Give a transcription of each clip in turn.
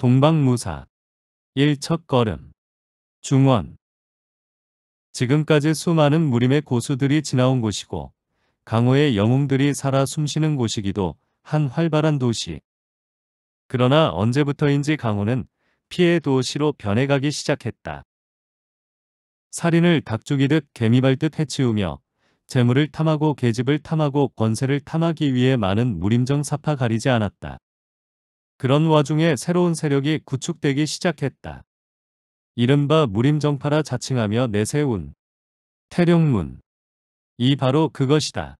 동방무사 1첫 걸음 중원 지금까지 수많은 무림의 고수들이 지나온 곳이고 강호의 영웅들이 살아 숨쉬는 곳이기도 한 활발한 도시. 그러나 언제부터인지 강호는 피해 도시로 변해가기 시작했다. 살인을 닭죽이듯 개미발듯 해치우며 재물을 탐하고 계집을 탐하고 권세를 탐하기 위해 많은 무림정 사파 가리지 않았다. 그런 와중에 새로운 세력이 구축되기 시작했다. 이른바 무림정파라 자칭하며 내세운 태룡문. 이 바로 그것이다.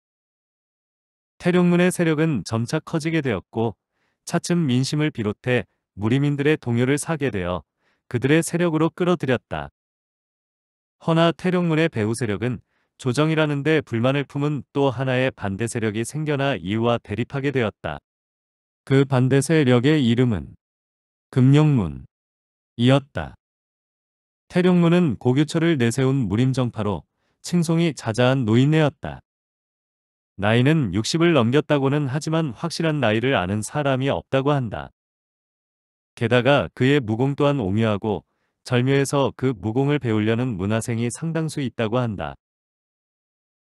태룡문의 세력은 점차 커지게 되었고 차츰 민심을 비롯해 무림인들의 동요를 사게 되어 그들의 세력으로 끌어들였다. 허나 태룡문의 배후 세력은 조정이라는 데 불만을 품은 또 하나의 반대 세력이 생겨나 이와 대립하게 되었다. 그 반대 세력의 이름은 금령문이었다. 태룡문은 고교철을 내세운 무림정파로 칭송이 자자한 노인네였다. 나이는 60을 넘겼다고는 하지만 확실한 나이를 아는 사람이 없다고 한다. 게다가 그의 무공 또한 옹유하고 절묘해서그 무공을 배우려는 문화생이 상당수 있다고 한다.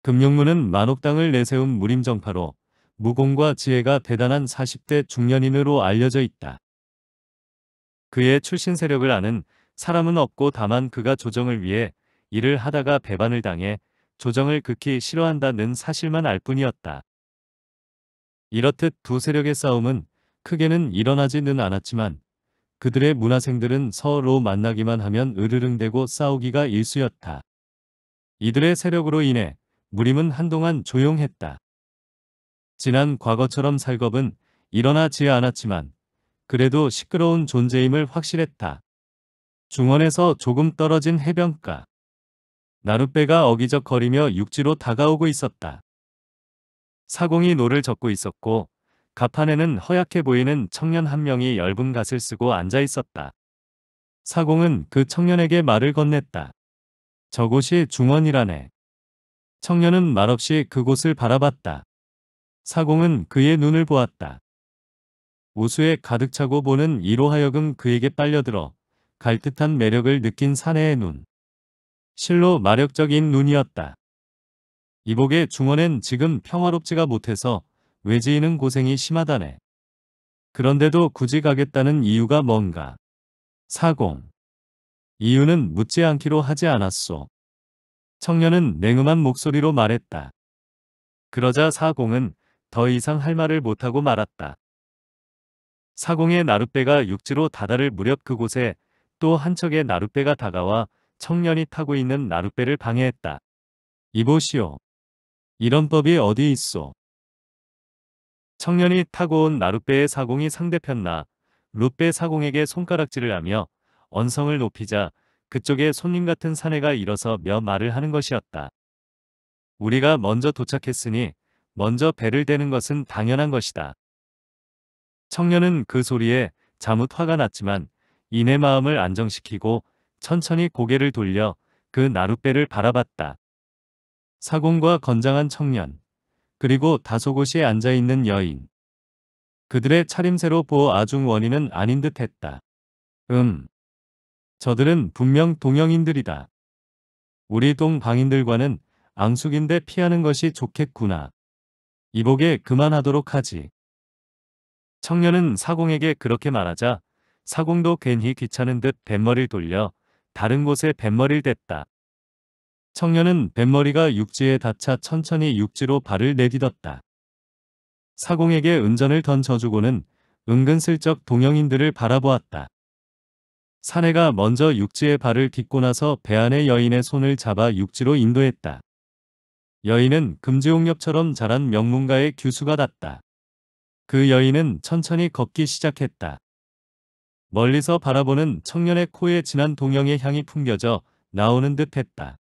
금융문은 만옥당을 내세운 무림정파로 무공과 지혜가 대단한 40대 중년인으로 알려져 있다. 그의 출신 세력을 아는 사람은 없고 다만 그가 조정을 위해 일을 하다가 배반을 당해 조정을 극히 싫어한다는 사실만 알 뿐이었다. 이렇듯 두 세력의 싸움은 크게는 일어나지는 않았지만 그들의 문화생들은 서로 만나기만 하면 으르릉대고 싸우기가 일쑤였다. 이들의 세력으로 인해 무림은 한동안 조용했다. 지난 과거처럼 살겁은 일어나지 않았지만 그래도 시끄러운 존재임을 확실했다. 중원에서 조금 떨어진 해변가. 나룻배가 어기적 거리며 육지로 다가오고 있었다. 사공이 노를 젓고 있었고 갑판에는 허약해 보이는 청년 한 명이 얇은 갓을 쓰고 앉아 있었다. 사공은 그 청년에게 말을 건넸다. 저곳이 중원이라네. 청년은 말없이 그곳을 바라봤다. 사공은 그의 눈을 보았다. 우수에 가득 차고 보는 이로 하여금 그에게 빨려들어 갈 듯한 매력을 느낀 사내의 눈. 실로 마력적인 눈이었다. 이복의 중원엔 지금 평화롭지가 못해서 외지인은 고생이 심하다네. 그런데도 굳이 가겠다는 이유가 뭔가. 사공. 이유는 묻지 않기로 하지 않았소. 청년은 냉음한 목소리로 말했다. 그러자 사공은 더 이상 할 말을 못하고 말았다. 사공의 나룻배가 육지로 다다를 무렵 그곳에 또 한 척의 나룻배가 다가와 청년이 타고 있는 나룻배를 방해했다. 이보시오. 이런 법이 어디 있소. 청년이 타고 온 나룻배의 사공이 상대편나 룻배 사공에게 손가락질을 하며 언성을 높이자 그쪽에 손님 같은 사내가 일어서 몇 말을 하는 것이었다. 우리가 먼저 도착했으니 먼저 배를 대는 것은 당연한 것이다. 청년은 그 소리에 자뭇 화가 났지만 이내 마음을 안정시키고 천천히 고개를 돌려 그 나룻배를 바라봤다. 사공과 건장한 청년, 그리고 다소곳이 앉아있는 여인. 그들의 차림새로 보어 아중 원인은 아닌 듯 했다. 음. 저들은 분명 동양인들이다. 우리 동방인들과는 앙숙인데 피하는 것이 좋겠구나. 이복에 그만하도록 하지. 청년은 사공에게 그렇게 말하자 사공도 괜히 귀찮은 듯 뱃머리를 돌려 다른 곳에 뱃머리를 댔다. 청년은 뱃머리가 육지에 닿자 천천히 육지로 발을 내딛었다. 사공에게 은전을 던져주고는 은근슬쩍 동영인들을 바라보았다. 사내가 먼저 육지에 발을 딛고 나서 배 안의 여인의 손을 잡아 육지로 인도했다. 여인은 금지옥엽처럼 자란 명문가의 규수가 닿다. 그 여인은 천천히 걷기 시작했다. 멀리서 바라보는 청년의 코에 진한 동영의 향이 풍겨져 나오는 듯 했다.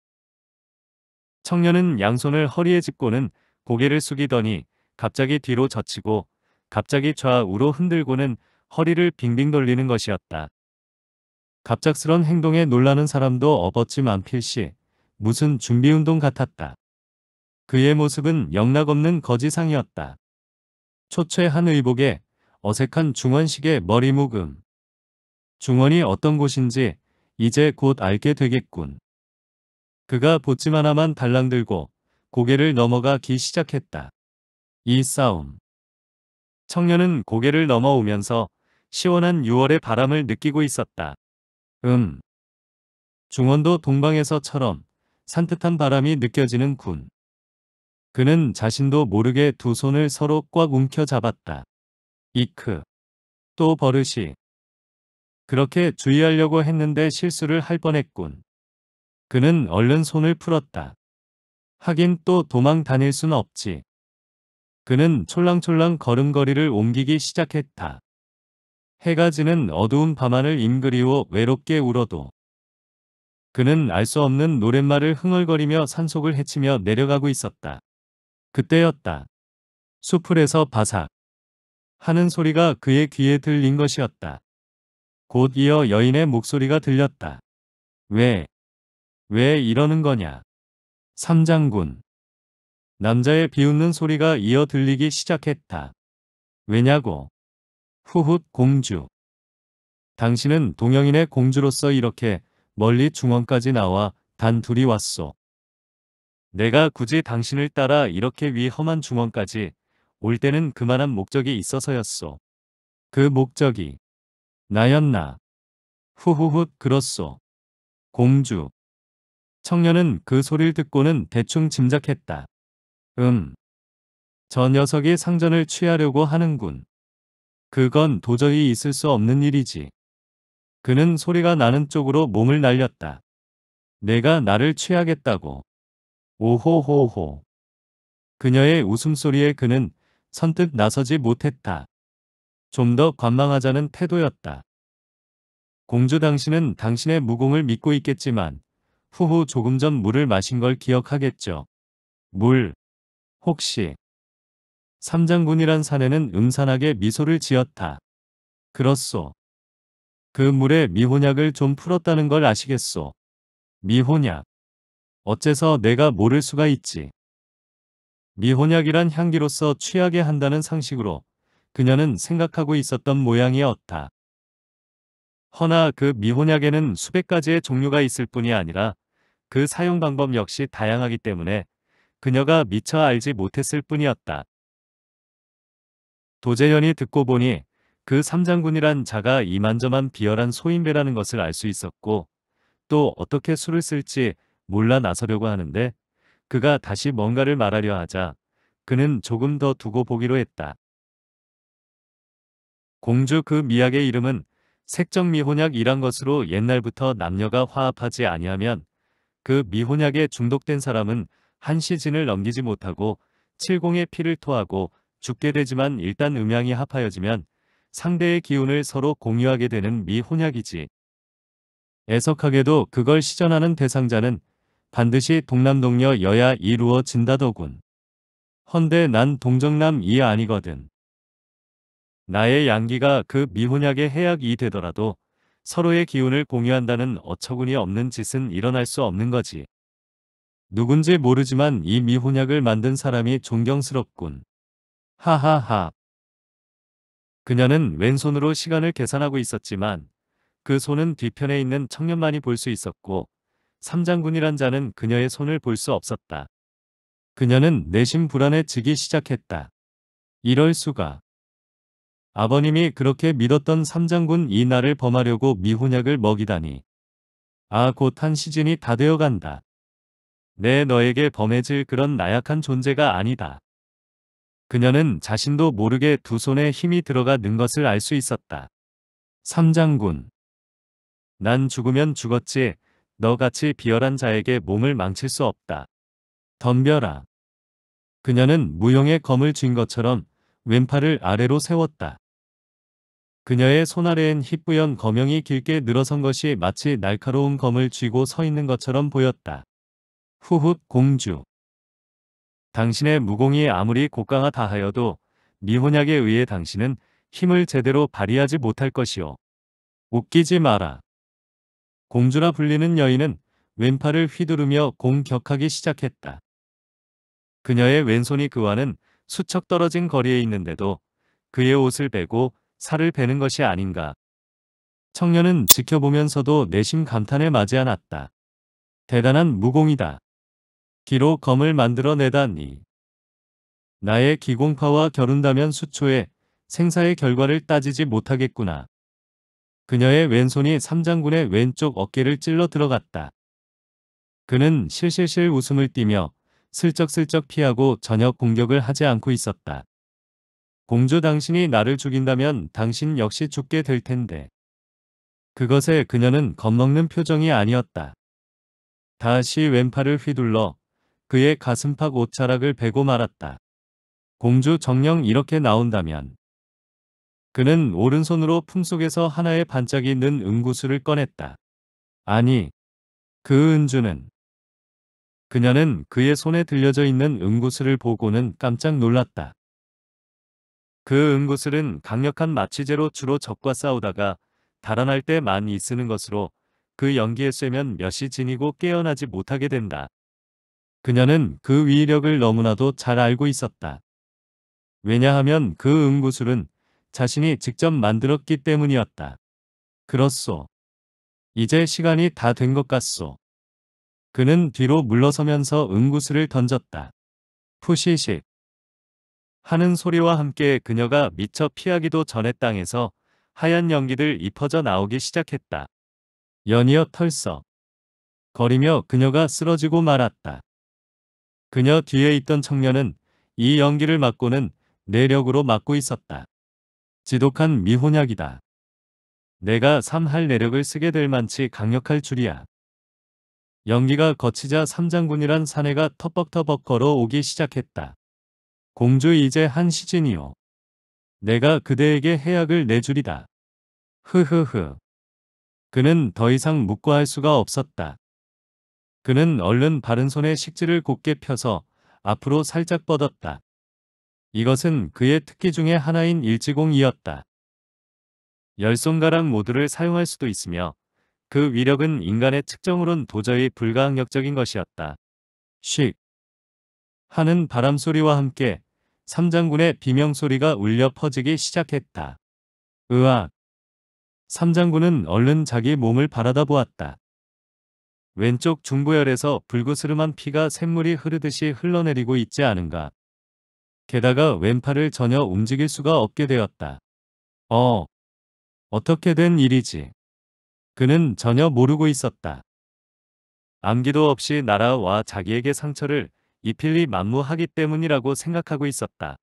청년은 양손을 허리에 짚고는 고개를 숙이더니 갑자기 뒤로 젖히고 갑자기 좌우로 흔들고는 허리를 빙빙 돌리는 것이었다. 갑작스런 행동에 놀라는 사람도 업었지만 필시 무슨 준비운동 같았다. 그의 모습은 영락없는 거지상이었다. 초췌한 의복에 어색한 중원식의 머리 묶음. 중원이 어떤 곳인지 이제 곧 알게 되겠군. 그가 보찜 하나만 달랑 들고 고개를 넘어가기 시작했다. 이 싸움. 청년은 고개를 넘어오면서 시원한 6월의 바람을 느끼고 있었다. 음. 중원도 동방에서처럼 산뜻한 바람이 느껴지는군. 그는 자신도 모르게 두 손을 서로 꽉 움켜잡았다. 이크. 또 버릇이. 그렇게 주의하려고 했는데 실수를 할 뻔했군. 그는 얼른 손을 풀었다. 하긴 또 도망 다닐 순 없지. 그는 촐랑촐랑 걸음걸이를 옮기기 시작했다. 해가 지는 어두운 밤하늘 임그리워 외롭게 울어도 그는 알 수 없는 노랫말을 흥얼거리며 산속을 헤치며 내려가고 있었다. 그때였다. 수풀에서 바삭 하는 소리가 그의 귀에 들린 것이었다. 곧 이어 여인의 목소리가 들렸다. 왜? 왜 이러는 거냐? 삼장군. 남자의 비웃는 소리가 이어 들리기 시작했다. 왜냐고? 후훗 공주. 당신은 동양인의 공주로서 이렇게 멀리 중원까지 나와 단 둘이 왔소. 내가 굳이 당신을 따라 이렇게 위험한 중원까지 올 때는 그만한 목적이 있어서였소. 그 목적이 나였나. 후후훗 그렇소. 공주. 청년은 그 소리를 듣고는 대충 짐작했다. 음. 저 녀석이 상전을 취하려고 하는군. 그건 도저히 있을 수 없는 일이지. 그는 소리가 나는 쪽으로 몸을 날렸다. 내가 나를 취하겠다고. 오호호호. 그녀의 웃음소리에 그는 선뜻 나서지 못했다. 좀 더 관망하자는 태도였다. 공주 당신은 당신의 무공을 믿고 있겠지만 후후 조금 전 물을 마신 걸 기억하겠죠. 물. 혹시. 삼장군이란 사내는 음산하게 미소를 지었다. 그렇소. 그 물에 미혼약을 좀 풀었다는 걸 아시겠소. 미혼약. 어째서 내가 모를 수가 있지. 미혼약이란 향기로서 취하게 한다는 상식으로 그녀는 생각하고 있었던 모양이었다. 허나 그 미혼약에는 수백 가지의 종류가 있을 뿐이 아니라 그 사용 방법 역시 다양하기 때문에 그녀가 미처 알지 못했을 뿐이었다. 도재현이 듣고 보니 그 삼장군이란 자가 이만저만 비열한 소인배라는 것을 알 수 있었고 또 어떻게 술을 쓸지 몰라 나서려고 하는데 그가 다시 뭔가를 말하려 하자 그는 조금 더 두고 보기로 했다. 공주 그미약의 이름은 색정 미혼약이란 것으로 옛날부터 남녀가 화합하지 아니하면 그 미혼약에 중독된 사람은 한 시즌을 넘기지 못하고 칠공의 피를 토하고 죽게 되지만 일단 음양이 합하여지면 상대의 기운을 서로 공유하게 되는 미혼약이지. 애석하게도 그걸 시전하는 대상자는 반드시 동남동녀 여야 이루어진다더군. 헌데 난 동정남 이 아니거든. 나의 양기가 그 미혼약의 해약이 되더라도 서로의 기운을 공유한다는 어처구니 없는 짓은 일어날 수 없는 거지. 누군지 모르지만 이 미혼약을 만든 사람이 존경스럽군. 하하하. 그녀는 왼손으로 시간을 계산하고 있었지만 그 손은 뒤편에 있는 청년만이 볼 수 있었고 삼장군이란 자는 그녀의 손을 볼 수 없었다. 그녀는 내심 불안해지기 시작했다. 이럴 수가. 아버님이 그렇게 믿었던 삼장군 이 날을 범하려고 미혼약을 먹이다니. 아 곧 한 시즌이 다 되어간다. 내 너에게 범해질 그런 나약한 존재가 아니다. 그녀는 자신도 모르게 두 손에 힘이 들어가는 것을 알 수 있었다. 삼장군. 난 죽으면 죽었지 너같이 비열한 자에게 몸을 망칠 수 없다. 덤벼라. 그녀는 무용의 검을 쥔 것처럼 왼팔을 아래로 세웠다. 그녀의 손아래엔 희뿌연 검형이 길게 늘어선 것이 마치 날카로운 검을 쥐고 서 있는 것처럼 보였다. 후훗 공주. 당신의 무공이 아무리 고가가 다하여도 미혼약에 의해 당신은 힘을 제대로 발휘하지 못할 것이오. 웃기지 마라. 공주라 불리는 여인은 왼팔을 휘두르며 공격하기 시작했다. 그녀의 왼손이 그와는 수척 떨어진 거리에 있는데도 그의 옷을 베고 살을 베는 것이 아닌가. 청년은 지켜보면서도 내심 감탄을맞이 않았다. 대단한 무공이다. 기로 검을 만들어내다니. 나의 기공파와 겨룬다면 수초에 생사의 결과를 따지지 못하겠구나. 그녀의 왼손이 삼장군의 왼쪽 어깨를 찔러 들어갔다. 그는 실실실 웃음을 띠며 슬쩍슬쩍 피하고 전혀 공격을 하지 않고 있었다. 공주 당신이 나를 죽인다면 당신 역시 죽게 될 텐데. 그것에 그녀는 겁먹는 표정이 아니었다. 다시 왼팔을 휘둘러 그의 가슴팍 옷차락을 베고 말았다. 공주 정령 이렇게 나온다면 그는 오른손으로 품속에서 하나의 반짝이 있는 은구슬을 꺼냈다. 아니, 그 은주는. 그녀는 그의 손에 들려져 있는 은구슬을 보고는 깜짝 놀랐다. 그 은구슬은 강력한 마취제로 주로 적과 싸우다가 달아날 때 많이 쓰는 것으로 그 연기에 쐬면 몇이 지니고 깨어나지 못하게 된다. 그녀는 그 위력을 너무나도 잘 알고 있었다. 왜냐하면 그 은구슬은 자신이 직접 만들었기 때문이었다. 그렇소. 이제 시간이 다 된 것 같소. 그는 뒤로 물러서면서 응구슬을 던졌다. 푸시식 하는 소리와 함께 그녀가 미처 피하기도 전에 땅에서 하얀 연기들 입어져 나오기 시작했다. 연이어 털썩 거리며 그녀가 쓰러지고 말았다. 그녀 뒤에 있던 청년은 이 연기를 막고는 내력으로 막고 있었다. 지독한 미혼약이다. 내가 삼할 내력을 쓰게 될 만치 강력할 줄이야. 연기가 거치자 삼장군이란 사내가 터벅터벅 걸어오기 시작했다. 공주 이제 한 시즌이요. 내가 그대에게 해약을 내주리다. 흐흐흐. 그는 더 이상 묵과할 수가 없었다. 그는 얼른 바른 손에 식지를 곱게 펴서 앞으로 살짝 뻗었다. 이것은 그의 특기 중의 하나인 일지공이었다. 열 손가락 모두를 사용할 수도 있으며 그 위력은 인간의 측정으론 도저히 불가항력적인 것이었다. 쉭 하는 바람소리와 함께 삼장군의 비명소리가 울려 퍼지기 시작했다. 으악 삼장군은 얼른 자기 몸을 바라다 보았다. 왼쪽 중부열에서 불그스름한 피가 샘물이 흐르듯이 흘러내리고 있지 않은가. 게다가 왼팔을 전혀 움직일 수가 없게 되었다. 어, 어떻게 된 일이지? 그는 전혀 모르고 있었다. 암기도 없이 나라와 자기에게 상처를 이필리 만무하기 때문이라고 생각하고 있었다.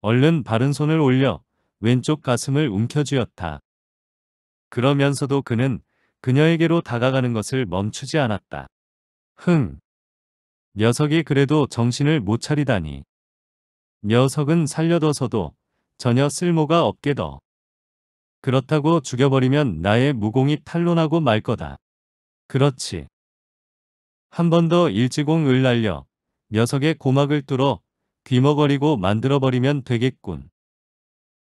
얼른 바른 손을 올려 왼쪽 가슴을 움켜쥐었다. 그러면서도 그는 그녀에게로 다가가는 것을 멈추지 않았다. 흥! 녀석이 그래도 정신을 못 차리다니. 녀석은 살려둬서도 전혀 쓸모가 없게더. 그렇다고 죽여버리면 나의 무공이 탄론하고 말 거다. 그렇지. 한 번 더 일지공을 날려 녀석의 고막을 뚫어 귀머거리고 만들어버리면 되겠군.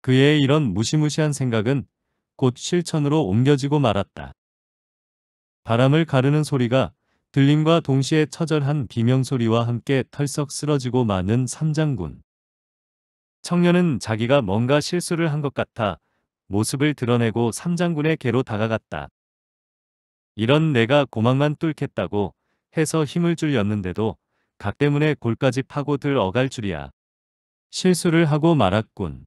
그의 이런 무시무시한 생각은 곧 실천으로 옮겨지고 말았다. 바람을 가르는 소리가 들림과 동시에 처절한 비명소리와 함께 털썩 쓰러지고 마는 삼장군. 청년은 자기가 뭔가 실수를 한 것 같아 모습을 드러내고 삼장군의 개로 다가갔다. 이런 내가 고막만 뚫겠다고 해서 힘을 줄였는데도 각 때문에 골까지 파고들 어갈 줄이야. 실수를 하고 말았군.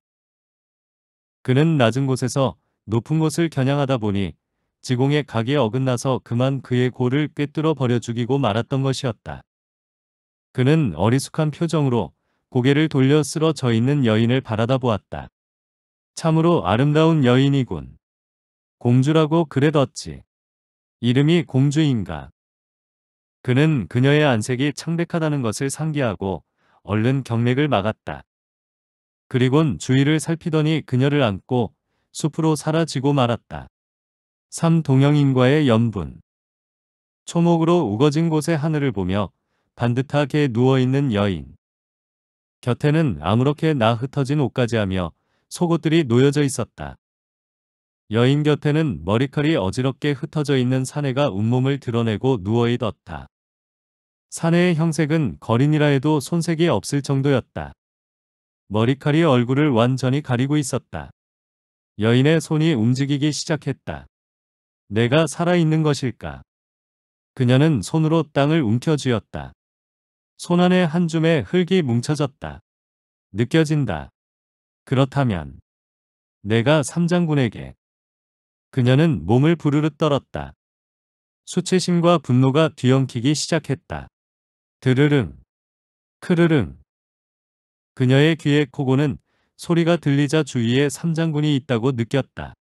그는 낮은 곳에서 높은 곳을 겨냥하다 보니 지공의 각에 어긋나서 그만 그의 골을 꿰뚫어 버려 죽이고 말았던 것이었다. 그는 어리숙한 표정으로 고개를 돌려 쓰러져 있는 여인을 바라다보았다. 참으로 아름다운 여인이군. 공주라고 그래뒀지. 이름이 공주인가. 그는 그녀의 안색이 창백하다는 것을 상기하고 얼른 경맥을 막았다. 그리곤 주위를 살피더니 그녀를 안고 숲으로 사라지고 말았다. 삼동영인과의 연분 초목으로 우거진 곳의 하늘을 보며 반듯하게 누워있는 여인 곁에는 아무렇게 나 흩어진 옷까지 하며 속옷들이 놓여져 있었다. 여인 곁에는 머리칼이 어지럽게 흩어져 있는 사내가 온몸을 드러내고 누워있었다. 사내의 형색은 거린이라 해도 손색이 없을 정도였다. 머리칼이 얼굴을 완전히 가리고 있었다. 여인의 손이 움직이기 시작했다. 내가 살아있는 것일까? 그녀는 손으로 땅을 움켜쥐었다. 손안의 한 줌의 흙이 뭉쳐졌다. 느껴진다. 그렇다면 내가 삼장군에게 그녀는 몸을 부르르 떨었다. 수치심과 분노가 뒤엉키기 시작했다. 드르릉 크르릉 그녀의 귀에 코고는 소리가 들리자 주위에 삼장군이 있다고 느꼈다.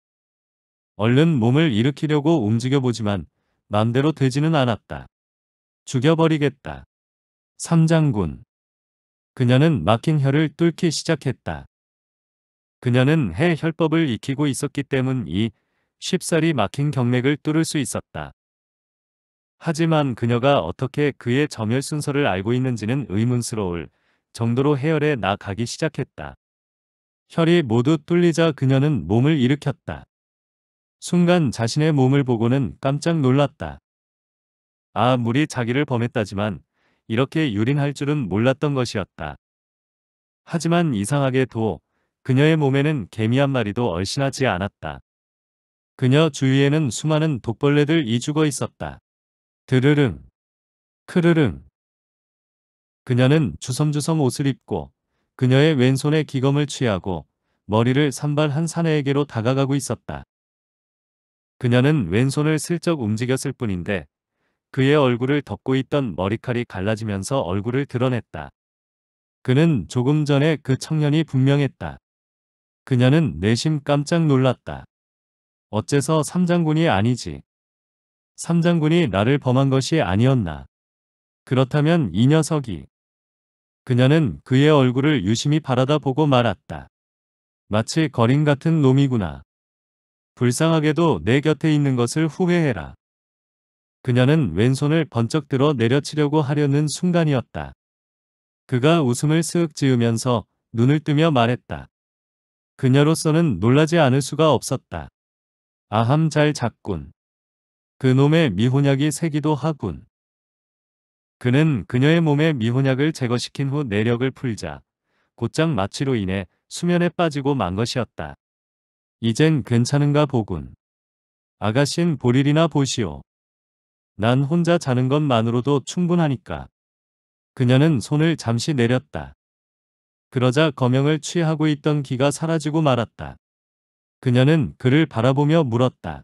얼른 몸을 일으키려고 움직여보지만 맘대로 되지는 않았다. 죽여버리겠다. 삼장군. 그녀는 막힌 혀를 뚫기 시작했다. 그녀는 해 혈법을 익히고 있었기 때문 이 쉽사리 막힌 경맥을 뚫을 수 있었다. 하지만 그녀가 어떻게 그의 점혈 순서를 알고 있는지는 의문스러울 정도로 해열에 나가기 시작했다. 혈이 모두 뚫리자 그녀는 몸을 일으켰다. 순간 자신의 몸을 보고는 깜짝 놀랐다. 아, 물이 자기를 범했다지만 이렇게 유린할 줄은 몰랐던 것이었다. 하지만 이상하게도 그녀의 몸에는 개미 한 마리도 얼씬하지 않았다. 그녀 주위에는 수많은 독벌레들이 죽어 있었다. 드르릉, 크르릉. 그녀는 주섬주섬 옷을 입고 그녀의 왼손에 기검을 취하고 머리를 산발한 사내에게로 다가가고 있었다. 그녀는 왼손을 슬쩍 움직였을 뿐인데 그의 얼굴을 덮고 있던 머리칼이 갈라지면서 얼굴을 드러냈다. 그는 조금 전에 그 청년이 분명했다. 그녀는 내심 깜짝 놀랐다. 어째서 삼장군이 아니지. 삼장군이 나를 범한 것이 아니었나. 그렇다면 이 녀석이. 그녀는 그의 얼굴을 유심히 바라다보고 말았다. 마치 거린 같은 놈이구나. 불쌍하게도 내 곁에 있는 것을 후회해라. 그녀는 왼손을 번쩍 들어 내려치려고 하려는 순간이었다. 그가 웃음을 쓱 지으면서 눈을 뜨며 말했다. 그녀로서는 놀라지 않을 수가 없었다. 아함 잘 잤군. 그놈의 미혼약이 새기도 하군. 그는 그녀의 몸에 미혼약을 제거시킨 후 내력을 풀자 곧장 마취로 인해 수면에 빠지고 만 것이었다. 이젠 괜찮은가 보군. 아가씨는 보릴이나 보시오. 난 혼자 자는 것만으로도 충분하니까. 그녀는 손을 잠시 내렸다. 그러자 거명을 취하고 있던 기가 사라지고 말았다. 그녀는 그를 바라보며 물었다.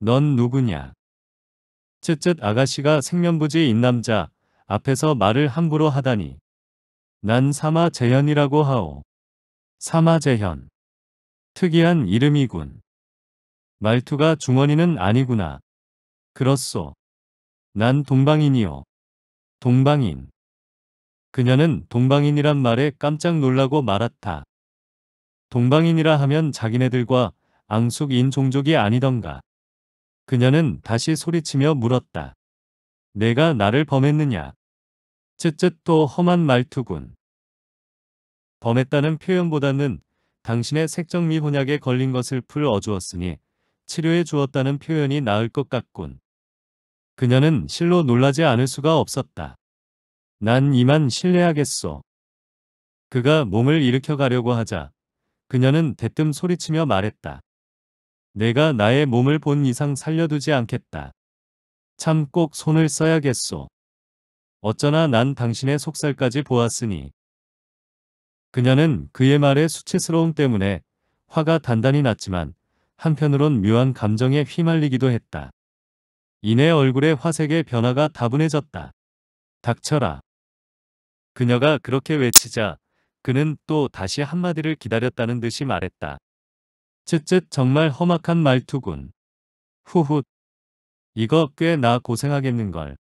넌 누구냐? 쯧쯧 아가씨가 생면부지인 남자 앞에서 말을 함부로 하다니. 난 사마재현이라고 하오. 사마재현. 특이한 이름이군. 말투가 중원이는 아니구나. 그렇소. 난 동방인이요. 동방인. 그녀는 동방인이란 말에 깜짝 놀라고 말았다. 동방인이라 하면 자기네들과 앙숙인 종족이 아니던가. 그녀는 다시 소리치며 물었다. 내가 나를 범했느냐? 쯧쯧 또 험한 말투군. 범했다는 표현보다는 당신의 색정미 혼약에 걸린 것을 풀 어주었으니 치료해 주었다는 표현이 나을 것 같군. 그녀는 실로 놀라지 않을 수가 없었다. 난 이만 실례하겠소. 그가 몸을 일으켜 가려고 하자 그녀는 대뜸 소리치며 말했다. 내가 나의 몸을 본 이상 살려두지 않겠다. 참 꼭 손을 써야겠소. 어쩌나 난 당신의 속살까지 보았으니. 그녀는 그의 말에 수치스러움 때문에 화가 단단히 났지만 한편으론 묘한 감정에 휘말리기도 했다. 이내 얼굴의 화색의 변화가 다분해졌다. 닥쳐라. 그녀가 그렇게 외치자 그는 또 다시 한마디를 기다렸다는 듯이 말했다. 쯧쯧 정말 험악한 말투군. 후훗. 이거 꽤 나 고생하겠는걸.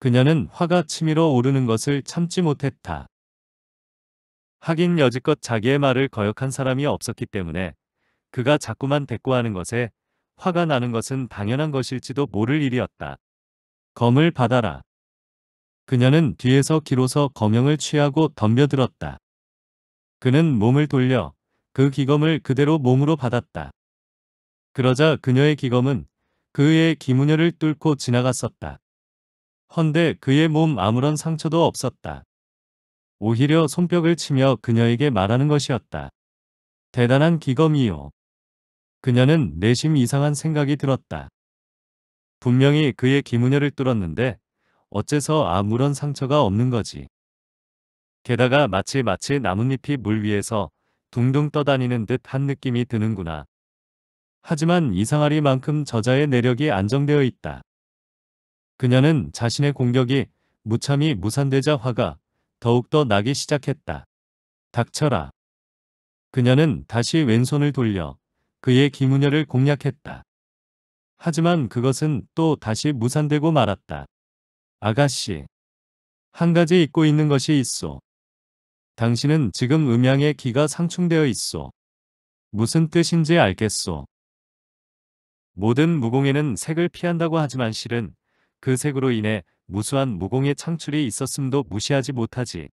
그녀는 화가 치밀어 오르는 것을 참지 못했다. 하긴 여지껏 자기의 말을 거역한 사람이 없었기 때문에 그가 자꾸만 대꾸하는 것에 화가 나는 것은 당연한 것일지도 모를 일이었다. 검을 받아라. 그녀는 뒤에서 기로서 검형을 취하고 덤벼들었다. 그는 몸을 돌려 그 기검을 그대로 몸으로 받았다. 그러자 그녀의 기검은 그의 기무녀를 뚫고 지나갔었다. 헌데 그의 몸 아무런 상처도 없었다. 오히려 손뼉을 치며 그녀에게 말하는 것이었다. 대단한 기검이요. 그녀는 내심 이상한 생각이 들었다. 분명히 그의 기문녀를 뚫었는데 어째서 아무런 상처가 없는 거지. 게다가 마치 마치 나뭇잎이 물 위에서 둥둥 떠다니는 듯한 느낌이 드는구나. 하지만 이상하리만큼 저자의 내력이 안정되어 있다. 그녀는 자신의 공격이 무참히 무산되자 화가 더욱더 나기 시작했다. 닥쳐라. 그녀는 다시 왼손을 돌려 그의 기우녀를 공략했다. 하지만 그것은 또 다시 무산되고 말았다. 아가씨. 한 가지 잊고 있는 것이 있소. 당신은 지금 음양의 기가 상충되어 있소. 무슨 뜻인지 알겠소. 모든 무공에는 색을 피한다고 하지만 실은 그 색으로 인해 무수한 무공의 창출이 있었음도 무시하지 못하지.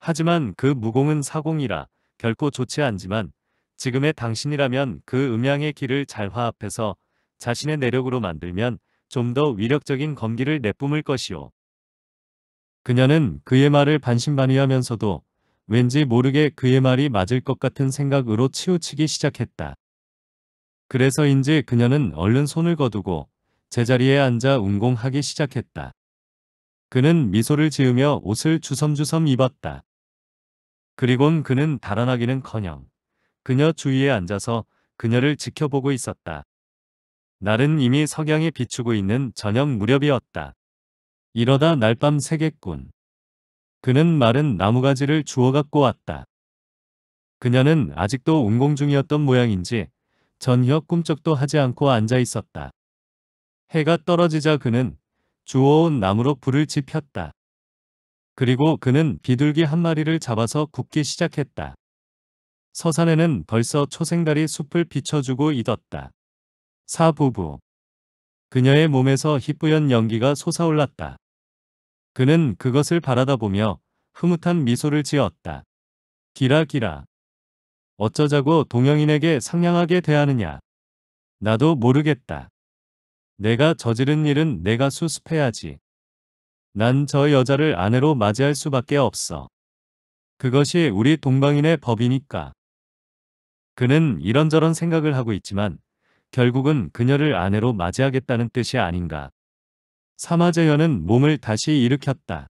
하지만 그 무공은 사공이라 결코 좋지 않지만 지금의 당신이라면 그 음양의 길을 잘 화합해서 자신의 내력으로 만들면 좀 더 위력적인 검기를 내뿜을 것이요. 그녀는 그의 말을 반신반의하면서도 왠지 모르게 그의 말이 맞을 것 같은 생각으로 치우치기 시작했다. 그래서인지 그녀는 얼른 손을 거두고 제자리에 앉아 운공하기 시작했다. 그는 미소를 지으며 옷을 주섬주섬 입었다. 그리곤 그는 달아나기는커녕 그녀 주위에 앉아서 그녀를 지켜보고 있었다. 날은 이미 석양이 비추고 있는 저녁 무렵이었다. 이러다 날밤 새겠군. 그는 마른 나무가지를 주워 갖고 왔다. 그녀는 아직도 운공 중이었던 모양인지 전혀 꿈쩍도 하지 않고 앉아 있었다. 해가 떨어지자 그는 주워온 나무로 불을 지폈다. 그리고 그는 비둘기 한 마리를 잡아서 굽기 시작했다. 서산에는 벌써 초생달이 숲을 비춰주고 잊었다 사부부. 그녀의 몸에서 희뿌연 연기가 솟아올랐다. 그는 그것을 바라다보며 흐뭇한 미소를 지었다. 기라기라. 어쩌자고 동양인에게 상냥하게 대하느냐. 나도 모르겠다. 내가 저지른 일은 내가 수습해야지. 난 저 여자를 아내로 맞이할 수밖에 없어. 그것이 우리 동방인의 법이니까. 그는 이런저런 생각을 하고 있지만 결국은 그녀를 아내로 맞이하겠다는 뜻이 아닌가. 사마제현은 몸을 다시 일으켰다.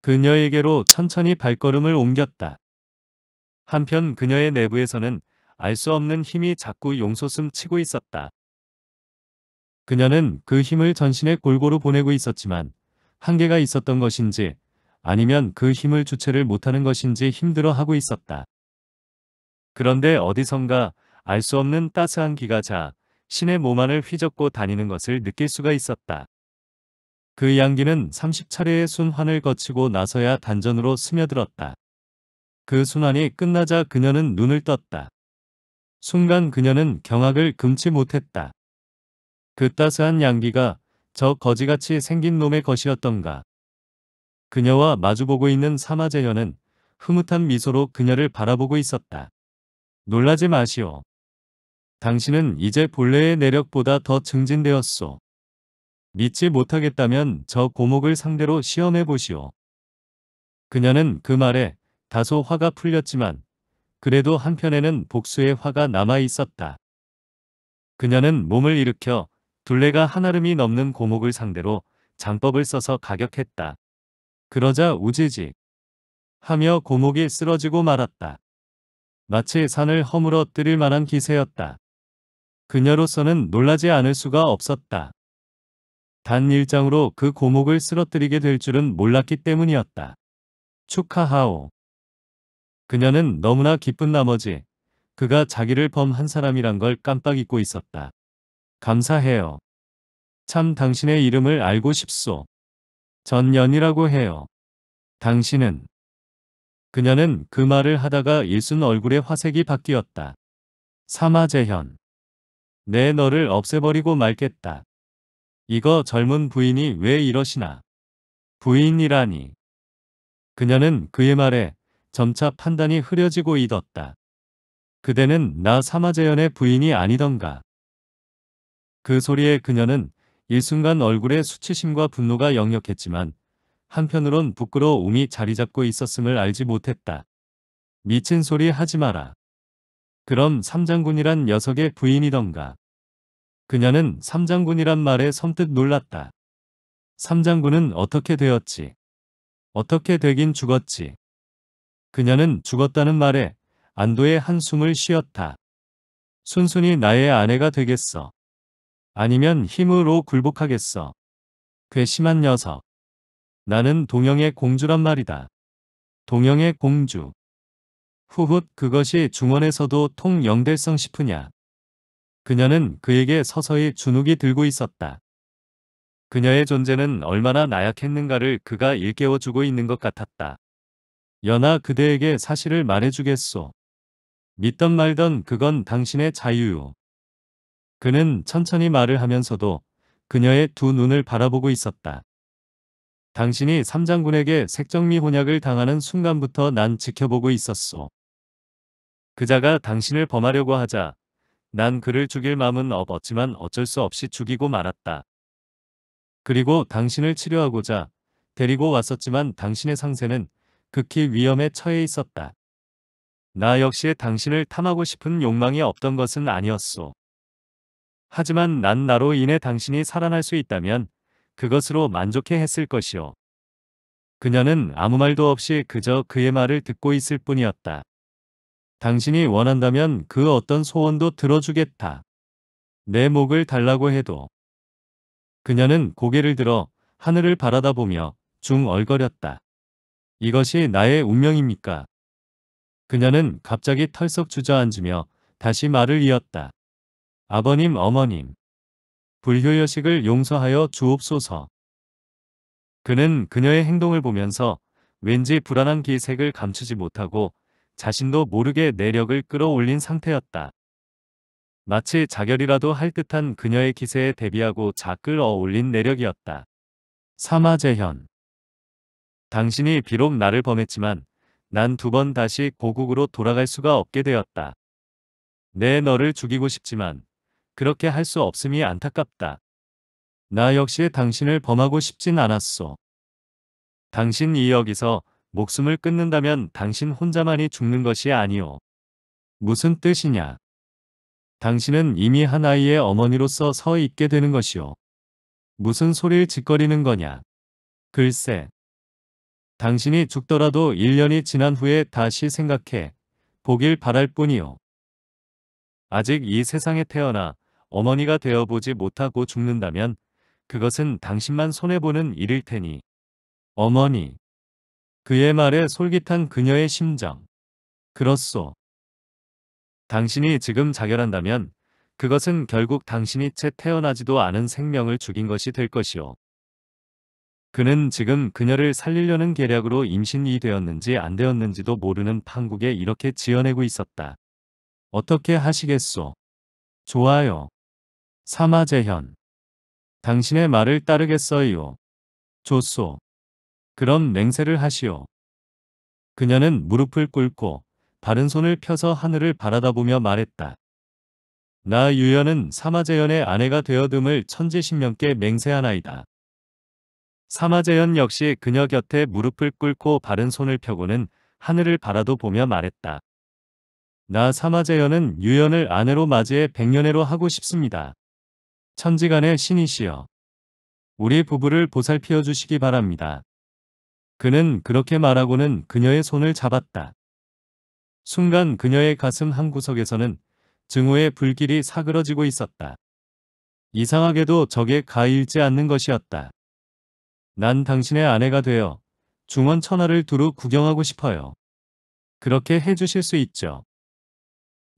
그녀에게로 천천히 발걸음을 옮겼다. 한편 그녀의 내부에서는 알 수 없는 힘이 자꾸 용솟음 치고 있었다. 그녀는 그 힘을 전신에 골고루 보내고 있었지만 한계가 있었던 것인지 아니면 그 힘을 주체를 못하는 것인지 힘들어하고 있었다. 그런데 어디선가 알 수 없는 따스한 기가 자 신의 몸 안을 휘젓고 다니는 것을 느낄 수가 있었다. 그양기는 30차례의 순환을 거치고 나서야 단전으로 스며들었다. 그 순환이 끝나자 그녀는 눈을 떴다. 순간 그녀는 경악을 금치 못했다. 그 따스한 양기가 저 거지같이 생긴 놈의 것이었던가. 그녀와 마주보고 있는 사마제녀는 흐뭇한 미소로 그녀를 바라보고 있었다. 놀라지 마시오. 당신은 이제 본래의 내력보다 더 증진되었소. 믿지 못하겠다면 저 고목을 상대로 시험해 보시오. 그녀는 그 말에 다소 화가 풀렸지만 그래도 한편에는 복수의 화가 남아 있었다. 그녀는 몸을 일으켜 둘레가 한아름이 넘는 고목을 상대로 장법을 써서 가격했다. 그러자 우지직 하며 고목이 쓰러지고 말았다. 마치 산을 허물어뜨릴 만한 기세였다. 그녀로서는 놀라지 않을 수가 없었다. 단 일장으로 그 고목을 쓰러뜨리게 될 줄은 몰랐기 때문이었다. 축하하오. 그녀는 너무나 기쁜 나머지 그가 자기를 범한 사람이란 걸 깜빡 잊고 있었다. 감사해요. 참 당신의 이름을 알고 싶소. 전연이라고 해요. 당신은 그녀는 그 말을 하다가 일순 얼굴의 화색이 바뀌었다. 사마재현. 내 너를 없애버리고 말겠다. 이거 젊은 부인이 왜 이러시나. 부인이라니. 그녀는 그의 말에 점차 판단이 흐려지고 잊었다 그대는 나 사마재현의 부인이 아니던가. 그 소리에 그녀는 일순간 얼굴에 수치심과 분노가 역력했지만 한편으론 부끄러움이 자리잡고 있었음을 알지 못했다. 미친 소리 하지 마라. 그럼 삼장군이란 녀석의 부인이던가. 그녀는 삼장군이란 말에 섬뜩 놀랐다. 삼장군은 어떻게 되었지? 어떻게 되긴 죽었지? 그녀는 죽었다는 말에 안도의 한숨을 쉬었다. 순순히 나의 아내가 되겠어. 아니면 힘으로 굴복하겠어. 괘씸한 녀석. 나는 동영의 공주란 말이다. 동영의 공주. 후훗 그것이 중원에서도 통영될성 싶으냐. 그녀는 그에게 서서히 주눅이 들고 있었다. 그녀의 존재는 얼마나 나약했는가를 그가 일깨워주고 있는 것 같았다. 연아 그대에게 사실을 말해주겠소. 믿던 말던 그건 당신의 자유요. 그는 천천히 말을 하면서도 그녀의 두 눈을 바라보고 있었다. 당신이 삼장군에게 색정미 혼약을 당하는 순간부터 난 지켜보고 있었소. 그자가 당신을 범하려고 하자 난 그를 죽일 마음은 없었지만 어쩔 수 없이 죽이고 말았다. 그리고 당신을 치료하고자 데리고 왔었지만 당신의 상세는 극히 위험에 처해 있었다. 나 역시 당신을 탐하고 싶은 욕망이 없던 것은 아니었소. 하지만 난 나로 인해 당신이 살아날 수 있다면 그것으로 만족해 했을 것이요. 그녀는 아무 말도 없이 그저 그의 말을 듣고 있을 뿐이었다. 당신이 원한다면 그 어떤 소원도 들어주겠다. 내 목을 달라고 해도. 그녀는 고개를 들어 하늘을 바라다보며 중얼거렸다. 이것이 나의 운명입니까? 그녀는 갑자기 털썩 주저앉으며 다시 말을 이었다. 아버님, 어머님. 불효여식을 용서하여 주옵소서. 그는 그녀의 행동을 보면서 왠지 불안한 기색을 감추지 못하고 자신도 모르게 내력을 끌어올린 상태였다. 마치 자결이라도 할 듯한 그녀의 기세에 대비하고 자끌 어올린 내력이었다. 사마재현 당신이 비록 나를 범했지만 난 두 번 다시 고국으로 돌아갈 수가 없게 되었다. 내 너를 죽이고 싶지만 그렇게 할 수 없음이 안타깝다. 나 역시 당신을 범하고 싶진 않았소. 당신 이여기서 목숨을 끊는다면 당신 혼자만이 죽는 것이 아니오. 무슨 뜻이냐? 당신은 이미 한 아이의 어머니로서 서 있게 되는 것이오. 무슨 소리를 짓거리는 거냐? 글쎄. 당신이 죽더라도 1년이 지난 후에 다시 생각해 보길 바랄 뿐이오. 아직 이 세상에 태어나 어머니가 되어보지 못하고 죽는다면 그것은 당신만 손해보는 일일 테니. 어머니. 그의 말에 솔깃한 그녀의 심정. 그렇소. 당신이 지금 자결한다면 그것은 결국 당신이 채 태어나지도 않은 생명을 죽인 것이 될 것이오. 그는 지금 그녀를 살리려는 계략으로 임신이 되었는지 안 되었는지도 모르는 판국에 이렇게 지어내고 있었다. 어떻게 하시겠소? 좋아요. 사마재현. 당신의 말을 따르겠어요. 좋소. 그럼 맹세를 하시오. 그녀는 무릎을 꿇고 바른 손을 펴서 하늘을 바라다보며 말했다. 나 유연은 사마재현의 아내가 되어듦을 천지신명께 맹세하나이다. 사마재현 역시 그녀 곁에 무릎을 꿇고 바른 손을 펴고는 하늘을 바라도 보며 말했다. 나 사마재현은 유연을 아내로 맞이해 백년해로 하고 싶습니다. 천지간의 신이시여. 우리 부부를 보살피어 주시기 바랍니다. 그는 그렇게 말하고는 그녀의 손을 잡았다. 순간 그녀의 가슴 한구석에서는 증오의 불길이 사그러지고 있었다. 이상하게도 적에 가일지 않는 것이었다. 난 당신의 아내가 되어 중원 천하를 두루 구경하고 싶어요. 그렇게 해주실 수 있죠.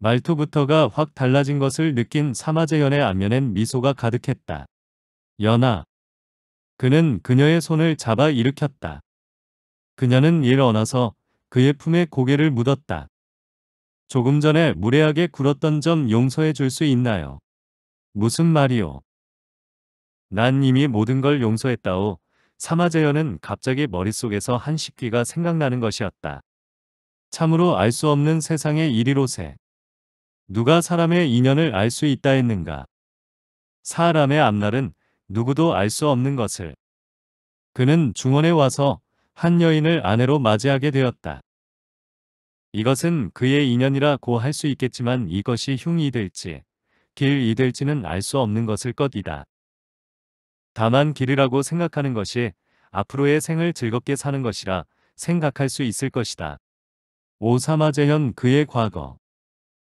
말투부터가 확 달라진 것을 느낀 사마재연의 안면엔 미소가 가득했다. 연아. 그는 그녀의 손을 잡아 일으켰다. 그녀는 일어나서 그의 품에 고개를 묻었다. 조금 전에 무례하게 굴었던 점 용서해 줄 수 있나요? 무슨 말이오? 난 이미 모든 걸 용서했다오. 사마재연은 갑자기 머릿속에서 한 식기가 생각나는 것이었다. 참으로 알 수 없는 세상의 이리로세 누가 사람의 인연을 알 수 있다 했는가? 사람의 앞날은 누구도 알 수 없는 것을. 그는 중원에 와서 한 여인을 아내로 맞이하게 되었다. 이것은 그의 인연이라고 할 수 있겠지만 이것이 흉이 될지 길이 될지는 알 수 없는 것일 것이다. 다만 길이라고 생각하는 것이 앞으로의 생을 즐겁게 사는 것이라 생각할 수 있을 것이다. 오사마제현 그의 과거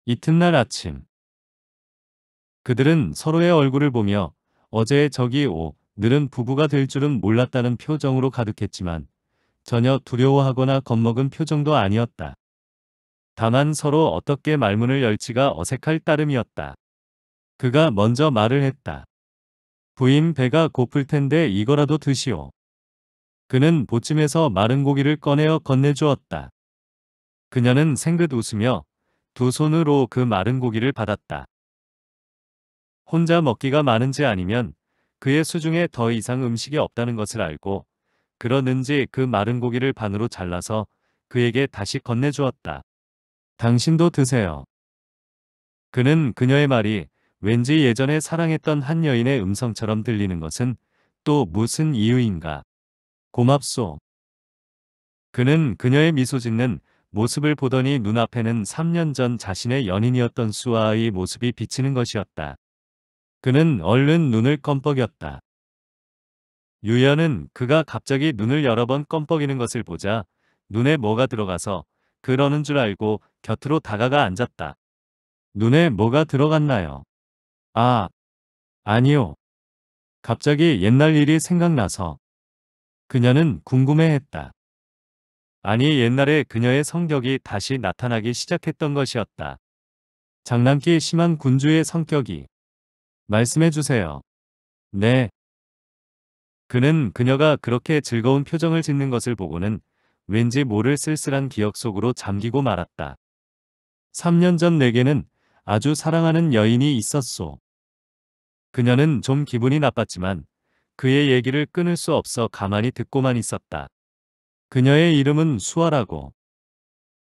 이튿날 아침 그들은 서로의 얼굴을 보며 어제의 적이 오늘은 부부가 될 줄은 몰랐다는 표정으로 가득했지만 전혀 두려워하거나 겁먹은 표정도 아니었다. 다만 서로 어떻게 말문을 열지가 어색할 따름이었다. 그가 먼저 말을 했다. 부인 배가 고플 텐데 이거라도 드시오. 그는 보침에서 마른 고기를 꺼내어 건네주었다. 그녀는 생긋 웃으며 두 손으로 그 마른 고기를 받았다. 혼자 먹기가 많은지 아니면 그의 수중에 더 이상 음식이 없다는 것을 알고 그러는지 그 마른 고기를 반으로 잘라서 그에게 다시 건네주었다. 당신도 드세요. 그는 그녀의 말이 왠지 예전에 사랑했던 한 여인의 음성처럼 들리는 것은 또 무슨 이유인가. 고맙소. 그는 그녀의 미소 짓는 모습을 보더니 눈앞에는 3년 전 자신의 연인이었던 수아의 모습이 비치는 것이었다. 그는 얼른 눈을 껌뻑였다. 유연은 그가 갑자기 눈을 여러 번 껌뻑이는 것을 보자 눈에 뭐가 들어가서 그러는 줄 알고 곁으로 다가가 앉았다. 눈에 뭐가 들어갔나요? 아, 아니요. 갑자기 옛날 일이 생각나서 그녀는 궁금해했다. 아니 옛날에 그녀의 성격이 다시 나타나기 시작했던 것이었다. 장난기 심한 군주의 성격이. 말씀해 주세요. 네. 그는 그녀가 그렇게 즐거운 표정을 짓는 것을 보고는 왠지 모를 쓸쓸한 기억 속으로 잠기고 말았다. 3년 전 내게는 아주 사랑하는 여인이 있었소. 그녀는 좀 기분이 나빴지만 그의 얘기를 끊을 수 없어 가만히 듣고만 있었다. 그녀의 이름은 수아라고.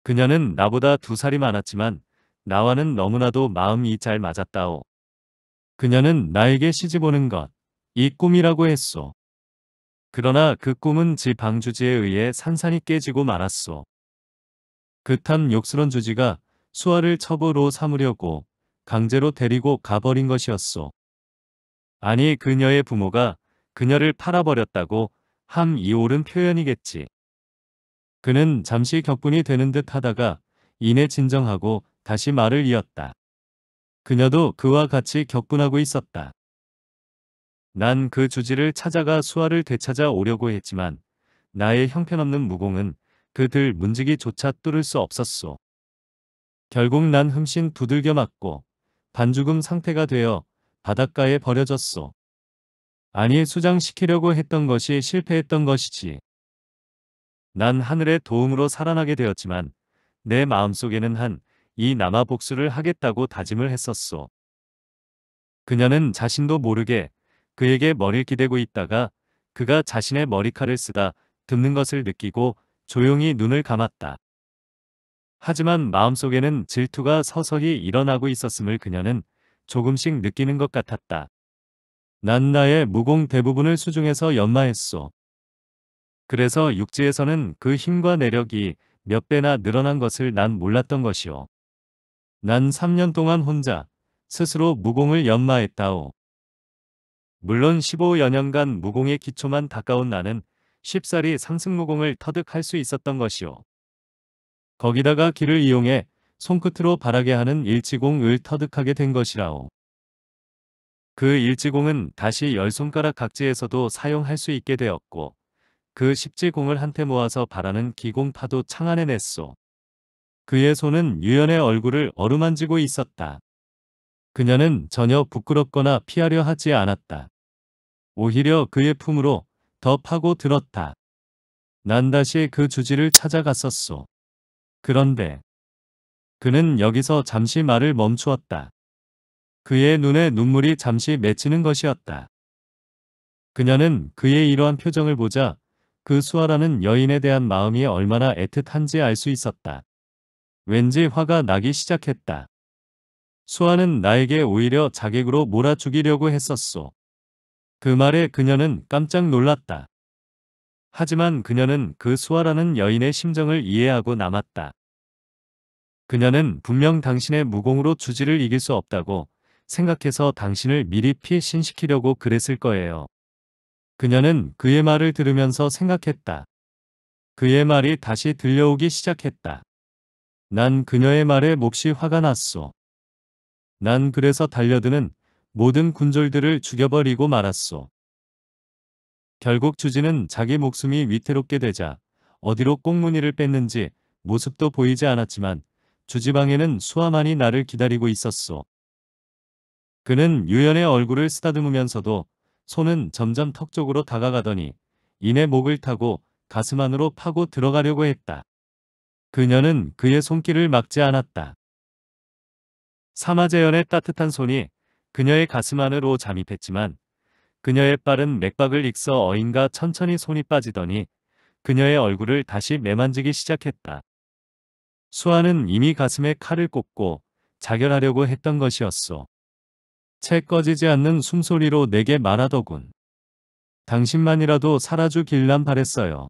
그녀는 나보다 두 살이 많았지만 나와는 너무나도 마음이 잘 맞았다오. 그녀는 나에게 시집오는 것, 이 꿈이라고 했소. 그러나 그 꿈은 지 방주지에 의해 산산이 깨지고 말았소. 그탄 욕스런 주지가 수아를 처벌로 삼으려고 강제로 데리고 가버린 것이었소. 아니 그녀의 부모가 그녀를 팔아버렸다고 함 이옳은 표현이겠지. 그는 잠시 격분이 되는 듯 하다가 이내 진정하고 다시 말을 이었다. 그녀도 그와 같이 격분하고 있었다. 난 그 주지를 찾아가 수아를 되찾아 오려고 했지만 나의 형편없는 무공은 그들 문지기조차 뚫을 수 없었소. 결국 난 흠씬 두들겨 맞고 반죽음 상태가 되어 바닷가에 버려졌소. 아니 수장시키려고 했던 것이 실패했던 것이지. 난 하늘의 도움으로 살아나게 되었지만 내 마음속에는 한 이 남아 복수를 하겠다고 다짐을 했었소. 그녀는 자신도 모르게 그에게 머리를 기대고 있다가 그가 자신의 머리칼을 쓰다 듣는 것을 느끼고 조용히 눈을 감았다. 하지만 마음속에는 질투가 서서히 일어나고 있었음을 그녀는 조금씩 느끼는 것 같았다. 난 나의 무공 대부분을 수중에서 연마했소. 그래서 육지에서는 그 힘과 내력이 몇 배나 늘어난 것을 난 몰랐던 것이오. 난 3년 동안 혼자 스스로 무공을 연마했다오. 물론 15여년간 무공의 기초만 닦아온 나는 쉽사리 상승무공을 터득할 수 있었던 것이오. 거기다가 길을 이용해 손끝으로 바라게 하는 일지공을 터득하게 된 것이라오. 그 일지공은 다시 열 손가락 각지에서도 사용할 수 있게 되었고 그 십지공을 한테 모아서 바라는 기공파도 창안해냈소. 그의 손은 유연의 얼굴을 어루만지고 있었다. 그녀는 전혀 부끄럽거나 피하려 하지 않았다. 오히려 그의 품으로 더 파고 들었다. 난 다시 그 주지를 찾아갔었소. 그런데 그는 여기서 잠시 말을 멈추었다. 그의 눈에 눈물이 잠시 맺히는 것이었다. 그녀는 그의 이러한 표정을 보자 그 수아라는 여인에 대한 마음이 얼마나 애틋한지 알 수 있었다. 왠지 화가 나기 시작했다. 수아는 나에게 오히려 자객으로 몰아죽이려고 했었소. 그 말에 그녀는 깜짝 놀랐다. 하지만 그녀는 그 수아라는 여인의 심정을 이해하고 남았다. 그녀는 분명 당신의 무공으로 주지를 이길 수 없다고 생각해서 당신을 미리 피신시키려고 그랬을 거예요. 그녀는 그의 말을 들으면서 생각했다. 그의 말이 다시 들려오기 시작했다. 난 그녀의 말에 몹시 화가 났소. 난 그래서 달려드는 모든 군졸들을 죽여버리고 말았소. 결국 주지는 자기 목숨이 위태롭게 되자 어디로 꽁무니를 뺐는지 모습도 보이지 않았지만 주지방에는 수아만이 나를 기다리고 있었소. 그는 유연의 얼굴을 쓰다듬으면서도 손은 점점 턱 쪽으로 다가가더니 이내 목을 타고 가슴 안으로 파고 들어가려고 했다. 그녀는 그의 손길을 막지 않았다. 사마재연의 따뜻한 손이 그녀의 가슴 안으로 잠입했지만 그녀의 빠른 맥박을 익서 어인과 천천히 손이 빠지더니 그녀의 얼굴을 다시 매만지기 시작했다. 수아는 이미 가슴에 칼을 꽂고 자결하려고 했던 것이었소. 채 꺼지지 않는 숨소리로 내게 말하더군. 당신만이라도 살아주길란 바랬어요.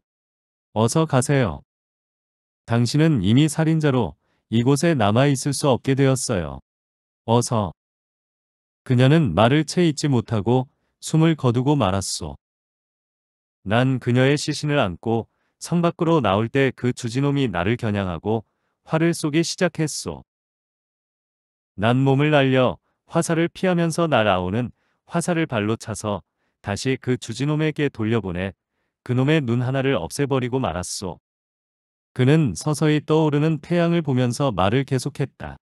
어서 가세요. 당신은 이미 살인자로 이곳에 남아있을 수 없게 되었어요. 어서. 그녀는 말을 채 잊지 못하고 숨을 거두고 말았소. 난 그녀의 시신을 안고 성 밖으로 나올 때 그 주진놈이 나를 겨냥하고 화를 쏘기 시작했소. 난 몸을 날려 화살을 피하면서 날아오는 화살을 발로 차서 다시 그 주진놈에게 돌려보내 그놈의 눈 하나를 없애버리고 말았소. 그는 서서히 떠오르는 태양을 보면서 말을 계속했다.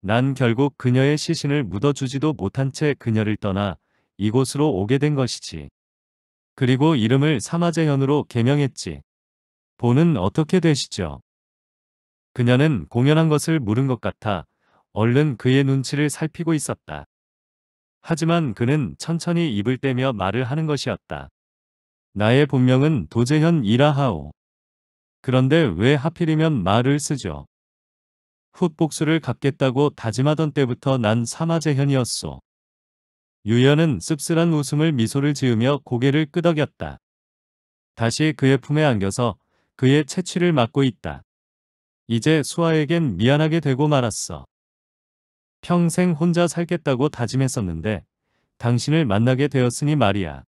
난 결국 그녀의 시신을 묻어주지도 못한 채 그녀를 떠나 이곳으로 오게 된 것이지. 그리고 이름을 사마재현으로 개명했지. 보는 어떻게 되시죠? 그녀는 공연한 것을 물은 것 같아 얼른 그의 눈치를 살피고 있었다. 하지만 그는 천천히 입을 떼며 말을 하는 것이었다. 나의 본명은 도재현이라 하오. 그런데 왜 하필이면 말을 쓰죠? 훗복수를 갚겠다고 다짐하던 때부터 난 사마재현이었소. 유연은 씁쓸한 웃음을 미소를 지으며 고개를 끄덕였다. 다시 그의 품에 안겨서 그의 채취를 맡고 있다. 이제 수아에겐 미안하게 되고 말았어. 평생 혼자 살겠다고 다짐했었는데 당신을 만나게 되었으니 말이야.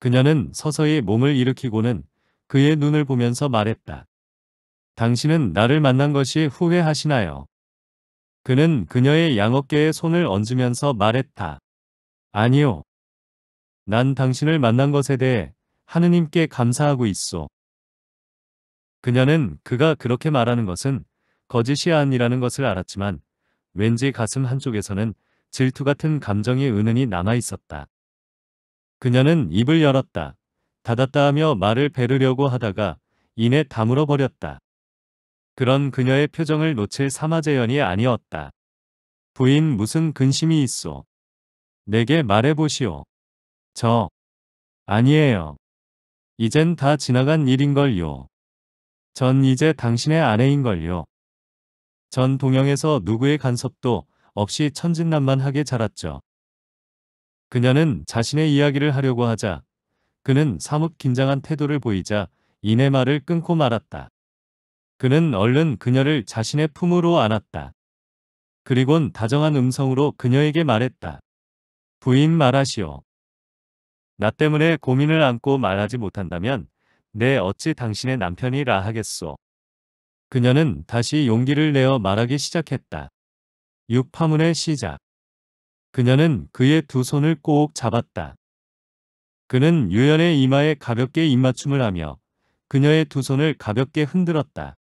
그녀는 서서히 몸을 일으키고는 그의 눈을 보면서 말했다. 당신은 나를 만난 것이 후회하시나요? 그는 그녀의 양어깨에 손을 얹으면서 말했다. 아니요. 난 당신을 만난 것에 대해 하느님께 감사하고 있소. 그녀는 그가 그렇게 말하는 것은 거짓이 아니라는 것을 알았지만 왠지 가슴 한쪽에서는 질투 같은 감정이 은은히 남아있었다. 그녀는 입을 열었다. 닫았다 하며 말을 베르려고 하다가 이내 다물어버렸다. 그런 그녀의 표정을 놓칠 사마재연이 아니었다. 부인 무슨 근심이 있어. 내게 말해보시오. 저 아니에요. 이젠 다 지나간 일인걸요. 전 이제 당신의 아내인걸요. 전 동영에서 누구의 간섭도 없이 천진난만하게 자랐죠. 그녀는 자신의 이야기를 하려고 하자 그는 사뭇 긴장한 태도를 보이자 이내 말을 끊고 말았다. 그는 얼른 그녀를 자신의 품으로 안았다. 그리곤 다정한 음성으로 그녀에게 말했다. 부인 말하시오. 나 때문에 고민을 안고 말하지 못한다면 내 어찌 당신의 남편이라 하겠소. 그녀는 다시 용기를 내어 말하기 시작했다. 6파문의 시작. 그녀는 그의 두 손을 꼭 잡았다. 그는 유연의 이마에 가볍게 입맞춤을 하며 그녀의 두 손을 가볍게 흔들었다.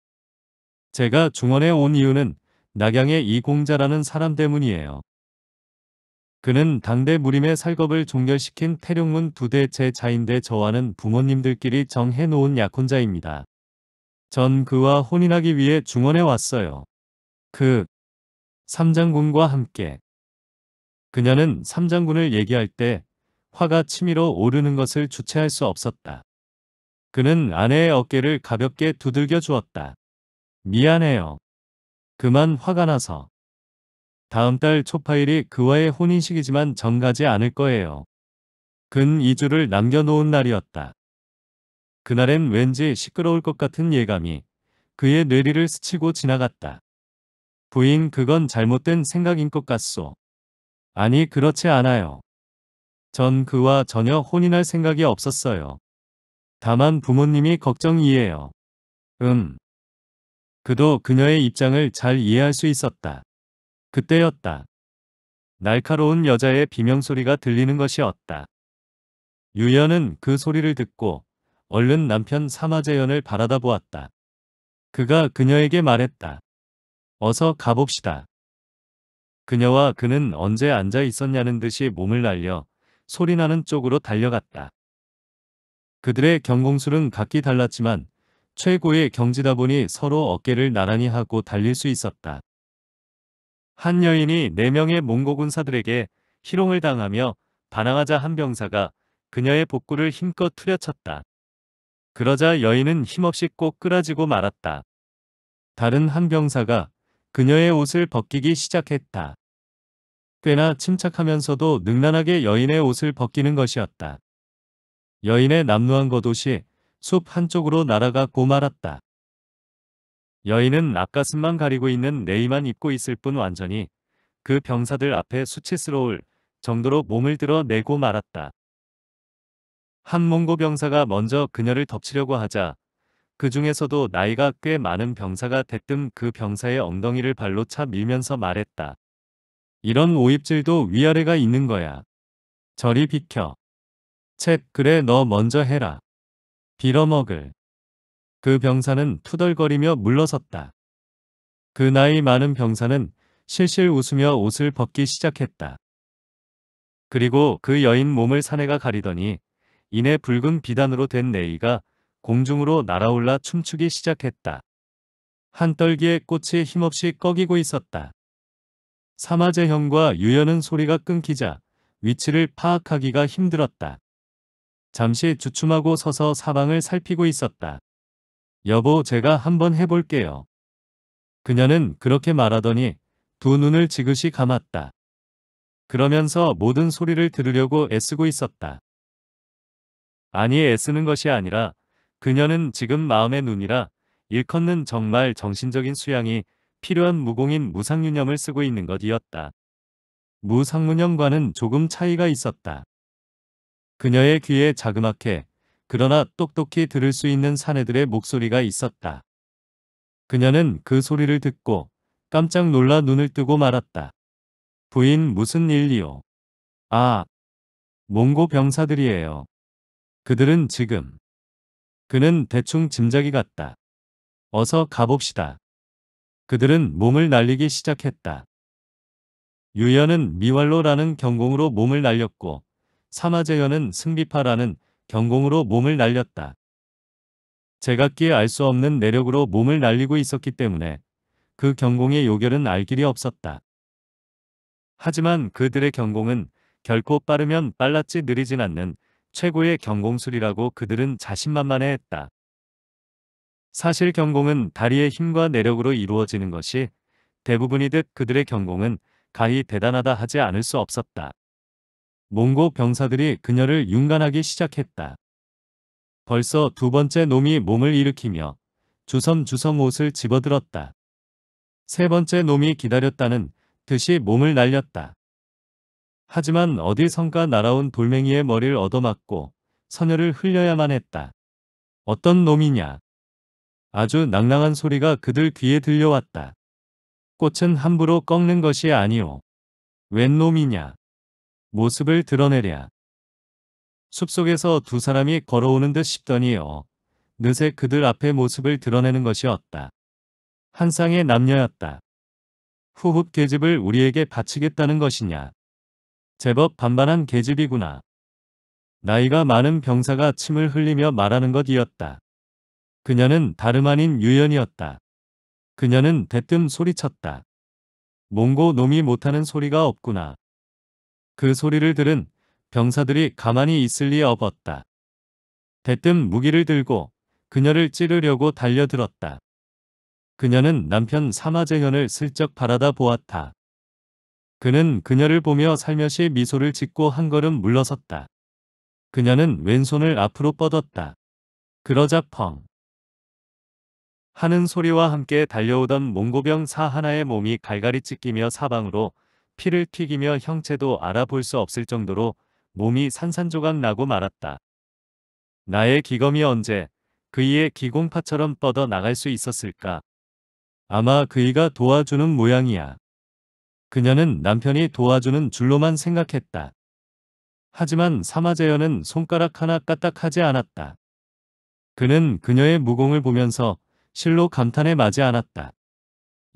제가 중원에 온 이유는 낙양의 이공자라는 사람 때문이에요. 그는 당대 무림의 살겁을 종결시킨 태룡문 두대제 자인데 저와는 부모님들끼리 정해놓은 약혼자입니다. 전 그와 혼인하기 위해 중원에 왔어요. 그 삼장군과 함께 그녀는 삼장군을 얘기할 때 화가 치밀어 오르는 것을 주체할 수 없었다. 그는 아내의 어깨를 가볍게 두들겨 주었다. 미안해요. 그만 화가 나서. 다음 달 초파일이 그와의 혼인식이지만 정가지 않을 거예요. 근 2주를 남겨놓은 날이었다. 그날엔 왠지 시끄러울 것 같은 예감이 그의 뇌리를 스치고 지나갔다. 부인 그건 잘못된 생각인 것 같소. 아니 그렇지 않아요. 전 그와 전혀 혼인할 생각이 없었어요. 다만 부모님이 걱정이에요. 음. 그도 그녀의 입장을 잘 이해할 수 있었다. 그때였다. 날카로운 여자의 비명소리가 들리는 것이었다. 유연은 그 소리를 듣고 얼른 남편 사마재연을 바라다 보았다. 그가 그녀에게 말했다. 어서 가봅시다. 그녀와 그는 언제 앉아 있었냐는 듯이 몸을 날려 소리나는 쪽으로 달려갔다. 그들의 경공술은 각기 달랐지만 최고의 경지다 보니 서로 어깨를 나란히 하고 달릴 수 있었다. 한 여인이 네명의 몽고군사들에게 희롱을 당하며 반항하자 한 병사가 그녀의 복구를 힘껏 투려쳤다. 그러자 여인은 힘없이 꼭 끌어지고 말았다. 다른 한 병사가 그녀의 옷을 벗기기 시작했다. 꽤나 침착하면서도 능란하게 여인의 옷을 벗기는 것이었다. 여인의 남루한 겉옷이 숲 한쪽으로 날아가고 말았다. 여인은 앞가슴만 가리고 있는 네이만 입고 있을 뿐 완전히 그 병사들 앞에 수치스러울 정도로 몸을 들어 내고 말았다. 한 몽고 병사가 먼저 그녀를 덮치려고 하자 그 중에서도 나이가 꽤 많은 병사가 대뜸 그 병사의 엉덩이를 발로 차 밀면서 말했다. 이런 오입질도 위아래가 있는 거야. 저리 비켜. 책 그래 너 먼저 해라. 빌어먹을. 그 병사는 투덜거리며 물러섰다. 그 나이 많은 병사는 실실 웃으며 옷을 벗기 시작했다. 그리고 그 여인 몸을 사내가 가리더니 이내 붉은 비단으로 된네이가 공중으로 날아올라 춤추기 시작했다. 한떨기에 꽃이 힘없이 꺾이고 있었다. 사마재형과 유연은 소리가 끊기자 위치를 파악하기가 힘들었다. 잠시 주춤하고 서서 사방을 살피고 있었다. 여보 제가 한번 해볼게요. 그녀는 그렇게 말하더니 두 눈을 지그시 감았다. 그러면서 모든 소리를 들으려고 애쓰고 있었다. 아니 에 애쓰는 것이 아니라 그녀는 지금 마음의 눈이라 일컫는 정말 정신적인 수양이 필요한 무공인 무상유념을 쓰고 있는 것이었다. 무상무념과는 조금 차이가 있었다. 그녀의 귀에 자그맣게 그러나 똑똑히 들을 수 있는 사내들의 목소리가 있었다. 그녀는 그 소리를 듣고 깜짝 놀라 눈을 뜨고 말았다. 부인 무슨 일이요? 아, 몽고 병사들이에요. 그들은 지금. 그는 대충 짐작이 갔다. 어서 가봅시다. 그들은 몸을 날리기 시작했다. 유연은 미왈로라는 경공으로 몸을 날렸고 사마제연은 승비파라는 경공으로 몸을 날렸다. 제각기에 알 수 없는 내력으로 몸을 날리고 있었기 때문에 그 경공의 요결은 알 길이 없었다. 하지만 그들의 경공은 결코 빠르면 빨랐지 느리진 않는 최고의 경공술이라고 그들은 자신만만해했다. 사실 경공은 다리의 힘과 내력으로 이루어지는 것이 대부분이듯 그들의 경공은 가히 대단하다 하지 않을 수 없었다. 몽고 병사들이 그녀를 윤간하기 시작했다. 벌써 두 번째 놈이 몸을 일으키며 주섬주섬 옷을 집어들었다. 세 번째 놈이 기다렸다는 듯이 몸을 날렸다. 하지만 어딜선가 날아온 돌멩이의 머리를 얻어맞고 선녀을 흘려야만 했다. 어떤 놈이냐. 아주 낭랑한 소리가 그들 귀에 들려왔다. 꽃은 함부로 꺾는 것이 아니오. 웬 놈이냐. 모습을 드러내랴. 숲속에서 두 사람이 걸어오는 듯 싶더니요. 늦에 그들 앞에 모습을 드러내는 것이었다. 한 쌍의 남녀였다. 후훗 계집을 우리에게 바치겠다는 것이냐. 제법 반반한 계집이구나. 나이가 많은 병사가 침을 흘리며 말하는 것이었다. 그녀는 다름 아닌 유연이었다. 그녀는 대뜸 소리쳤다. 몽고 놈이 못하는 소리가 없구나. 그 소리를 들은 병사들이 가만히 있을 리 없었다. 대뜸 무기를 들고 그녀를 찌르려고 달려들었다. 그녀는 남편 사마재현을 슬쩍 바라다 보았다. 그는 그녀를 보며 살며시 미소를 짓고 한 걸음 물러섰다. 그녀는 왼손을 앞으로 뻗었다. 그러자 펑 하는 소리와 함께 달려오던 몽고병 사 하나의 몸이 갈갈이 찢기며 사방으로 피를 튀기며 형체도 알아볼 수 없을 정도로 몸이 산산조각 나고 말았다. 나의 기검이 언제 그이의 기공파처럼 뻗어 나갈 수 있었을까? 아마 그이가 도와주는 모양이야. 그녀는 남편이 도와주는 줄로만 생각했다. 하지만 사마제연은 손가락 하나 까딱하지 않았다. 그는 그녀의 무공을 보면서 실로 감탄에 마지 않았다.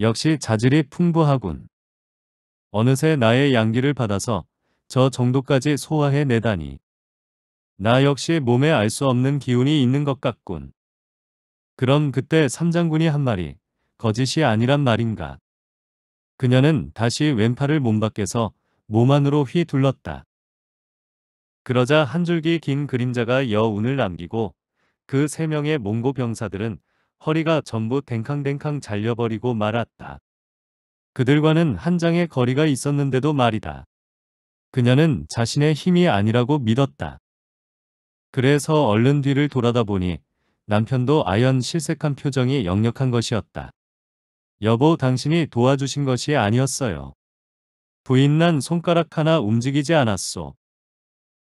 역시 자질이 풍부하군. 어느새 나의 양기를 받아서 저 정도까지 소화해 내다니. 나 역시 몸에 알 수 없는 기운이 있는 것 같군. 그럼 그때 삼장군이 한 말이 거짓이 아니란 말인가. 그녀는 다시 왼팔을 몸 밖에서 몸 안으로 휘둘렀다. 그러자 한 줄기 긴 그림자가 여운을 남기고 그 세 명의 몽고 병사들은 허리가 전부 댕캉댕캉 잘려버리고 말았다. 그들과는 한 장의 거리가 있었는데도 말이다. 그녀는 자신의 힘이 아니라고 믿었다. 그래서 얼른 뒤를 돌아다 보니 남편도 아연 실색한 표정이 역력한 것이었다. 여보 당신이 도와주신 것이 아니었어요. 부인 난 손가락 하나 움직이지 않았소.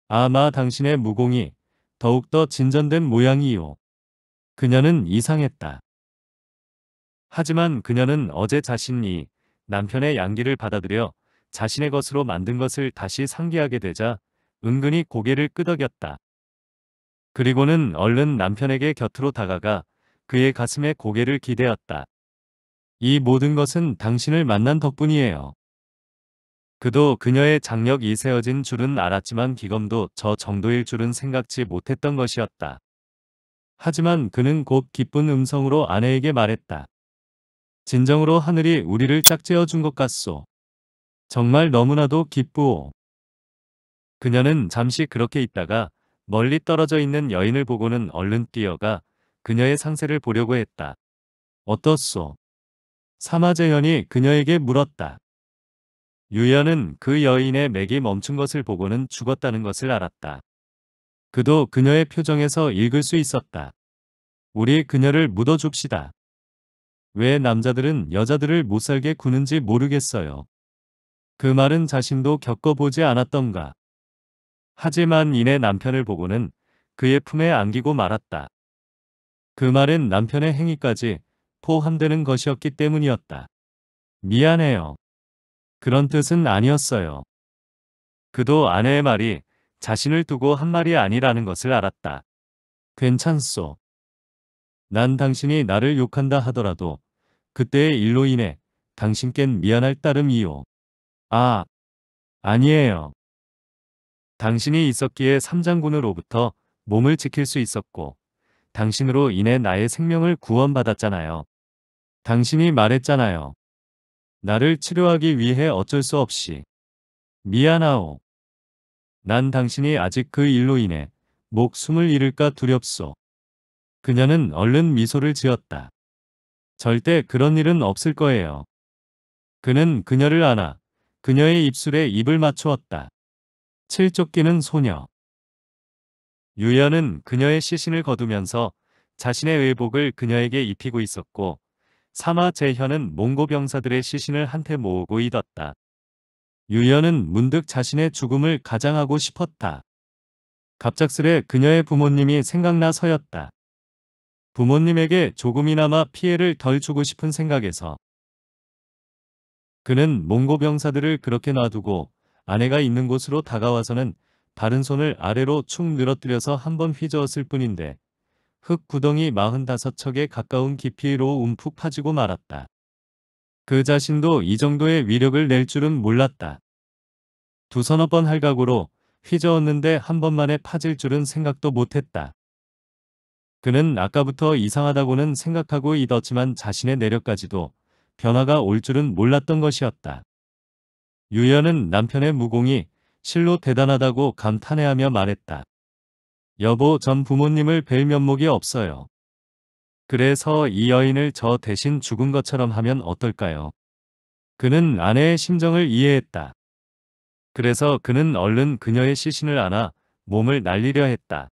아마 당신의 무공이 더욱더 진전된 모양이요. 그녀는 이상했다. 하지만 그녀는 어제 자신이 남편의 양기를 받아들여 자신의 것으로 만든 것을 다시 상기하게 되자 은근히 고개를 끄덕였다. 그리고는 얼른 남편에게 곁으로 다가가 그의 가슴에 고개를 기대었다. 이 모든 것은 당신을 만난 덕분이에요. 그도 그녀의 장력이 세어진 줄은 알았지만 기검도 저 정도일 줄은 생각지 못했던 것이었다. 하지만 그는 곧 기쁜 음성으로 아내에게 말했다. 진정으로 하늘이 우리를 짝지어 준 것 같소. 정말 너무나도 기쁘오. 그녀는 잠시 그렇게 있다가 멀리 떨어져 있는 여인을 보고는 얼른 뛰어가 그녀의 상세를 보려고 했다. 어떻소? 사마재현이 그녀에게 물었다. 유연은 그 여인의 맥이 멈춘 것을 보고는 죽었다는 것을 알았다. 그도 그녀의 표정에서 읽을 수 있었다. 우리 그녀를 묻어 줍시다. 왜 남자들은 여자들을 못살게 구는지 모르겠어요. 그 말은 자신도 겪어보지 않았던가. 하지만 이내 남편을 보고는 그의 품에 안기고 말았다. 그 말은 남편의 행위까지 포함되는 것이었기 때문이었다. 미안해요. 그런 뜻은 아니었어요. 그도 아내의 말이 자신을 두고 한 말이 아니라는 것을 알았다. 괜찮소. 난 당신이 나를 욕한다 하더라도 그때의 일로 인해 당신껜 미안할 따름이요. 아, 아니에요. 당신이 있었기에 삼장군으로부터 몸을 지킬 수 있었고 당신으로 인해 나의 생명을 구원받았잖아요. 당신이 말했잖아요. 나를 치료하기 위해 어쩔 수 없이. 미안하오. 난 당신이 아직 그 일로 인해 목숨을 잃을까 두렵소. 그녀는 얼른 미소를 지었다. 절대 그런 일은 없을 거예요. 그는 그녀를 안아 그녀의 입술에 입을 맞추었다. 칠쫓기는 소녀. 유연은 그녀의 시신을 거두면서 자신의 외복을 그녀에게 입히고 있었고 사마 제현은 몽고 병사들의 시신을 한테 모으고 잃었다유현은 문득 자신의 죽음을 가장하고 싶었다. 갑작스레 그녀의 부모님이 생각나 서였다. 부모님에게 조금이나마 피해를 덜 주고 싶은 생각에서 그는 몽고 병사들을 그렇게 놔두고 아내가 있는 곳으로 다가와서는 다른 손을 아래로 축 늘어뜨려서 한번 휘저었을 뿐인데 흙 구덩이 45척에 가까운 깊이로 움푹 파지고 말았다. 그 자신도 이 정도의 위력을 낼 줄은 몰랐다. 두 서너 번 할각으로 휘저었는데 한 번만에 파질 줄은 생각도 못했다. 그는 아까부터 이상하다고는 생각하고 있었지만 자신의 내력까지도 변화가 올 줄은 몰랐던 것이었다. 유연은 남편의 무공이 실로 대단하다고 감탄해하며 말했다. 여보 전 부모님을 뵐 면목이 없어요. 그래서 이 여인을 저 대신 죽은 것처럼 하면 어떨까요? 그는 아내의 심정을 이해했다. 그래서 그는 얼른 그녀의 시신을 안아 몸을 날리려 했다.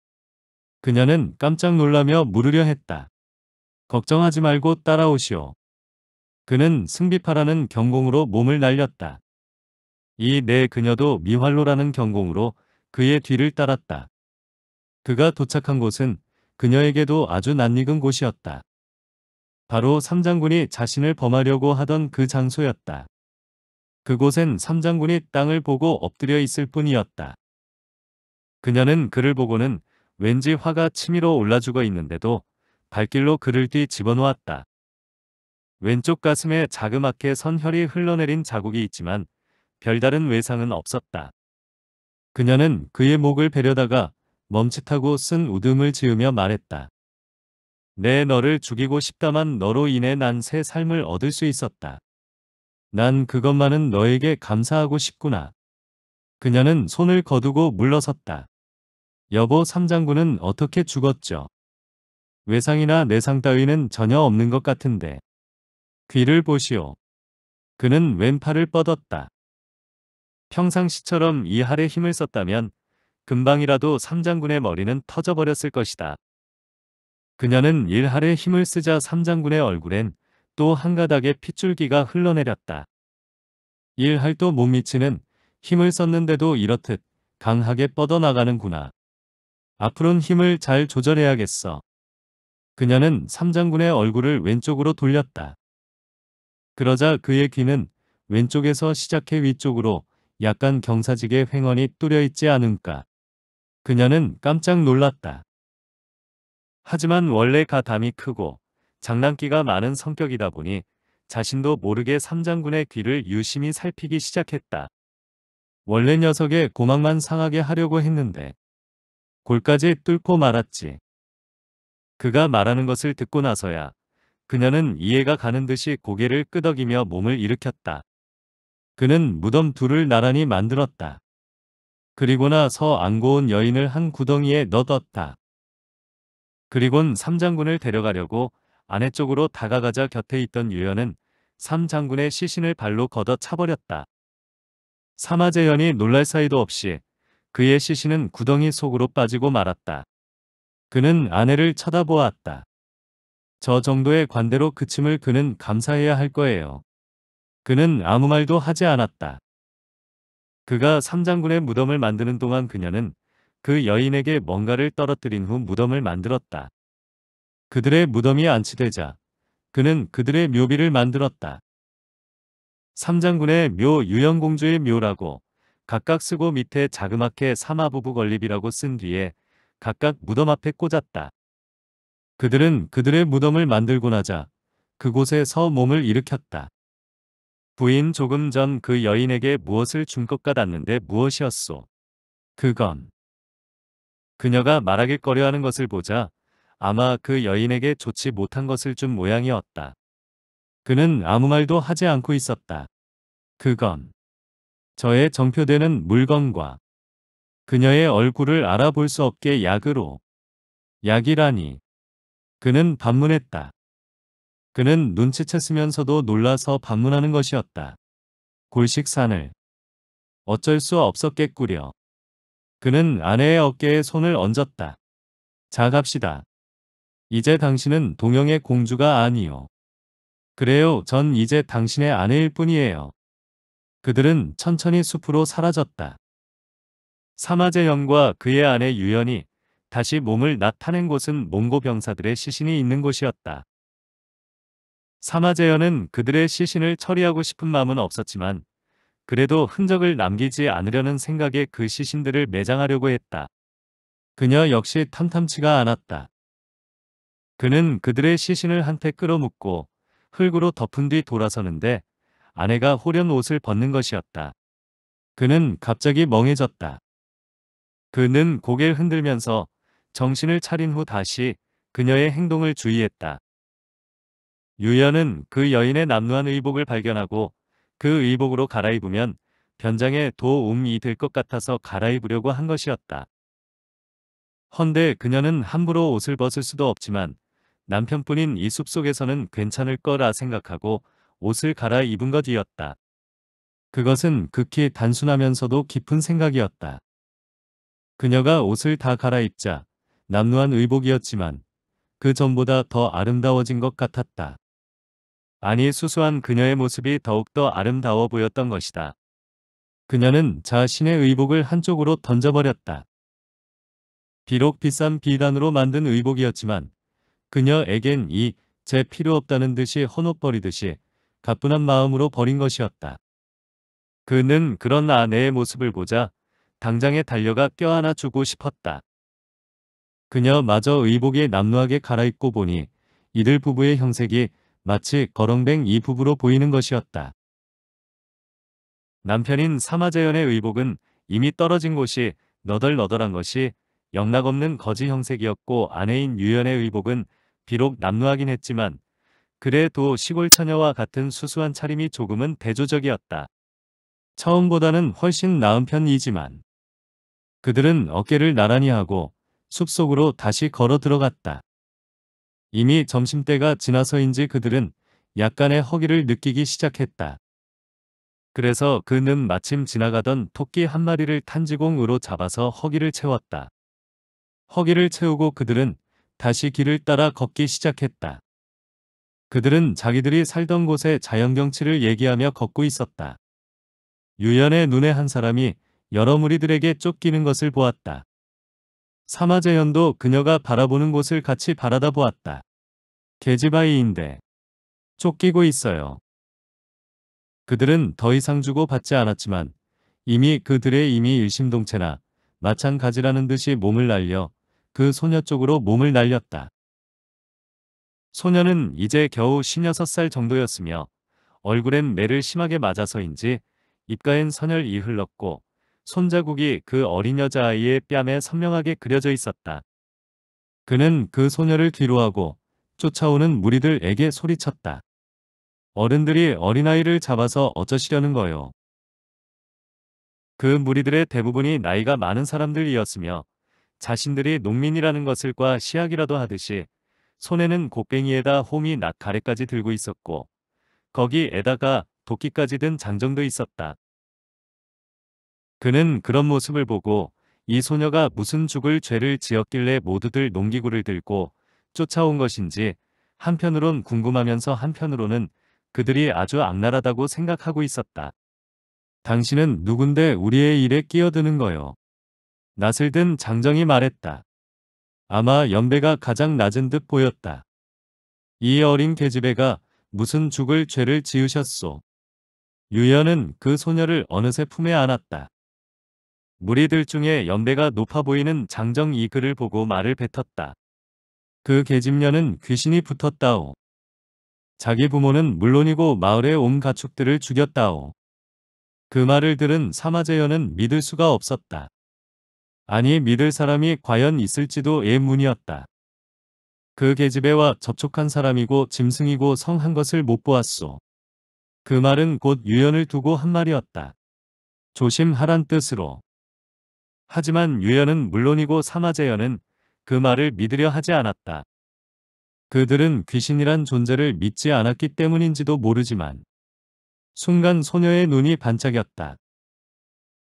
그녀는 깜짝 놀라며 물으려 했다. 걱정하지 말고 따라오시오. 그는 승비파라는 경공으로 몸을 날렸다. 이내 네 그녀도 미활로라는 경공으로 그의 뒤를 따랐다. 그가 도착한 곳은 그녀에게도 아주 낯익은 곳이었다. 바로 삼장군이 자신을 범하려고 하던 그 장소였다. 그곳엔 삼장군이 땅을 보고 엎드려 있을 뿐이었다. 그녀는 그를 보고는 왠지 화가 치밀어 올라 죽어 있는데도 발길로 그를 뒤 집어놓았다. 왼쪽 가슴에 자그맣게 선혈이 흘러내린 자국이 있지만 별다른 외상은 없었다. 그녀는 그의 목을 베려다가 멈칫하고 쓴 우듬을 지으며 말했다. 내 너를 죽이고 싶다만 너로 인해 난 새 삶을 얻을 수 있었다. 난 그것만은 너에게 감사하고 싶구나. 그녀는 손을 거두고 물러섰다. 여보 삼장군은 어떻게 죽었죠? 외상이나 내상 따위는 전혀 없는 것 같은데. 귀를 보시오. 그는 왼팔을 뻗었다. 평상시처럼 이 할에 힘을 썼다면 금방이라도 삼장군의 머리는 터져버렸을 것이다. 그녀는 일할에 힘을 쓰자 삼장군의 얼굴엔 또 한 가닥의 핏줄기가 흘러내렸다. 일할도 못 미치는 힘을 썼는데도 이렇듯 강하게 뻗어나가는구나. 앞으론 힘을 잘 조절해야겠어. 그녀는 삼장군의 얼굴을 왼쪽으로 돌렸다. 그러자 그의 귀는 왼쪽에서 시작해 위쪽으로 약간 경사지게 횡원이 뚫려있지 않은까 그녀는 깜짝 놀랐다. 하지만 원래 가담이 크고 장난기가 많은 성격이다 보니 자신도 모르게 삼장군의 귀를 유심히 살피기 시작했다. 원래 녀석의 고막만 상하게 하려고 했는데 골까지 뚫고 말았지. 그가 말하는 것을 듣고 나서야 그녀는 이해가 가는 듯이 고개를 끄덕이며 몸을 일으켰다. 그는 무덤 둘을 나란히 만들었다. 그리고나 서 안고온 여인을 한 구덩이에 넣었다. 그리곤 삼장군을 데려가려고 아내 쪽으로 다가가자 곁에 있던 유연은 삼장군의 시신을 발로 걷어 차버렸다. 사마재현이 놀랄 사이도 없이 그의 시신은 구덩이 속으로 빠지고 말았다. 그는 아내를 쳐다보았다. 저 정도의 관대로 그침을 그는 감사해야 할 거예요. 그는 아무 말도 하지 않았다. 그가 삼장군의 무덤을 만드는 동안 그녀는 그 여인에게 뭔가를 떨어뜨린 후 무덤을 만들었다. 그들의 무덤이 안치되자 그는 그들의 묘비를 만들었다. 삼장군의 묘 유영공주의 묘라고 각각 쓰고 밑에 자그맣게 사마부부 건립이라고 쓴 뒤에 각각 무덤 앞에 꽂았다. 그들은 그들의 무덤을 만들고 나자 그곳에 서 몸을 일으켰다. 부인 조금 전 그 여인에게 무엇을 준 것 같았는데 무엇이었소? 그건 그녀가 말하길 꺼려하는 것을 보자 아마 그 여인에게 좋지 못한 것을 준 모양이었다. 그는 아무 말도 하지 않고 있었다. 그건 저의 정표되는 물건과 그녀의 얼굴을 알아볼 수 없게 약으로 약이라니 그는 반문했다. 그는 눈치챘으면서도 놀라서 방문하는 것이었다. 골식산을 어쩔 수 없었겠구려. 그는 아내의 어깨에 손을 얹었다. 자 갑시다. 이제 당신은 동영의 공주가 아니요. 그래요 전 이제 당신의 아내일 뿐이에요. 그들은 천천히 숲으로 사라졌다. 사마재영과 그의 아내 유연이 다시 몸을 나타낸 곳은 몽고 병사들의 시신이 있는 곳이었다. 사마제연은 그들의 시신을 처리하고 싶은 마음은 없었지만 그래도 흔적을 남기지 않으려는 생각에 그 시신들을 매장하려고 했다. 그녀 역시 탐탐치가 않았다. 그는 그들의 시신을 한테 끌어묻고 흙으로 덮은 뒤 돌아서는데 아내가 호련 옷을 벗는 것이었다. 그는 갑자기 멍해졌다. 그는 고개를 흔들면서 정신을 차린 후 다시 그녀의 행동을 주의했다. 유연은 그 여인의 남루한 의복을 발견하고 그 의복으로 갈아입으면 변장에 도움이 될 것 같아서 갈아입으려고 한 것이었다. 헌데 그녀는 함부로 옷을 벗을 수도 없지만 남편뿐인 이 숲속에서는 괜찮을 거라 생각하고 옷을 갈아입은 것이었다. 그것은 극히 단순하면서도 깊은 생각이었다. 그녀가 옷을 다 갈아입자 남루한 의복이었지만 그 전보다 더 아름다워진 것 같았다. 아니 수수한 그녀의 모습이 더욱더 아름다워 보였던 것이다. 그녀는 자신의 의복을 한쪽으로 던져버렸다. 비록 비싼 비단으로 만든 의복이었지만 그녀에겐 이 제 필요 없다는 듯이 헌옷버리듯이 가뿐한 마음으로 버린 것이었다. 그는 그런 아내의 모습을 보자 당장에 달려가 껴안아 주고 싶었다. 그녀마저 의복에 남루하게 갈아입고 보니 이들 부부의 형색이 마치 거렁뱅 이 부부로 보이는 것이었다. 남편인 사마재연의 의복은 이미 떨어진 곳이 너덜너덜한 것이 영락없는 거지 형색이었고 아내인 유연의 의복은 비록 남루하긴 했지만 그래도 시골 처녀와 같은 수수한 차림이 조금은 대조적이었다. 처음보다는 훨씬 나은 편이지만 그들은 어깨를 나란히 하고 숲속으로 다시 걸어 들어갔다. 이미 점심때가 지나서인지 그들은 약간의 허기를 느끼기 시작했다. 그래서 그는 마침 지나가던 토끼 한 마리를 탄지공으로 잡아서 허기를 채웠다. 허기를 채우고 그들은 다시 길을 따라 걷기 시작했다. 그들은 자기들이 살던 곳의 자연경치를 얘기하며 걷고 있었다. 유연의 눈에 한 사람이 여러 무리들에게 쫓기는 것을 보았다. 사마제현도 그녀가 바라보는 곳을 같이 바라다 보았다. 계집아이인데 쫓기고 있어요. 그들은 더 이상 주고 받지 않았지만 이미 그들의 이미 일심동체나 마찬가지라는 듯이 몸을 날려 그 소녀 쪽으로 몸을 날렸다. 소녀는 이제 겨우 56살 정도였으며 얼굴엔 매를 심하게 맞아서인지 입가엔 선혈이 흘렀고 손자국이 그 어린 여자아이의 뺨에 선명하게 그려져 있었다. 그는 그 소녀를 뒤로하고 쫓아오는 무리들에게 소리쳤다. 어른들이 어린아이를 잡아서 어쩌시려는 거요. 그 무리들의 대부분이 나이가 많은 사람들이었으며 자신들이 농민이라는 것을과 시약이라도 하듯이 손에는 곡괭이에다 홈이 낙가래까지 들고 있었고 거기에다가 도끼까지 든 장정도 있었다. 그는 그런 모습을 보고 이 소녀가 무슨 죽을 죄를 지었길래 모두들 농기구를 들고 쫓아온 것인지 한편으론 궁금하면서 한편으로는 그들이 아주 악랄하다고 생각하고 있었다. 당신은 누군데 우리의 일에 끼어드는 거요. 낯을 든 장정이 말했다. 아마 연배가 가장 낮은 듯 보였다. 이 어린 계집애가 무슨 죽을 죄를 지으셨소. 유연은 그 소녀를 어느새 품에 안았다. 무리들 중에 연배가 높아 보이는 장정 이 글을 보고 말을 뱉었다. 그 계집녀는 귀신이 붙었다오. 자기 부모는 물론이고 마을의 온 가축들을 죽였다오. 그 말을 들은 사마제연은 믿을 수가 없었다. 아니 믿을 사람이 과연 있을지도 예문이었다. 그 계집애와 접촉한 사람이고 짐승이고 성한 것을 못 보았소. 그 말은 곧 유연을 두고 한 말이었다. 조심하란 뜻으로. 하지만 유연은 물론이고 사마제연은 그 말을 믿으려 하지 않았다. 그들은 귀신이란 존재를 믿지 않았기 때문인지도 모르지만 순간 소녀의 눈이 반짝였다.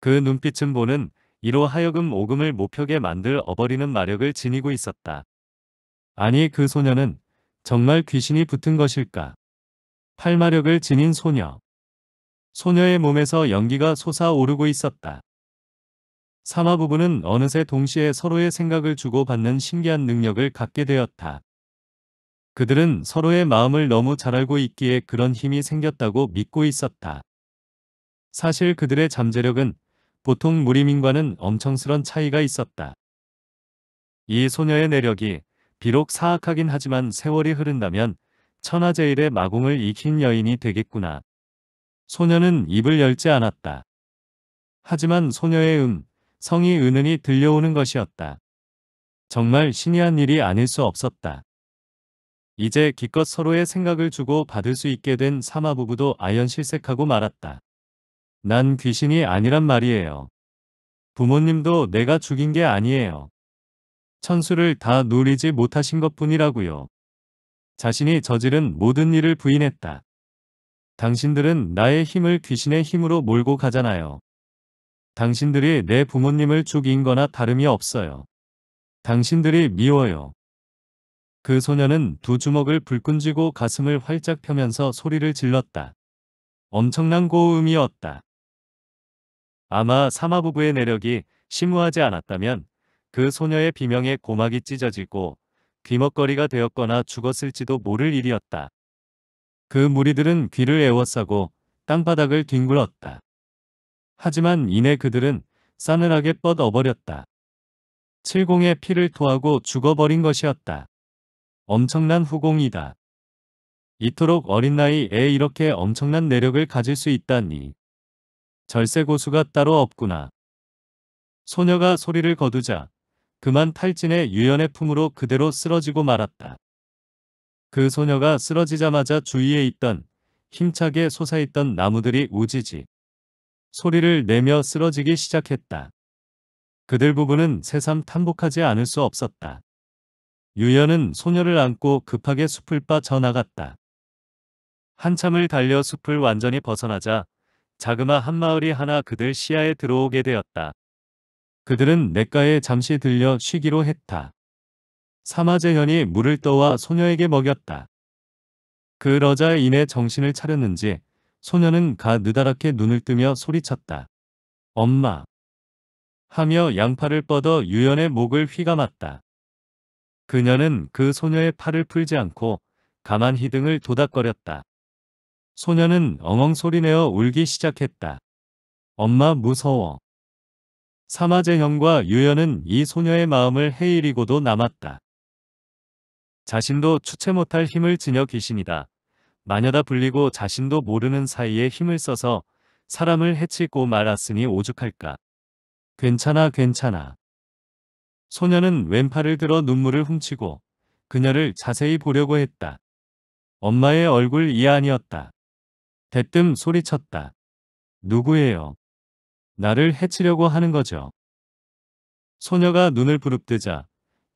그 눈빛은 보는 이로 하여금 오금을 못표게 만들 어버리는 마력을 지니고 있었다. 아니 그 소녀는 정말 귀신이 붙은 것일까? 팔마력을 지닌 소녀. 소녀의 몸에서 연기가 솟아오르고 있었다. 사마 부부는 어느새 동시에 서로의 생각을 주고받는 신기한 능력을 갖게 되었다. 그들은 서로의 마음을 너무 잘 알고 있기에 그런 힘이 생겼다고 믿고 있었다. 사실 그들의 잠재력은 보통 무리민과는 엄청스런 차이가 있었다. 이 소녀의 내력이 비록 사악하긴 하지만 세월이 흐른다면 천하제일의 마공을 익힌 여인이 되겠구나. 소녀는 입을 열지 않았다. 하지만 소녀의 음, 성이 은은히 들려오는 것이었다. 정말 신이한 일이 아닐 수 없었다. 이제 기껏 서로의 생각을 주고 받을 수 있게 된 사마 부부도 아연 실색하고 말았다. 난 귀신이 아니란 말이에요. 부모님도 내가 죽인 게 아니에요. 천수를 다 누리지 못하신 것 뿐이라고요. 자신이 저지른 모든 일을 부인했다. 당신들은 나의 힘을 귀신의 힘으로 몰고 가잖아요. 당신들이 내 부모님을 죽인 거나 다름이 없어요. 당신들이 미워요. 그 소녀는 두 주먹을 불끈 쥐고 가슴을 활짝 펴면서 소리를 질렀다. 엄청난 고음이었다. 아마 사마부부의 내력이 심오하지 않았다면 그 소녀의 비명에 고막이 찢어지고 귀먹거리가 되었거나 죽었을지도 모를 일이었다. 그 무리들은 귀를 애워싸고 땅바닥을 뒹굴었다. 하지만 이내 그들은 싸늘하게 뻗어버렸다. 70의 피를 토하고 죽어버린 것이었다. 엄청난 후공이다. 이토록 어린 나이에 이렇게 엄청난 내력을 가질 수 있다니. 절세 고수가 따로 없구나. 소녀가 소리를 거두자 그만 탈진해 유연의 품으로 그대로 쓰러지고 말았다. 그 소녀가 쓰러지자마자 주위에 있던 힘차게 솟아있던 나무들이 우지지 소리를 내며 쓰러지기 시작했다. 그들 부부는 새삼 탐복하지 않을 수 없었다. 유연은 소녀를 안고 급하게 숲을 빠져나갔다. 한참을 달려 숲을 완전히 벗어나자 자그마 한 마을이 하나 그들 시야에 들어오게 되었다. 그들은 냇가에 잠시 들려 쉬기로 했다. 사마재현이 물을 떠와 소녀에게 먹였다. 그러자 이내 정신을 차렸는지 소녀는 가느다랗게 눈을 뜨며 소리쳤다. 엄마. 하며 양팔을 뻗어 유연의 목을 휘감았다. 그녀는 그 소녀의 팔을 풀지 않고 가만히 등을 도닥거렸다. 소녀는 엉엉 소리내어 울기 시작했다. 엄마 무서워. 사마재형과 유연은 이 소녀의 마음을 헤이리고도 남았다. 자신도 추체 못할 힘을 지녀 귀신이다. 마녀다 불리고 자신도 모르는 사이에 힘을 써서 사람을 해치고 말았으니 오죽할까. 괜찮아 괜찮아. 소녀는 왼팔을 들어 눈물을 훔치고 그녀를 자세히 보려고 했다. 엄마의 얼굴 이아니었다 대뜸 소리쳤다. 누구예요? 나를 해치려고 하는 거죠. 소녀가 눈을 부릅뜨자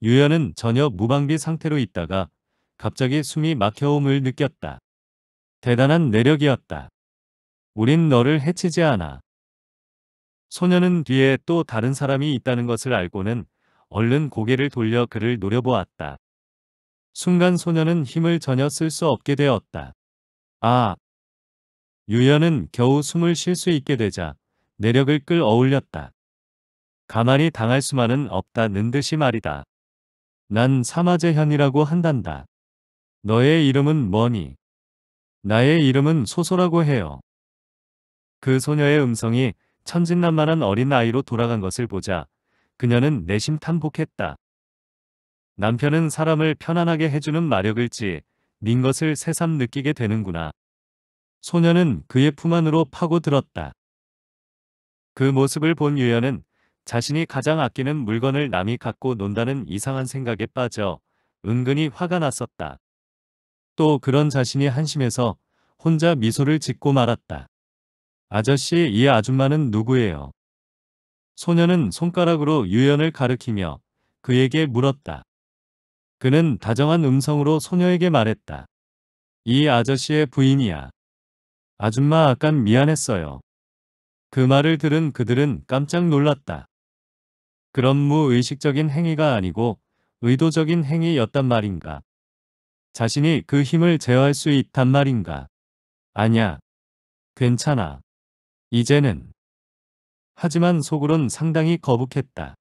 유연은 전혀 무방비 상태로 있다가 갑자기 숨이 막혀옴을 느꼈다. 대단한 내력이었다. 우린 너를 해치지 않아. 소녀는 뒤에 또 다른 사람이 있다는 것을 알고는 얼른 고개를 돌려 그를 노려보았다. 순간 소녀는 힘을 전혀 쓸 수 없게 되었다. 아! 유연은 겨우 숨을 쉴 수 있게 되자 내력을 끌어올렸다 가만히 당할 수만은 없다는 듯이 말이다. 난사마재현이라고 한단다. 너의 이름은 뭐니? 나의 이름은 소소라고 해요. 그 소녀의 음성이 천진난만한 어린 아이로 돌아간 것을 보자 그녀는 내심 탄복했다. 남편은 사람을 편안하게 해주는 마력을지 민 것을 새삼 느끼게 되는구나. 소녀는 그의 품 안으로 파고들었다. 그 모습을 본 유연은 자신이 가장 아끼는 물건을 남이 갖고 논다는 이상한 생각에 빠져 은근히 화가 났었다. 또 그런 자신이 한심해서 혼자 미소를 짓고 말았다. 아저씨 이 아줌마는 누구예요? 소녀는 손가락으로 유연을 가르키며 그에게 물었다. 그는 다정한 음성으로 소녀에게 말했다. 이 아저씨의 부인이야. 아줌마 아깐 미안했어요. 그 말을 들은 그들은 깜짝 놀랐다. 그런 무의식적인 행위가 아니고 의도적인 행위였단 말인가. 자신이 그 힘을 제어할 수 있단 말인가? 아냐. 괜찮아. 이제는. 하지만 속으론 상당히 거북했다.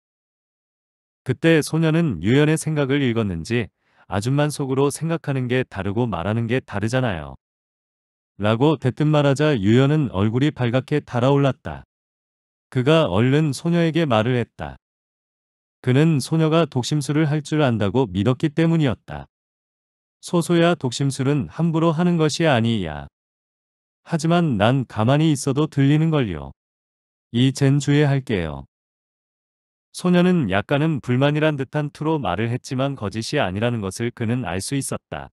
그때 소년은 유연의 생각을 읽었는지 아줌만 속으로 생각하는 게 다르고 말하는 게 다르잖아요. 라고 대뜸 말하자 유연은 얼굴이 발갛게 달아올랐다. 그가 얼른 소녀에게 말을 했다. 그는 소녀가 독심술을 할 줄 안다고 믿었기 때문이었다. 소소야 독심술은 함부로 하는 것이 아니야. 하지만 난 가만히 있어도 들리는걸요. 이젠주의 할게요. 소녀는 약간은 불만이란 듯한 투로 말을 했지만 거짓이 아니라는 것을 그는 알 수 있었다.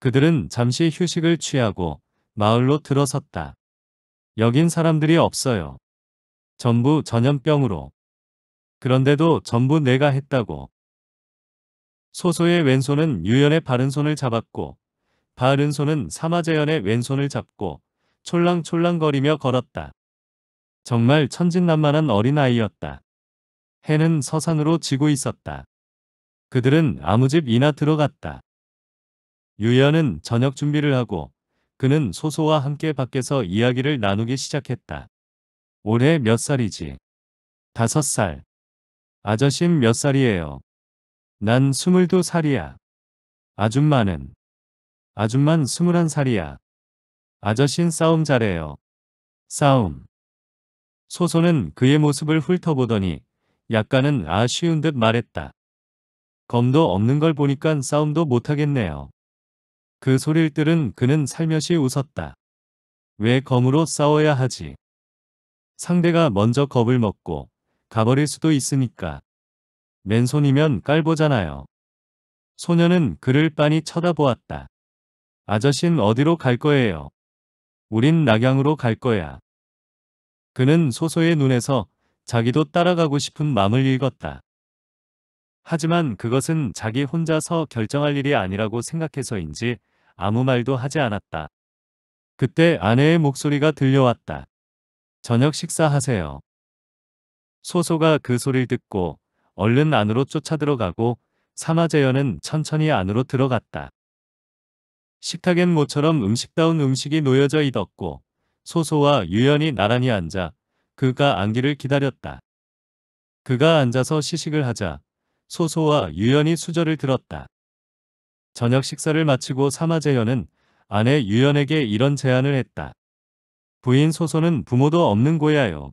그들은 잠시 휴식을 취하고 마을로 들어섰다. 여긴 사람들이 없어요. 전부 전염병으로. 그런데도 전부 내가 했다고. 소소의 왼손은 유연의 바른손을 잡았고 바른손은 사마재연의 왼손을 잡고 촐랑촐랑거리며 걸었다. 정말 천진난만한 어린아이였다. 해는 서산으로 지고 있었다. 그들은 아무 집이나 들어갔다. 유연은 저녁 준비를 하고 그는 소소와 함께 밖에서 이야기를 나누기 시작했다. 올해 몇 살이지? 다섯 살. 아저씨 몇 살이에요? 난 스물두 살이야. 아줌마는 아줌만 스물한 살이야. 아저씬 싸움 잘해요. 싸움. 소소는 그의 모습을 훑어보더니 약간은 아쉬운 듯 말했다. 검도 없는 걸 보니깐 싸움도 못하겠네요. 그 소릴 들은 그는 살며시 웃었다. 왜 검으로 싸워야 하지? 상대가 먼저 겁을 먹고 가버릴 수도 있으니까. 맨손이면 깔보잖아요. 소녀는 그를 빤히 쳐다보았다. 아저씨는 어디로 갈 거예요? 우린 낙양으로 갈 거야. 그는 소소의 눈에서 자기도 따라가고 싶은 마음을 읽었다. 하지만 그것은 자기 혼자서 결정할 일이 아니라고 생각해서인지 아무 말도 하지 않았다. 그때 아내의 목소리가 들려왔다. 저녁 식사하세요. 소소가 그 소리를 듣고 얼른 안으로 쫓아 들어가고 사마재연은 천천히 안으로 들어갔다. 식탁엔 모처럼 음식다운 음식이 놓여져 있었고 소소와 유연이 나란히 앉아 그가 안기를 기다렸다. 그가 앉아서 시식을 하자 소소와 유연이 수저를 들었다. 저녁 식사를 마치고 사마재연은 아내 유연에게 이런 제안을 했다. 부인 소소는 부모도 없는 고야요.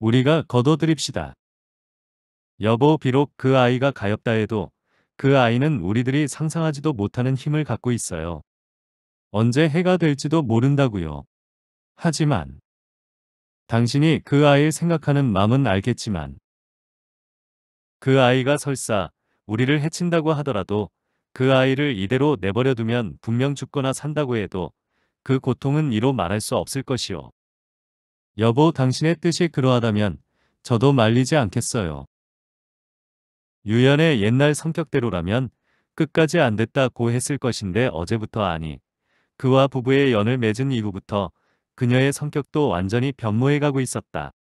우리가 거둬들입시다. 여보 비록 그 아이가 가엾다 해도 그 아이는 우리들이 상상하지도 못하는 힘을 갖고 있어요. 언제 해가 될지도 모른다고요. 하지만 당신이 그 아이를 생각하는 마음은 알겠지만 그 아이가 설사 우리를 해친다고 하더라도 그 아이를 이대로 내버려 두면 분명 죽거나 산다고 해도 그 고통은 이로 말할 수 없을 것이요. 여보 당신의 뜻이 그러하다면 저도 말리지 않겠어요. 유연의 옛날 성격대로라면 끝까지 안 됐다고 했을 것인데 어제부터 아니 그와 부부의 연을 맺은 이후부터 그녀의 성격도 완전히 변모해가고 있었다.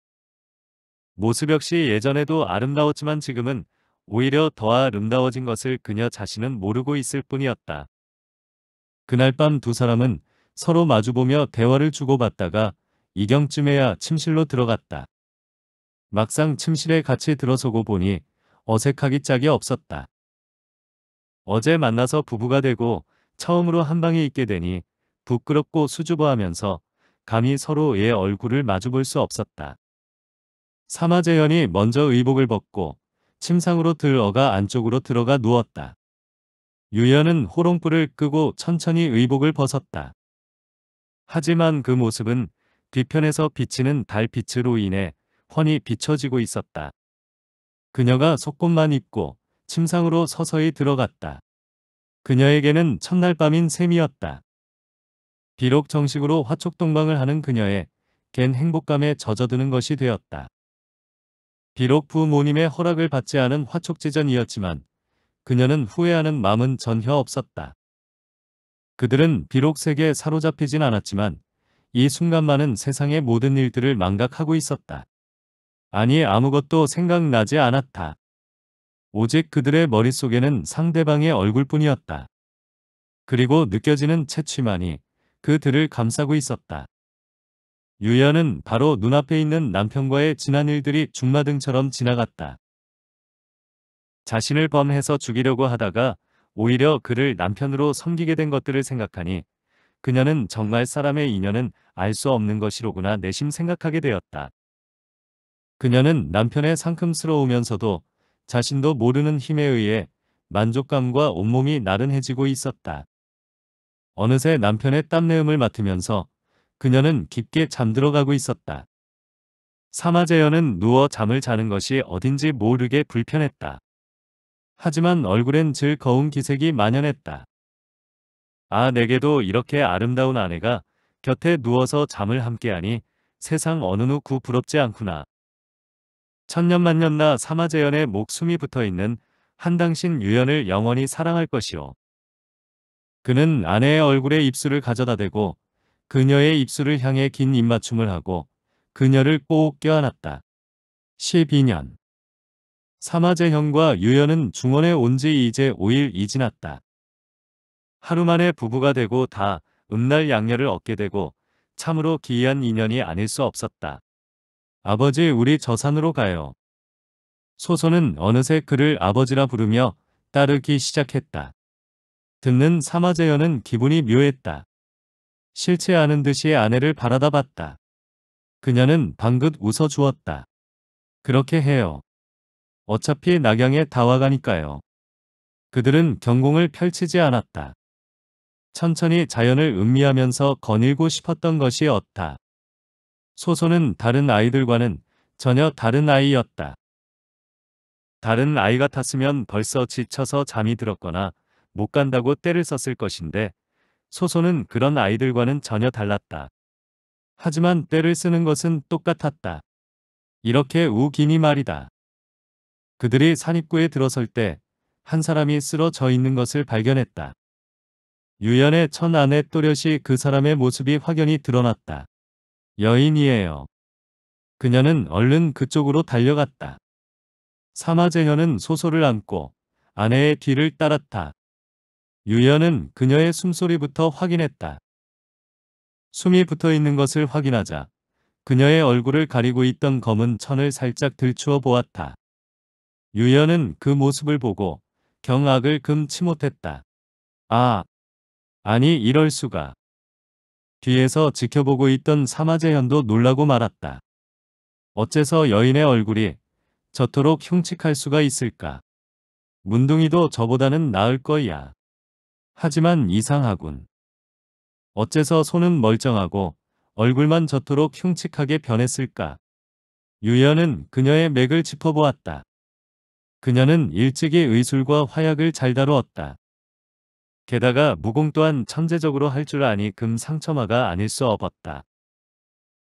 모습 역시 예전에도 아름다웠지만 지금은 오히려 더 아름다워진 것을 그녀 자신은 모르고 있을 뿐이었다. 그날 밤 두 사람은 서로 마주보며 대화를 주고받다가 이경쯤에야 침실로 들어갔다. 막상 침실에 같이 들어서고 보니 어색하기 짝이 없었다. 어제 만나서 부부가 되고 처음으로 한방에 있게 되니 부끄럽고 수줍어하면서 감히 서로의 얼굴을 마주볼 수 없었다. 사마재현이 먼저 의복을 벗고 침상으로 들어가 안쪽으로 들어가 누웠다. 유현은 호롱불을 끄고 천천히 의복을 벗었다. 하지만 그 모습은 뒤편에서 비치는 달빛으로 인해 훤히 비춰지고 있었다. 그녀가 속옷만 입고 침상으로 서서히 들어갔다. 그녀에게는 첫날 밤인 셈이었다. 비록 정식으로 화촉동방을 하는 그녀의 갠 행복감에 젖어드는 것이 되었다. 비록 부모님의 허락을 받지 않은 화촉지전이었지만 그녀는 후회하는 마음은 전혀 없었다. 그들은 비록 세계에 사로잡히진 않았지만 이 순간만은 세상의 모든 일들을 망각하고 있었다. 아니 아무것도 생각나지 않았다. 오직 그들의 머릿속에는 상대방의 얼굴뿐이었다. 그리고 느껴지는 채취만이 그들을 감싸고 있었다. 유연은 바로 눈앞에 있는 남편과의 지난 일들이 중마등처럼 지나갔다. 자신을 범해서 죽이려고 하다가 오히려 그를 남편으로 섬기게 된 것들을 생각하니 그녀는 정말 사람의 인연은 알 수 없는 것이로구나 내심 생각하게 되었다. 그녀는 남편의 상큼스러우면서도 자신도 모르는 힘에 의해 만족감과 온몸이 나른해지고 있었다. 어느새 남편의 땀내음을 맡으면서 그녀는 깊게 잠들어가고 있었다. 사마재현은 누워 잠을 자는 것이 어딘지 모르게 불편했다. 하지만 얼굴엔 즐거운 기색이 만연했다. 아 내게도 이렇게 아름다운 아내가 곁에 누워서 잠을 함께하니 세상 어느 누구 부럽지 않구나. 천년만년나 사마재연의 목숨이 붙어있는 한당신 유연을 영원히 사랑할 것이오 그는 아내의 얼굴에 입술을 가져다 대고 그녀의 입술을 향해 긴 입맞춤을 하고 그녀를 꼭 껴안았다. 12년 사마재형과 유연은 중원에 온지 이제 5일이 지났다. 하루 만에 부부가 되고 다 음날 양녀를 얻게 되고 참으로 기이한 인연이 아닐 수 없었다. 아버지 우리 저산으로 가요. 소소는 어느새 그를 아버지라 부르며 따르기 시작했다. 듣는 사마제연은 기분이 묘했다. 싫지 않은 듯이 아내를 바라다 봤다. 그녀는 방긋 웃어주었다. 그렇게 해요. 어차피 낙양에 다와가니까요. 그들은 경공을 펼치지 않았다. 천천히 자연을 음미하면서 거닐고 싶었던 것이었다. 소소는 다른 아이들과는 전혀 다른 아이였다. 다른 아이 같았으면 벌써 지쳐서 잠이 들었거나 못 간다고 때를 썼을 것인데 소소는 그런 아이들과는 전혀 달랐다. 하지만 때를 쓰는 것은 똑같았다. 이렇게 우기니 말이다. 그들이 산입구에 들어설 때 한 사람이 쓰러져 있는 것을 발견했다. 유연의 천 안에 또렷이 그 사람의 모습이 확연히 드러났다. 여인이에요. 그녀는 얼른 그쪽으로 달려갔다. 사마제현은 소설을 안고 아내의 뒤를 따랐다. 유연은 그녀의 숨소리부터 확인했다. 숨이 붙어 있는 것을 확인하자 그녀의 얼굴을 가리고 있던 검은 천을 살짝 들추어 보았다. 유연은 그 모습을 보고 경악을 금치 못했다. 아, 아니 이럴 수가. 뒤에서 지켜보고 있던 사마재현도 놀라고 말았다. 어째서 여인의 얼굴이 저토록 흉측할 수가 있을까? 문둥이도 저보다는 나을 거야. 하지만 이상하군. 어째서 손은 멀쩡하고 얼굴만 저토록 흉측하게 변했을까? 유연은 그녀의 맥을 짚어보았다. 그녀는 일찍이 의술과 화약을 잘 다루었다. 게다가 무공 또한 천재적으로 할 줄 아니 금 상처마가 아닐 수 없었다.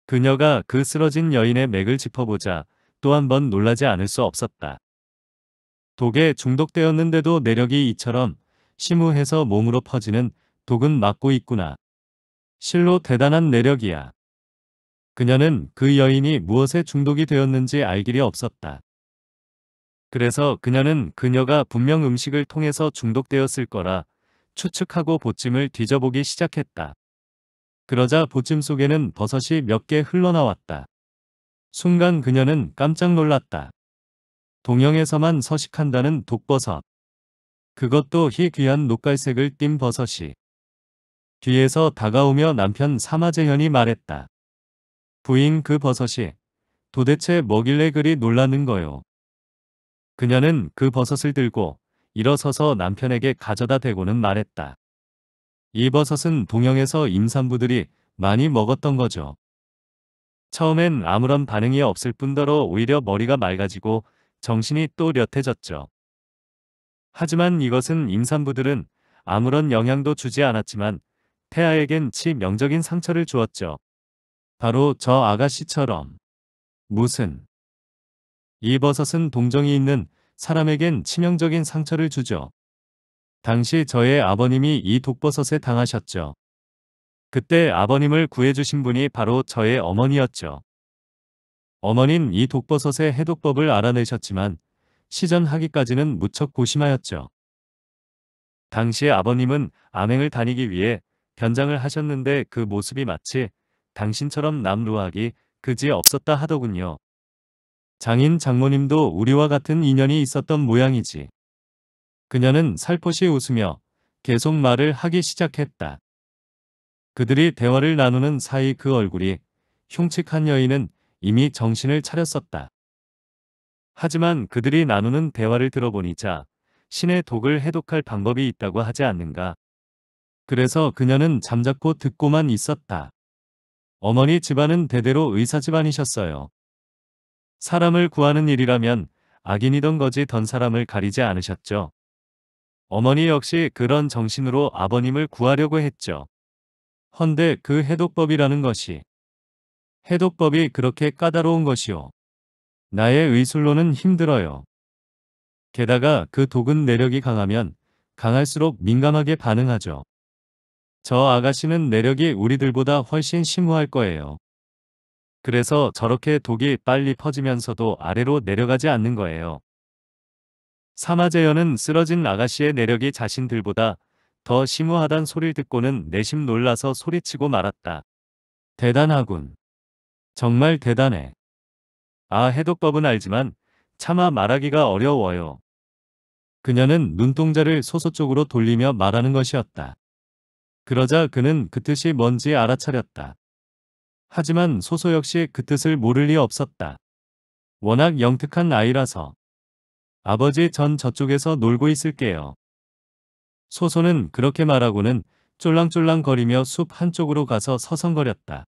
그녀가 그 쓰러진 여인의 맥을 짚어보자 또 한 번 놀라지 않을 수 없었다. 독에 중독되었는데도 내력이 이처럼 심우해서 몸으로 퍼지는 독은 막고 있구나. 실로 대단한 내력이야. 그녀는 그 여인이 무엇에 중독이 되었는지 알 길이 없었다. 그래서 그녀는 그녀가 분명 음식을 통해서 중독되었을 거라 추측하고 보찜을 뒤져보기 시작했다. 그러자 보찜 속에는 버섯이 몇 개 흘러나왔다. 순간 그녀는 깜짝 놀랐다. 동영에서만 서식한다는 독버섯. 그것도 희귀한 녹갈색을 띤 버섯이. 뒤에서 다가오며 남편 사마재현이 말했다. 부인 그 버섯이 도대체 뭐길래 그리 놀라는 거요. 그녀는 그 버섯을 들고 일어서서 남편에게 가져다 대고는 말했다. 이 버섯은 동영에서 임산부들이 많이 먹었던 거죠. 처음엔 아무런 반응이 없을 뿐더러 오히려 머리가 맑아지고 정신이 또렷해졌죠. 하지만 이것은 임산부들은 아무런 영향도 주지 않았지만 태아에겐 치명적인 상처를 주었죠. 바로 저 아가씨처럼. 무슨 이 버섯은 동정이 있는 사람에겐 치명적인 상처를 주죠. 당시 저의 아버님이 이 독버섯에 당하셨죠. 그때 아버님을 구해주신 분이 바로 저의 어머니였죠. 어머닌 이 독버섯의 해독법을 알아내셨지만 시전하기까지는 무척 고심하였죠. 당시 아버님은 암행을 다니기 위해 변장을 하셨는데 그 모습이 마치 당신처럼 남루하기 그지 없었다 하더군요. 장인 장모님도 우리와 같은 인연이 있었던 모양이지. 그녀는 살포시 웃으며 계속 말을 하기 시작했다. 그들이 대화를 나누는 사이 그 얼굴이 흉측한 여인은 이미 정신을 차렸었다. 하지만 그들이 나누는 대화를 들어보니자 신의 독을 해독할 방법이 있다고 하지 않는가. 그래서 그녀는 잠자코 듣고만 있었다. 어머니 집안은 대대로 의사 집안이셨어요. 사람을 구하는 일이라면 악인이던 거지 던 사람을 가리지 않으셨죠. 어머니 역시 그런 정신으로 아버님을 구하려고 했죠. 헌데 그 해독법이라는 것이 해독법이 그렇게 까다로운 것이요. 나의 의술로는 힘들어요. 게다가 그 독은 내력이 강하면 강할수록 민감하게 반응하죠. 저 아가씨는 내력이 우리들보다 훨씬 심오할 거예요. 그래서 저렇게 독이 빨리 퍼지면서도 아래로 내려가지 않는 거예요. 사마재현은 쓰러진 아가씨의 내력이 자신들보다 더 심오하단 소리를 듣고는 내심 놀라서 소리치고 말았다. 대단하군. 정말 대단해. 아 해독법은 알지만 차마 말하기가 어려워요. 그녀는 눈동자를 소소 쪽으로 돌리며 말하는 것이었다. 그러자 그는 그 뜻이 뭔지 알아차렸다. 하지만 소소 역시 그 뜻을 모를 리 없었다. 워낙 영특한 아이라서. 아버지 전 저쪽에서 놀고 있을게요. 소소는 그렇게 말하고는 쫄랑쫄랑 거리며 숲 한쪽으로 가서 서성거렸다.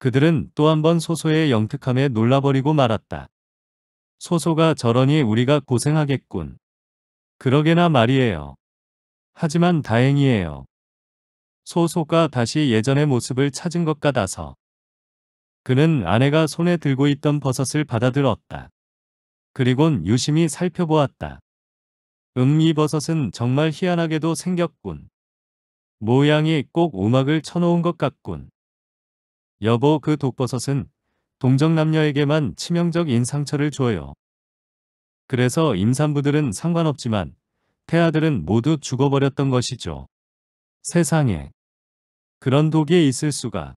그들은 또 한 번 소소의 영특함에 놀라버리고 말았다. 소소가 저러니 우리가 고생하겠군. 그러게나 말이에요. 하지만 다행이에요. 소소가 다시 예전의 모습을 찾은 것 같아서 그는 아내가 손에 들고 있던 버섯을 받아들었다. 그리곤 유심히 살펴보았다. 음, 이 버섯은 정말 희한하게도 생겼군. 모양이 꼭음악을 쳐놓은 것 같군. 여보, 그 독버섯은 동정남녀에게만 치명적인 상처를 줘요. 그래서 임산부들은 상관없지만 태아들은 모두 죽어버렸던 것이죠. 세상에. 그런 독이 있을 수가.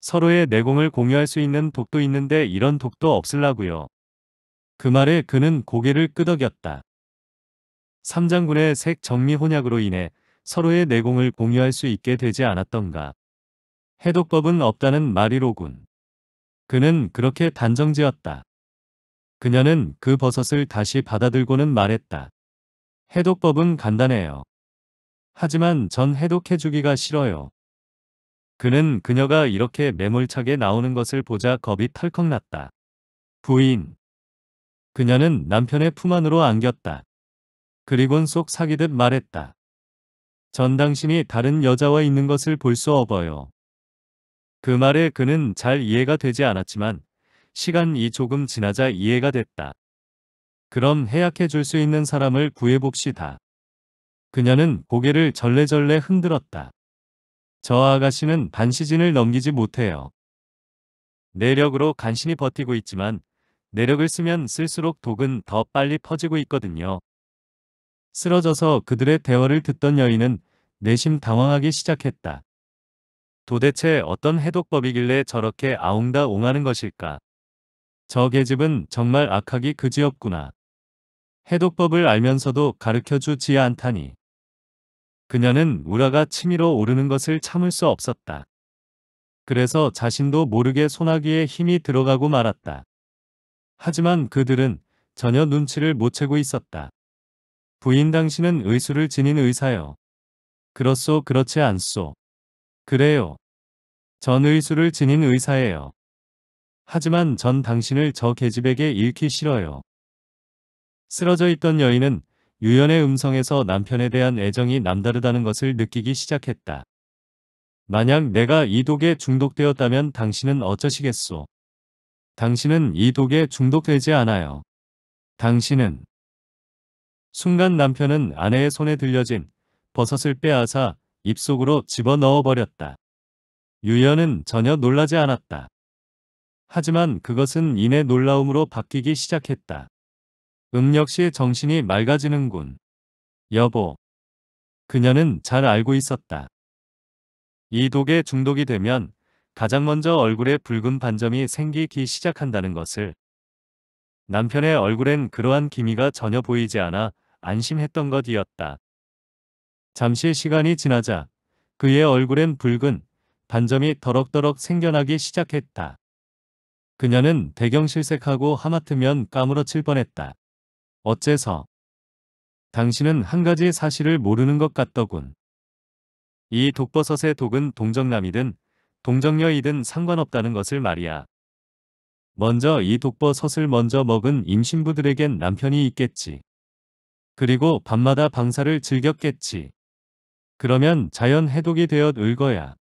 서로의 내공을 공유할 수 있는 독도 있는데 이런 독도 없을라구요그 말에 그는 고개를 끄덕였다. 삼장군의 색정미 혼약으로 인해 서로의 내공을 공유할 수 있게 되지 않았던가. 해독법은 없다는 말이로군. 그는 그렇게 단정지었다. 그녀는 그 버섯을 다시 받아들고는 말했다. 해독법은 간단해요. 하지만 전 해독해주기가 싫어요. 그는 그녀가 이렇게 매몰차게 나오는 것을 보자 겁이 털컥 났다. 부인. 그녀는 남편의 품 안으로 안겼다. 그리곤 쏙 사귀듯 말했다. 전 당신이 다른 여자와 있는 것을 볼 수 없어요. 그 말에 그는 잘 이해가 되지 않았지만 시간이 조금 지나자 이해가 됐다. 그럼 해약해 줄 수 있는 사람을 구해봅시다. 그녀는 고개를 절레절레 흔들었다. 저 아가씨는 반시진을 넘기지 못해요. 내력으로 간신히 버티고 있지만 내력을 쓰면 쓸수록 독은 더 빨리 퍼지고 있거든요. 쓰러져서 그들의 대화를 듣던 여인은 내심 당황하기 시작했다. 도대체 어떤 해독법이길래 저렇게 아웅다 옹하는 것일까? 저 계집은 정말 악하기 그지없구나. 해독법을 알면서도 가르쳐주지 않다니. 그녀는 우라가 치밀어 오르는 것을 참을 수 없었다. 그래서 자신도 모르게 소나기에 힘이 들어가고 말았다. 하지만 그들은 전혀 눈치를 못 채고 있었다. 부인 당신은 의술을 지닌 의사요. 그렇소 그렇지 않소. 그래요. 전 의술을 지닌 의사예요. 하지만 전 당신을 저 계집에게 잃기 싫어요. 쓰러져 있던 여인은 유연의 음성에서 남편에 대한 애정이 남다르다는 것을 느끼기 시작했다. 만약 내가 이 독에 중독되었다면 당신은 어쩌시겠소? 당신은 이 독에 중독되지 않아요. 당신은 순간 남편은 아내의 손에 들려진 버섯을 빼앗아 입속으로 집어넣어버렸다. 유연은 전혀 놀라지 않았다. 하지만 그것은 이내 놀라움으로 바뀌기 시작했다. 음 역시 정신이 맑아지는군. 여보. 그녀는 잘 알고 있었다. 이 독에 중독이 되면 가장 먼저 얼굴에 붉은 반점이 생기기 시작한다는 것을 남편의 얼굴엔 그러한 기미가 전혀 보이지 않아 안심했던 것이었다. 잠시 시간이 지나자 그의 얼굴엔 붉은 반점이 더럭더럭 생겨나기 시작했다. 그녀는 배경실색하고 하마트면 까무러칠 뻔했다. 어째서? 당신은 한 가지 사실을 모르는 것 같더군. 이 독버섯의 독은 동정남이든 동정녀이든 상관없다는 것을 말이야. 먼저 이 독버섯을 먼저 먹은 임신부들에겐 남편이 있겠지. 그리고 밤마다 방사를 즐겼겠지. 그러면 자연 해독이 되어을 거야.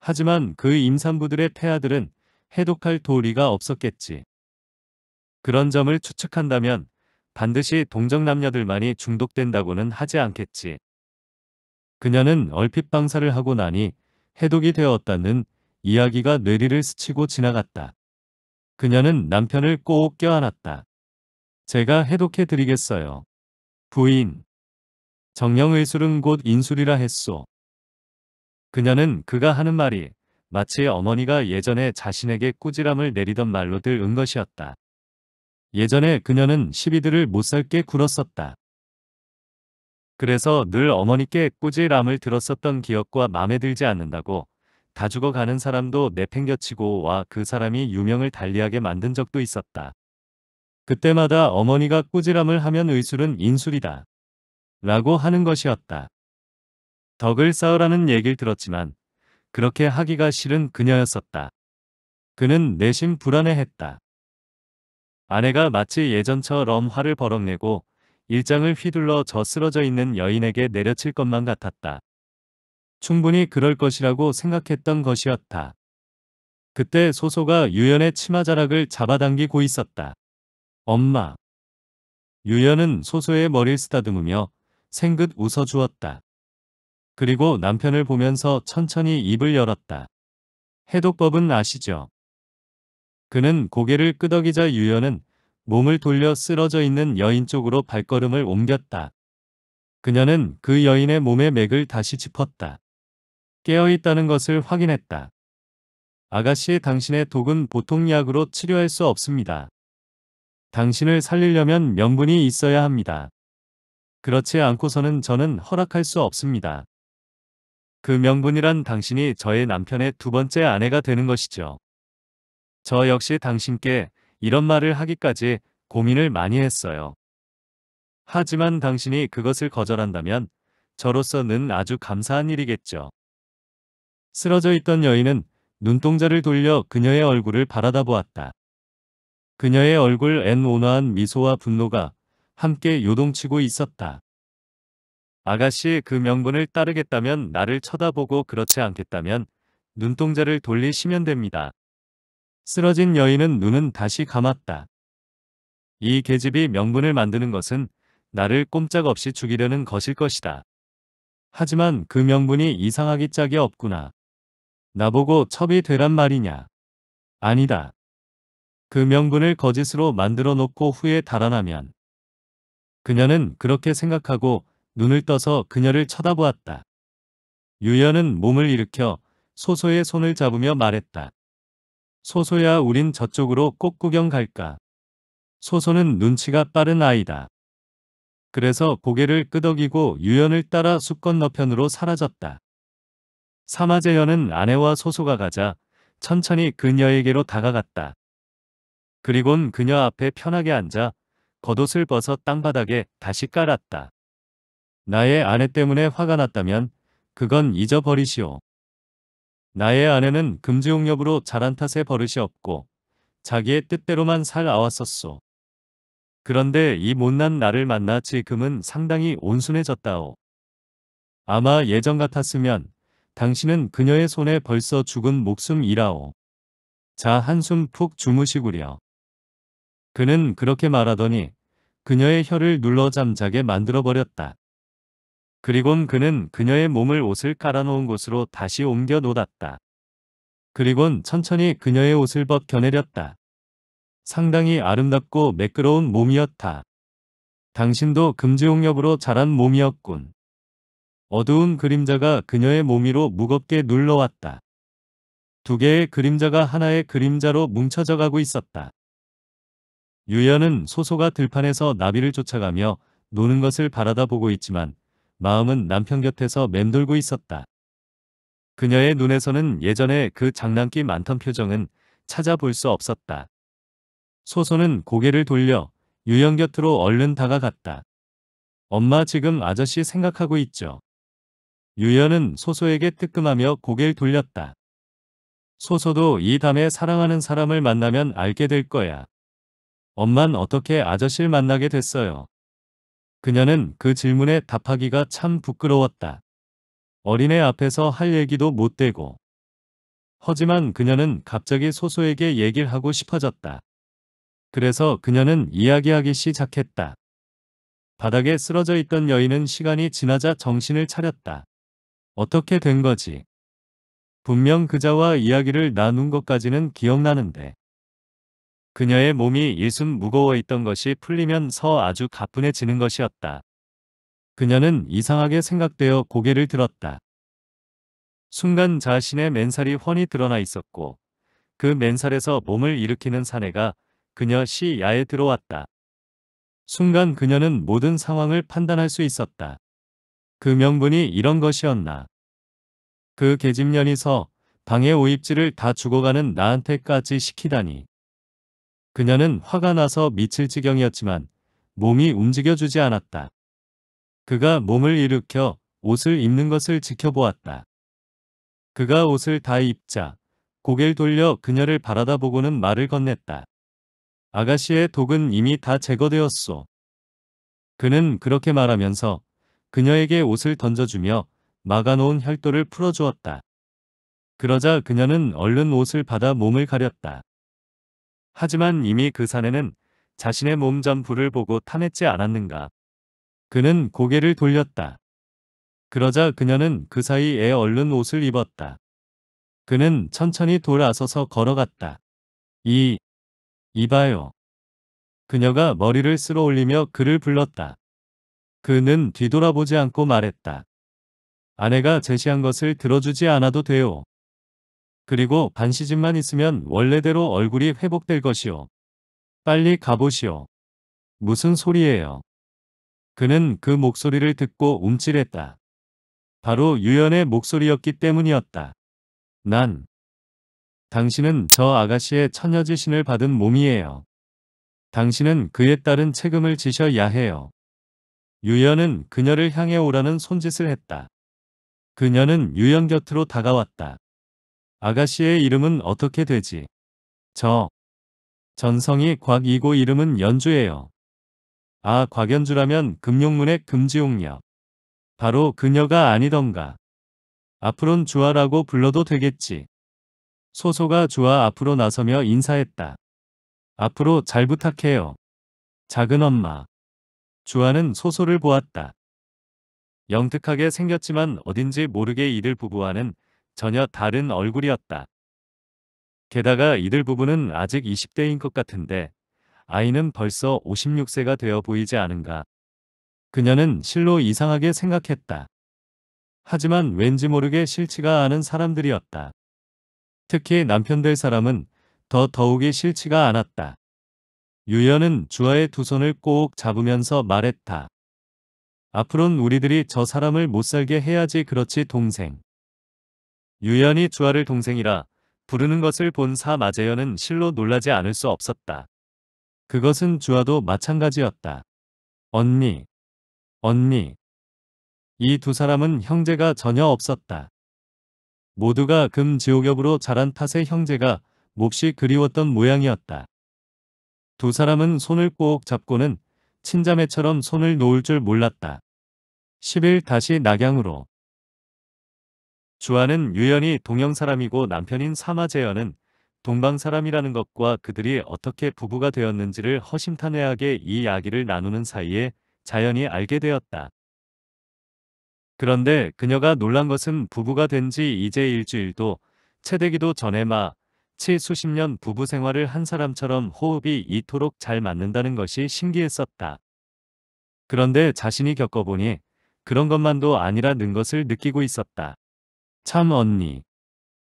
하지만 그 임산부들의 폐아들은 해독할 도리가 없었겠지. 그런 점을 추측한다면 반드시 동정남녀들만이 중독된다고는 하지 않겠지. 그녀는 얼핏 방사를 하고 나니 해독이 되었다는 이야기가 뇌리를 스치고 지나갔다. 그녀는 남편을 꼭 껴안았다. 제가 해독해 드리겠어요. 부인. 정령의술은 곧 인술이라 했소. 그녀는 그가 하는 말이 마치 어머니가 예전에 자신에게 꾸지람을 내리던 말로들 은 것이었다. 예전에 그녀는 시비들을 못살게 굴었었다. 그래서 늘 어머니께 꾸지람을 들었었던 기억과 맘에 들지 않는다고 다 죽어가는 사람도 내팽겨치고 와 그 사람이 유명을 달리하게 만든 적도 있었다. 그때마다 어머니가 꾸지람을 하면 의술은 인술이다. 라고 하는 것이었다. 덕을 쌓으라는 얘길 들었지만 그렇게 하기가 싫은 그녀였었다. 그는 내심 불안해했다. 아내가 마치 예전처럼 화를 벌어내고 일장을 휘둘러 저 쓰러져 있는 여인에게 내려칠 것만 같았다. 충분히 그럴 것이라고 생각했던 것이었다. 그때 소소가 유연의 치마 자락을 잡아당기고 있었다. 엄마. 유연은 소소의 머리를 쓰다듬으며 생긋 웃어주었다. 그리고 남편을 보면서 천천히 입을 열었다. 해독법은 아시죠? 그는 고개를 끄덕이자 유연은 몸을 돌려 쓰러져 있는 여인 쪽으로 발걸음을 옮겼다. 그녀는 그 여인의 몸의 맥을 다시 짚었다. 깨어있다는 것을 확인했다. 아가씨 당신의 독은 보통 약으로 치료할 수 없습니다. 당신을 살리려면 명분이 있어야 합니다. 그렇지 않고서는 저는 허락할 수 없습니다. 그 명분이란 당신이 저의 남편의 두 번째 아내가 되는 것이죠. 저 역시 당신께 이런 말을 하기까지 고민을 많이 했어요. 하지만 당신이 그것을 거절한다면 저로서는 아주 감사한 일이겠죠. 쓰러져 있던 여인은 눈동자를 돌려 그녀의 얼굴을 바라다보았다. 그녀의 얼굴엔 온화한 미소와 분노가 함께 요동치고 있었다. 아가씨 그 명분을 따르겠다면 나를 쳐다보고 그렇지 않겠다면 눈동자를 돌리시면 됩니다. 쓰러진 여인은 눈은 다시 감았다. 이 계집이 명분을 만드는 것은 나를 꼼짝없이 죽이려는 것일 것이다. 하지만 그 명분이 이상하기 짝이 없구나. 나보고 첩이 되란 말이냐. 아니다. 그 명분을 거짓으로 만들어 놓고 후에 달아나면. 그녀는 그렇게 생각하고 눈을 떠서 그녀를 쳐다보았다. 유연은 몸을 일으켜 소소의 손을 잡으며 말했다. 소소야 우린 저쪽으로 꽃 구경 갈까. 소소는 눈치가 빠른 아이다. 그래서 고개를 끄덕이고 유연을 따라 숲 건너편으로 사라졌다. 사마재연은 아내와 소소가 가자 천천히 그녀에게로 다가갔다. 그리곤 그녀 앞에 편하게 앉아 겉옷을 벗어 땅바닥에 다시 깔았다. 나의 아내 때문에 화가 났다면 그건 잊어버리시오. 나의 아내는 금지옥엽으로 자란 탓에 버릇이 없고 자기의 뜻대로만 살아왔었소. 그런데 이 못난 나를 만나 지금은 상당히 온순해졌다오. 아마 예전 같았으면 당신은 그녀의 손에 벌써 죽은 목숨이라오. 자 한숨 푹 주무시구려. 그는 그렇게 말하더니 그녀의 혀를 눌러 잠자게 만들어버렸다. 그리곤 그는 그녀의 몸을 옷을 깔아놓은 곳으로 다시 옮겨 놓았다. 그리곤 천천히 그녀의 옷을 벗겨내렸다. 상당히 아름답고 매끄러운 몸이었다. 당신도 금지홍엽으로 자란 몸이었군. 어두운 그림자가 그녀의 몸 위로 무겁게 눌러왔다. 두 개의 그림자가 하나의 그림자로 뭉쳐져 가고 있었다. 유연은 소소가 들판에서 나비를 쫓아가며 노는 것을 바라다 보고 있지만 마음은 남편 곁에서 맴돌고 있었다. 그녀의 눈에서는 예전에 그 장난기 많던 표정은 찾아볼 수 없었다. 소소는 고개를 돌려 유영 곁으로 얼른 다가갔다. 엄마 지금 아저씨 생각하고 있죠. 유연은 소소에게 뜨끔하며 고개를 돌렸다. 소소도 이 담에 사랑하는 사람을 만나면 알게 될 거야. 엄만 어떻게 아저씨를 만나게 됐어요. 그녀는 그 질문에 답하기가 참 부끄러웠다. 어린애 앞에서 할 얘기도 못 되고. 하지만 그녀는 갑자기 소소에게 얘기를 하고 싶어졌다. 그래서 그녀는 이야기하기 시작했다. 바닥에 쓰러져 있던 여인은 시간이 지나자 정신을 차렸다. 어떻게 된 거지? 분명 그자와 이야기를 나눈 것까지는 기억나는데. 그녀의 몸이 예순 무거워 있던 것이 풀리면 서 아주 가뿐해지는 것이었다. 그녀는 이상하게 생각되어 고개를 들었다. 순간 자신의 맨살이 훤히 드러나 있었고 그 맨살에서 몸을 일으키는 사내가 그녀 시야에 들어왔다. 순간 그녀는 모든 상황을 판단할 수 있었다. 그 명분이 이런 것이었나. 그 계집년이 서 방해 오입지를 다 죽어가는 나한테까지 시키다니. 그녀는 화가 나서 미칠 지경이었지만 몸이 움직여주지 않았다. 그가 몸을 일으켜 옷을 입는 것을 지켜보았다. 그가 옷을 다 입자 고개를 돌려 그녀를 바라다보고는 말을 건넸다. 아가씨의 독은 이미 다 제거되었소. 그는 그렇게 말하면서 그녀에게 옷을 던져주며 막아놓은 혈도를 풀어주었다. 그러자 그녀는 얼른 옷을 받아 몸을 가렸다. 하지만 이미 그 사내는 자신의 몸 전부를 보고 탐했지 않았는가. 그는 고개를 돌렸다. 그러자 그녀는 그 사이에 얼른 옷을 입었다. 그는 천천히 돌아서서 걸어갔다. 이, 이봐요. 그녀가 머리를 쓸어 올리며 그를 불렀다. 그는 뒤돌아보지 않고 말했다. 아내가 제시한 것을 들어주지 않아도 돼요. 그리고 반시즌만 있으면 원래대로 얼굴이 회복될 것이오. 빨리 가보시오. 무슨 소리예요? 그는 그 목소리를 듣고 움찔했다. 바로 유연의 목소리였기 때문이었다. 난 당신은 저 아가씨의 처녀지신을 받은 몸이에요. 당신은 그에 따른 책임을 지셔야 해요. 유연은 그녀를 향해 오라는 손짓을 했다. 그녀는 유연 곁으로 다가왔다. 아가씨의 이름은 어떻게 되지? 저. 전성이 곽이고 이름은 연주예요. 아 곽연주라면 금용문의 금지용력 바로 그녀가 아니던가. 앞으론 주아라고 불러도 되겠지. 소소가 주아 앞으로 나서며 인사했다. 앞으로 잘 부탁해요. 작은 엄마. 주아는 소소를 보았다. 영특하게 생겼지만 어딘지 모르게 이를 부부와는 전혀 다른 얼굴이었다. 게다가 이들 부부는 아직 20대인 것 같은데 아이는 벌써 56세가 되어 보이지 않은가. 그녀는 실로 이상하게 생각했다. 하지만 왠지 모르게 싫지가 않은 사람들이었다. 특히 남편 들 사람은 더 더욱이 싫지가 않았다. 유연은 주아의 두 손을 꼭 잡으면서 말했다. 앞으론 우리들이 저 사람을 못살게 해야지 그렇지 동생. 유연히 주아를 동생이라 부르는 것을 본 사마제연은 실로 놀라지 않을 수 없었다. 그것은 주아도 마찬가지였다. 언니, 언니. 이 두 사람은 형제가 전혀 없었다. 모두가 금지옥엽으로 자란 탓에 형제가 몹시 그리웠던 모양이었다. 두 사람은 손을 꼭 잡고는 친자매처럼 손을 놓을 줄 몰랐다. 10일 다시 낙양으로 주아는 유연히 동영 사람이고 남편인 사마재현은 동방 사람이라는 것과 그들이 어떻게 부부가 되었는지를 허심탄회하게 이 이야기를 나누는 사이에 자연히 알게 되었다. 그런데 그녀가 놀란 것은 부부가 된 지 이제 일주일도 채되기도 전에 마치 수십 년 부부 생활을 한 사람처럼 호흡이 이토록 잘 맞는다는 것이 신기했었다. 그런데 자신이 겪어보니 그런 것만도 아니라 는 것을 느끼고 있었다. 참 언니.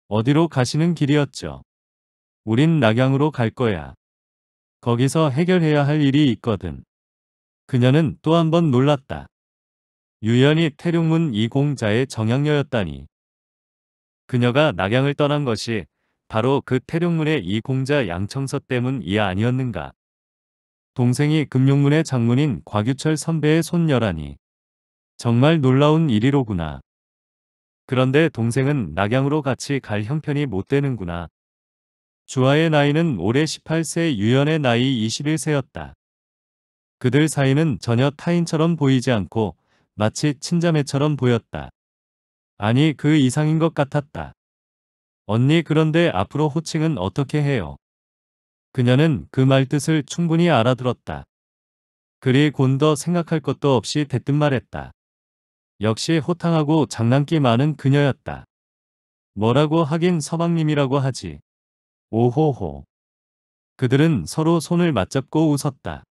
어디로 가시는 길이었죠? 우린 낙양으로 갈 거야. 거기서 해결해야 할 일이 있거든. 그녀는 또 한 번 놀랐다. 유연이 태룡문 이공자의 정향녀였다니 그녀가 낙양을 떠난 것이 바로 그 태룡문의 이공자 양청서 때문이 아니었는가. 동생이 금룡문의 장문인 곽유철 선배의 손녀라니. 정말 놀라운 일이로구나. 그런데 동생은 낙양으로 같이 갈 형편이 못 되는구나. 주아의 나이는 올해 18세 유연의 나이 21세였다. 그들 사이는 전혀 타인처럼 보이지 않고 마치 친자매처럼 보였다. 아니 그 이상인 것 같았다. 언니 그런데 앞으로 호칭은 어떻게 해요? 그녀는 그 말뜻을 충분히 알아들었다. 그리 곤더 생각할 것도 없이 대뜸 말했다. 역시 호탕하고 장난기 많은 그녀였다. 뭐라고 하긴 서방님이라고 하지. 오호호. 그들은 서로 손을 맞잡고 웃었다.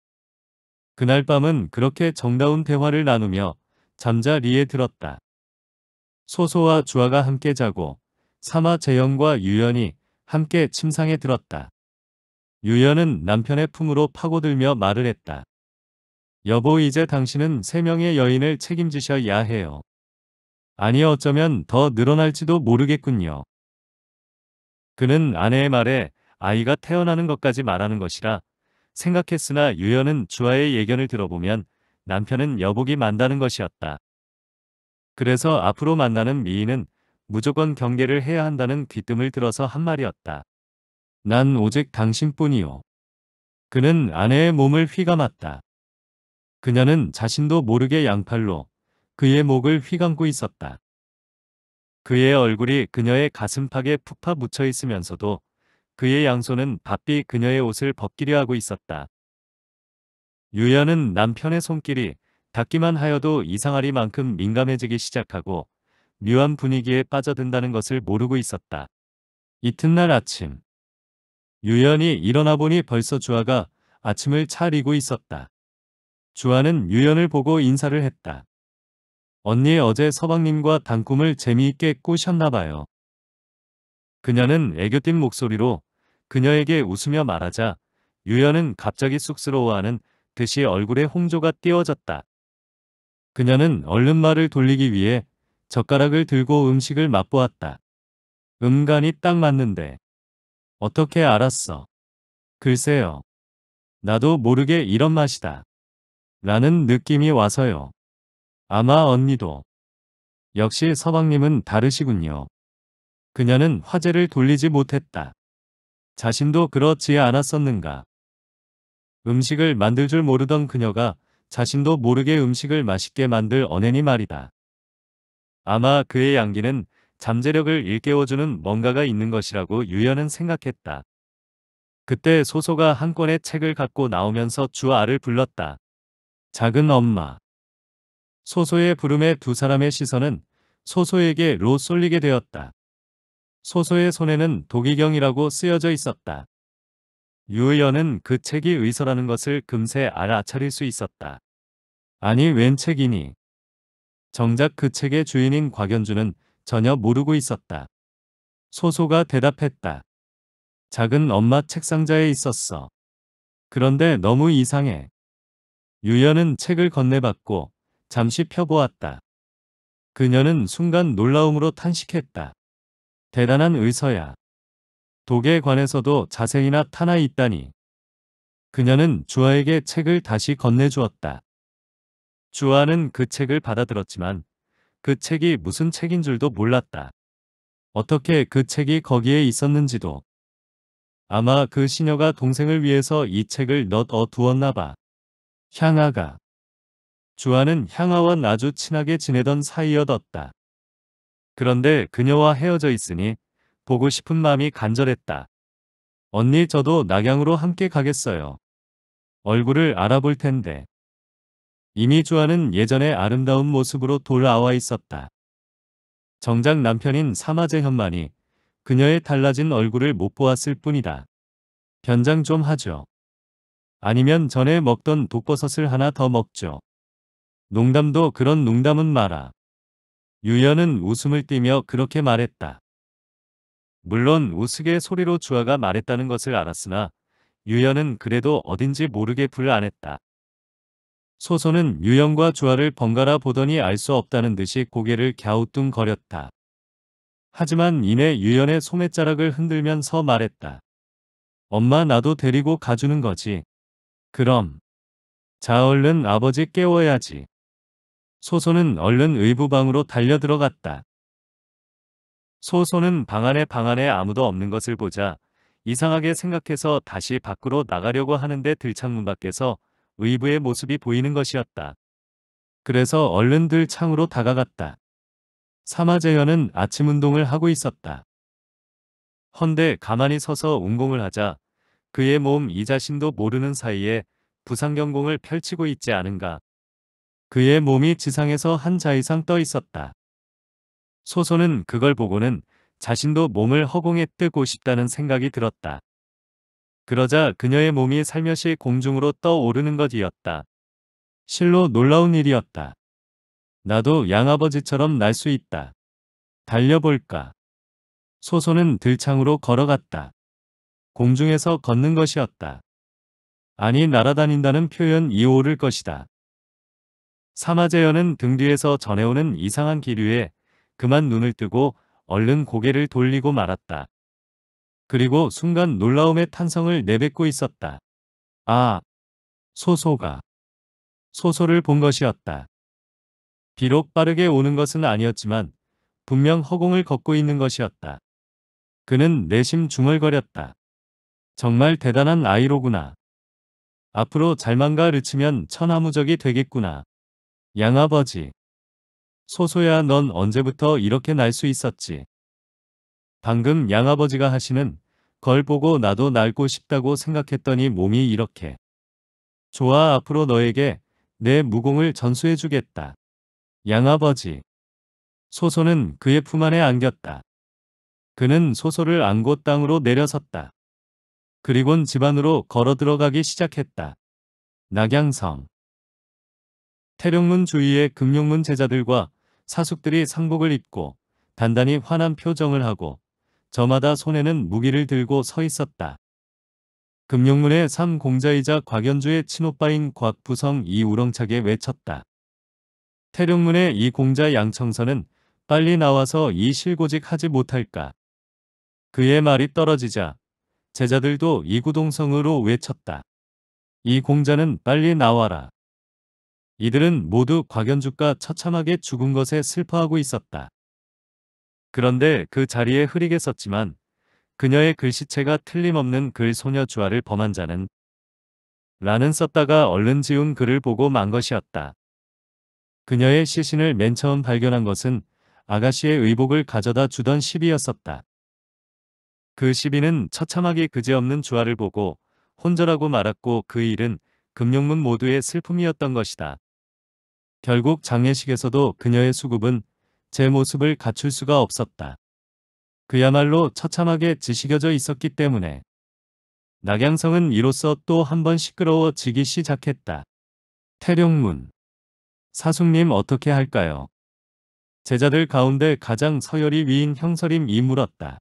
그날 밤은 그렇게 정다운 대화를 나누며 잠자리에 들었다. 소소와 주아가 함께 자고 사마 재영과 유연이 함께 침상에 들었다. 유연은 남편의 품으로 파고들며 말을 했다. 여보 이제 당신은 세명의 여인을 책임지셔야 해요. 아니 어쩌면 더 늘어날지도 모르겠군요. 그는 아내의 말에 아이가 태어나는 것까지 말하는 것이라 생각했으나 유연은 주아의 예견을 들어보면 남편은 여복이 만다는 것이었다. 그래서 앞으로 만나는 미인은 무조건 경계를 해야 한다는 귀뜸을 들어서 한 말이었다. 난 오직 당신뿐이요. 그는 아내의 몸을 휘감았다. 그녀는 자신도 모르게 양팔로 그의 목을 휘감고 있었다. 그의 얼굴이 그녀의 가슴팍에 푹 파묻혀 있으면서도 그의 양손은 바삐 그녀의 옷을 벗기려 하고 있었다. 유연은 남편의 손길이 닿기만 하여도 이상하리만큼 민감해지기 시작하고 묘한 분위기에 빠져든다는 것을 모르고 있었다. 이튿날 아침 유연이 일어나 보니 벌써 주아가 아침을 차리고 있었다. 주아는 유연을 보고 인사를 했다. 언니 어제 서방님과 단꿈을 재미있게 꾸셨나봐요. 그녀는 애교 띤 목소리로 그녀에게 웃으며 말하자 유연은 갑자기 쑥스러워하는 듯이 얼굴에 홍조가 띄워졌다 그녀는 얼른 말을 돌리기 위해 젓가락을 들고 음식을 맛보았다. 음간이 딱 맞는데. 어떻게 알았어? 글쎄요. 나도 모르게 이런 맛이다. 라는 느낌이 와서요. 아마 언니도. 역시 서방님은 다르시군요. 그녀는 화제를 돌리지 못했다. 자신도 그렇지 않았었는가. 음식을 만들 줄 모르던 그녀가 자신도 모르게 음식을 맛있게 만들 언니니 말이다. 아마 그의 양기는 잠재력을 일깨워주는 뭔가가 있는 것이라고 유연은 생각했다. 그때 소소가 한 권의 책을 갖고 나오면서 주아를 불렀다. 작은 엄마. 소소의 부름에 두 사람의 시선은 소소에게 로 쏠리게 되었다. 소소의 손에는 독이경이라고 쓰여져 있었다. 유의연은 그 책이 의서라는 것을 금세 알아차릴 수 있었다. 아니 웬 책이니? 정작 그 책의 주인인 곽연주는 전혀 모르고 있었다. 소소가 대답했다. 작은 엄마 책상자에 있었어. 그런데 너무 이상해. 유연은 책을 건네받고 잠시 펴보았다. 그녀는 순간 놀라움으로 탄식했다. 대단한 의서야. 독에 관해서도 자세히 나타나 있다니. 그녀는 주아에게 책을 다시 건네주었다. 주아는 그 책을 받아들었지만 그 책이 무슨 책인 줄도 몰랐다. 어떻게 그 책이 거기에 있었는지도. 아마 그 시녀가 동생을 위해서 이 책을 넣어 두었나 봐. 향아가 주아는 향아와 아주 친하게 지내던 사이였다. 었 그런데 그녀와 헤어져 있으니 보고 싶은 마음이 간절했다. 언니 저도 낙양으로 함께 가겠어요. 얼굴을 알아볼 텐데. 이미 주아는 예전의 아름다운 모습으로 돌아와 있었다. 정작 남편인 사마재 현만이 그녀의 달라진 얼굴을 못 보았을 뿐이다. 변장 좀 하죠. 아니면 전에 먹던 독버섯을 하나 더 먹죠. 농담도 그런 농담은 마라. 유연은 웃음을 띠며 그렇게 말했다. 물론 우스개 소리로 주아가 말했다는 것을 알았으나 유연은 그래도 어딘지 모르게 불 안했다. 소소는 유연과 주아를 번갈아 보더니 알 수 없다는 듯이 고개를 갸우뚱거렸다. 하지만 이내 유연의 소매자락을 흔들면서 말했다. 엄마 나도 데리고 가주는 거지. 그럼. 자 얼른 아버지 깨워야지. 소소는 얼른 의부방으로 달려 들어갔다. 소소는 방 안에 방 안에 아무도 없는 것을 보자 이상하게 생각해서 다시 밖으로 나가려고 하는데 들창문 밖에서 의부의 모습이 보이는 것이었다. 그래서 얼른 들창으로 다가갔다. 사마재현은 아침 운동을 하고 있었다. 헌데 가만히 서서 운공을 하자 그의 몸 이 자신도 모르는 사이에 부상경공을 펼치고 있지 않은가. 그의 몸이 지상에서 한 자 이상 떠 있었다. 소소는 그걸 보고는 자신도 몸을 허공에 뜨고 싶다는 생각이 들었다. 그러자 그녀의 몸이 살며시 공중으로 떠오르는 것이었다. 실로 놀라운 일이었다. 나도 양아버지처럼 날 수 있다. 달려볼까. 소소는 들창으로 걸어갔다. 공중에서 걷는 것이었다. 아니 날아다닌다는 표현 이오를 것이다. 사마제연은 등 뒤에서 전해오는 이상한 기류에 그만 눈을 뜨고 얼른 고개를 돌리고 말았다. 그리고 순간 놀라움의 탄성을 내뱉고 있었다. 아, 소소가. 소소를 본 것이었다. 비록 빠르게 오는 것은 아니었지만 분명 허공을 걷고 있는 것이었다. 그는 내심 중얼거렸다. 정말 대단한 아이로구나. 앞으로 잘만가 르치면 천하무적이 되겠구나. 양아버지. 소소야 넌 언제부터 이렇게 날 수 있었지? 방금 양아버지가 하시는 걸 보고 나도 날고 싶다고 생각했더니 몸이 이렇게. 좋아 앞으로 너에게 내 무공을 전수해주겠다. 양아버지. 소소는 그의 품 안에 안겼다. 그는 소소를 안고 땅으로 내려섰다. 그리곤 집안으로 걸어 들어가기 시작했다. 낙양성 태룡문 주위의 금룡문 제자들과 사숙들이 상복을 입고 단단히 환한 표정을 하고 저마다 손에는 무기를 들고 서 있었다. 금룡문의 삼공자이자 곽연주의 친오빠인 곽부성 이우렁차게 외쳤다. 태룡문의 이 공자 양청선은 빨리 나와서 이 실고직 하지 못할까. 그의 말이 떨어지자 제자들도 이구동성으로 외쳤다. 이 공자는 빨리 나와라. 이들은 모두 곽연주가 처참하게 죽은 것에 슬퍼하고 있었다. 그런데 그 자리에 흐리게 썼지만 그녀의 글씨체가 틀림없는 글 소녀 주아를 범한 자는 라는 썼다가 얼른 지운 글을 보고 만 것이었다. 그녀의 시신을 맨 처음 발견한 것은 아가씨의 의복을 가져다 주던 시비였었다. 그 시비는 처참하게 그지없는 주화를 보고 혼절하고 말았고 그 일은 금룡문 모두의 슬픔이었던 것이다. 결국 장례식에서도 그녀의 수급은 제 모습을 갖출 수가 없었다. 그야말로 처참하게 지식여져 있었기 때문에 낙양성은 이로써 또 한 번 시끄러워지기 시작했다. 태룡문 사숙님 어떻게 할까요? 제자들 가운데 가장 서열이 위인 형설임이 물었다.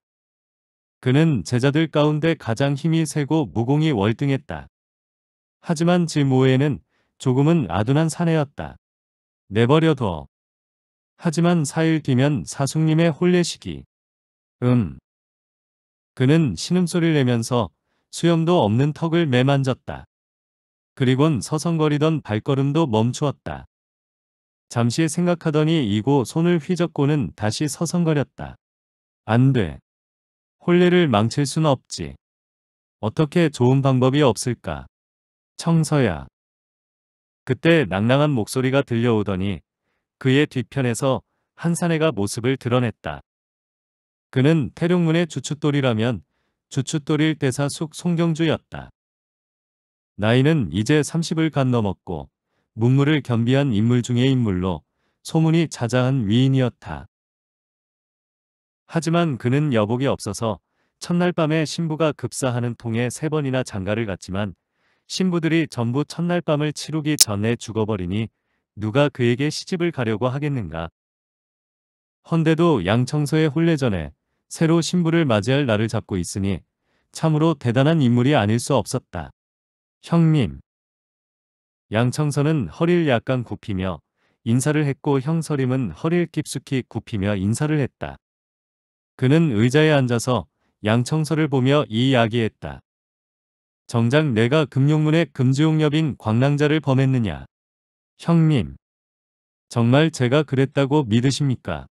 그는 제자들 가운데 가장 힘이 세고 무공이 월등했다. 하지만 지모에는 조금은 아둔한 사내였다. 내버려둬. 하지만 4일 뒤면 사숙님의 혼례식이. 음. 그는 신음소리를 내면서 수염도 없는 턱을 매만졌다. 그리곤 서성거리던 발걸음도 멈추었다. 잠시 생각하더니 이고 손을 휘젓고는 다시 서성거렸다. 안 돼. 혼례를 망칠 순 없지. 어떻게 좋은 방법이 없을까? 청서야. 그때 낭낭한 목소리가 들려오더니 그의 뒤편에서 한산해가 모습을 드러냈다. 그는 태룡문의 주춧돌이라면 주춧돌일 대사 숙 송경주였다. 나이는 이제 30을 간 넘었고 문물을 겸비한 인물 중의 인물로 소문이 자자한 위인이었다. 하지만 그는 여복이 없어서 첫날 밤에 신부가 급사하는 통에 세 번이나 장가를 갔지만 신부들이 전부 첫날 밤을 치르기 전에 죽어버리니 누가 그에게 시집을 가려고 하겠는가. 헌데도 양청소의 혼례전에 새로 신부를 맞이할 날을 잡고 있으니 참으로 대단한 인물이 아닐 수 없었다. 형님. 양청서는 허리를 약간 굽히며 인사를 했고 형서림은 허리를 깊숙이 굽히며 인사를 했다. 그는 의자에 앉아서 양청서를 보며 이야기했다. 이 정작 내가 금용문의 금주용엽인 광랑자를 범했느냐. 형님. 정말 제가 그랬다고 믿으십니까?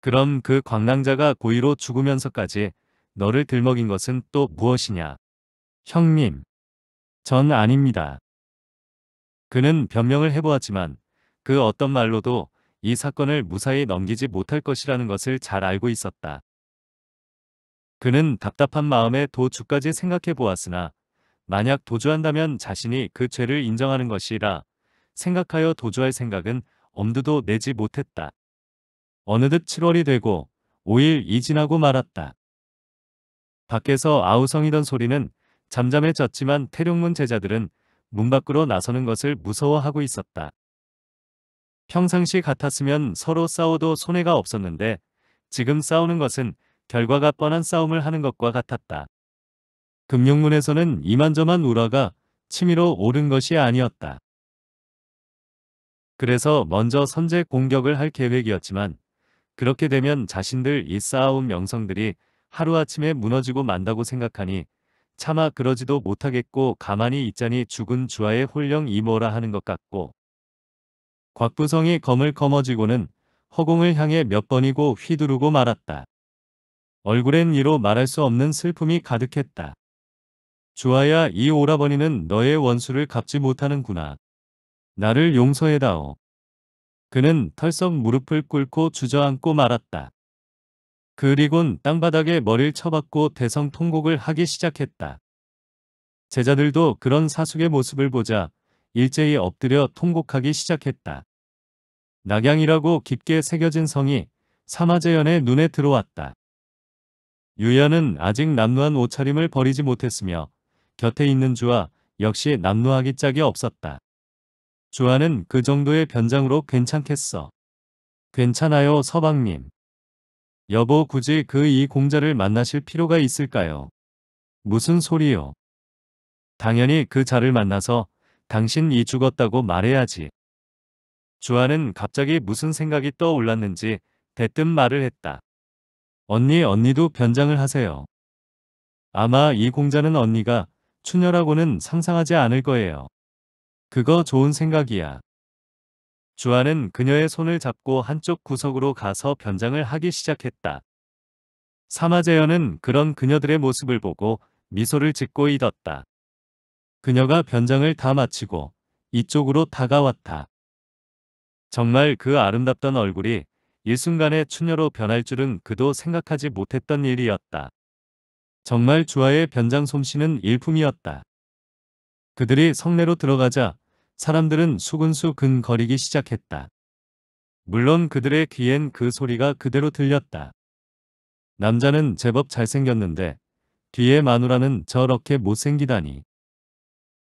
그럼 그 광랑자가 고의로 죽으면서까지 너를 들먹인 것은 또 무엇이냐? 형님. 전 아닙니다. 그는 변명을 해보았지만 그 어떤 말로도 이 사건을 무사히 넘기지 못할 것이라는 것을 잘 알고 있었다. 그는 답답한 마음에 도주까지 생각해 보았으나 만약 도주한다면 자신이 그 죄를 인정하는 것이라 생각하여 도주할 생각은 엄두도 내지 못했다. 어느덧 7월이 되고 5일이 지나고 말았다. 밖에서 아우성이던 소리는 잠잠해졌지만 태룡문 제자들은 문 밖으로 나서는 것을 무서워하고 있었다. 평상시 같았으면 서로 싸워도 손해가 없었는데 지금 싸우는 것은 결과가 뻔한 싸움을 하는 것과 같았다. 금융문에서는 이만저만 우라가 치밀어 오른 것이 아니었다. 그래서 먼저 선제 공격을 할 계획이었지만 그렇게 되면 자신들 이 싸운 명성들이 하루아침에 무너지고 만다고 생각하니 차마 그러지도 못하겠고 가만히 있자니 죽은 주아의 홀령 이모라 하는 것 같고 곽부성이 검을 거머쥐고는 허공을 향해 몇 번이고 휘두르고 말았다. 얼굴엔 이로 말할 수 없는 슬픔이 가득했다. 주아야 이 오라버니는 너의 원수를 갚지 못하는구나. 나를 용서해다오. 그는 털썩 무릎을 꿇고 주저앉고 말았다. 그리곤 땅바닥에 머리를 쳐박고 대성통곡을 하기 시작했다. 제자들도 그런 사숙의 모습을 보자 일제히 엎드려 통곡하기 시작했다. 낙양이라고 깊게 새겨진 성이 사마재연의 눈에 들어왔다. 유연은 아직 남루한 옷차림을 버리지 못했으며 곁에 있는 주아 역시 남루하기 짝이 없었다. 주아는 그 정도의 변장으로 괜찮겠어. 괜찮아요 서방님. 여보 굳이 그 이 공자를 만나실 필요가 있을까요? 무슨 소리요? 당연히 그 자를 만나서 당신 이 죽었다고 말해야지. 주아는 갑자기 무슨 생각이 떠올랐는지 대뜸 말을 했다. 언니 언니도 변장을 하세요. 아마 이 공자는 언니가 춘녀라고는 상상하지 않을 거예요. 그거 좋은 생각이야. 주아는 그녀의 손을 잡고 한쪽 구석으로 가서 변장을 하기 시작했다. 사마재연은 그런 그녀들의 모습을 보고 미소를 짓고 잊었다. 그녀가 변장을 다 마치고 이쪽으로 다가왔다. 정말 그 아름답던 얼굴이 일순간에 추녀로 변할 줄은 그도 생각하지 못했던 일이었다. 정말 주아의 변장 솜씨는 일품이었다. 그들이 성내로 들어가자 사람들은 수근수근 거리기 시작했다. 물론 그들의 귀엔 그 소리가 그대로 들렸다. 남자는 제법 잘생겼는데 뒤에 마누라는 저렇게 못생기다니.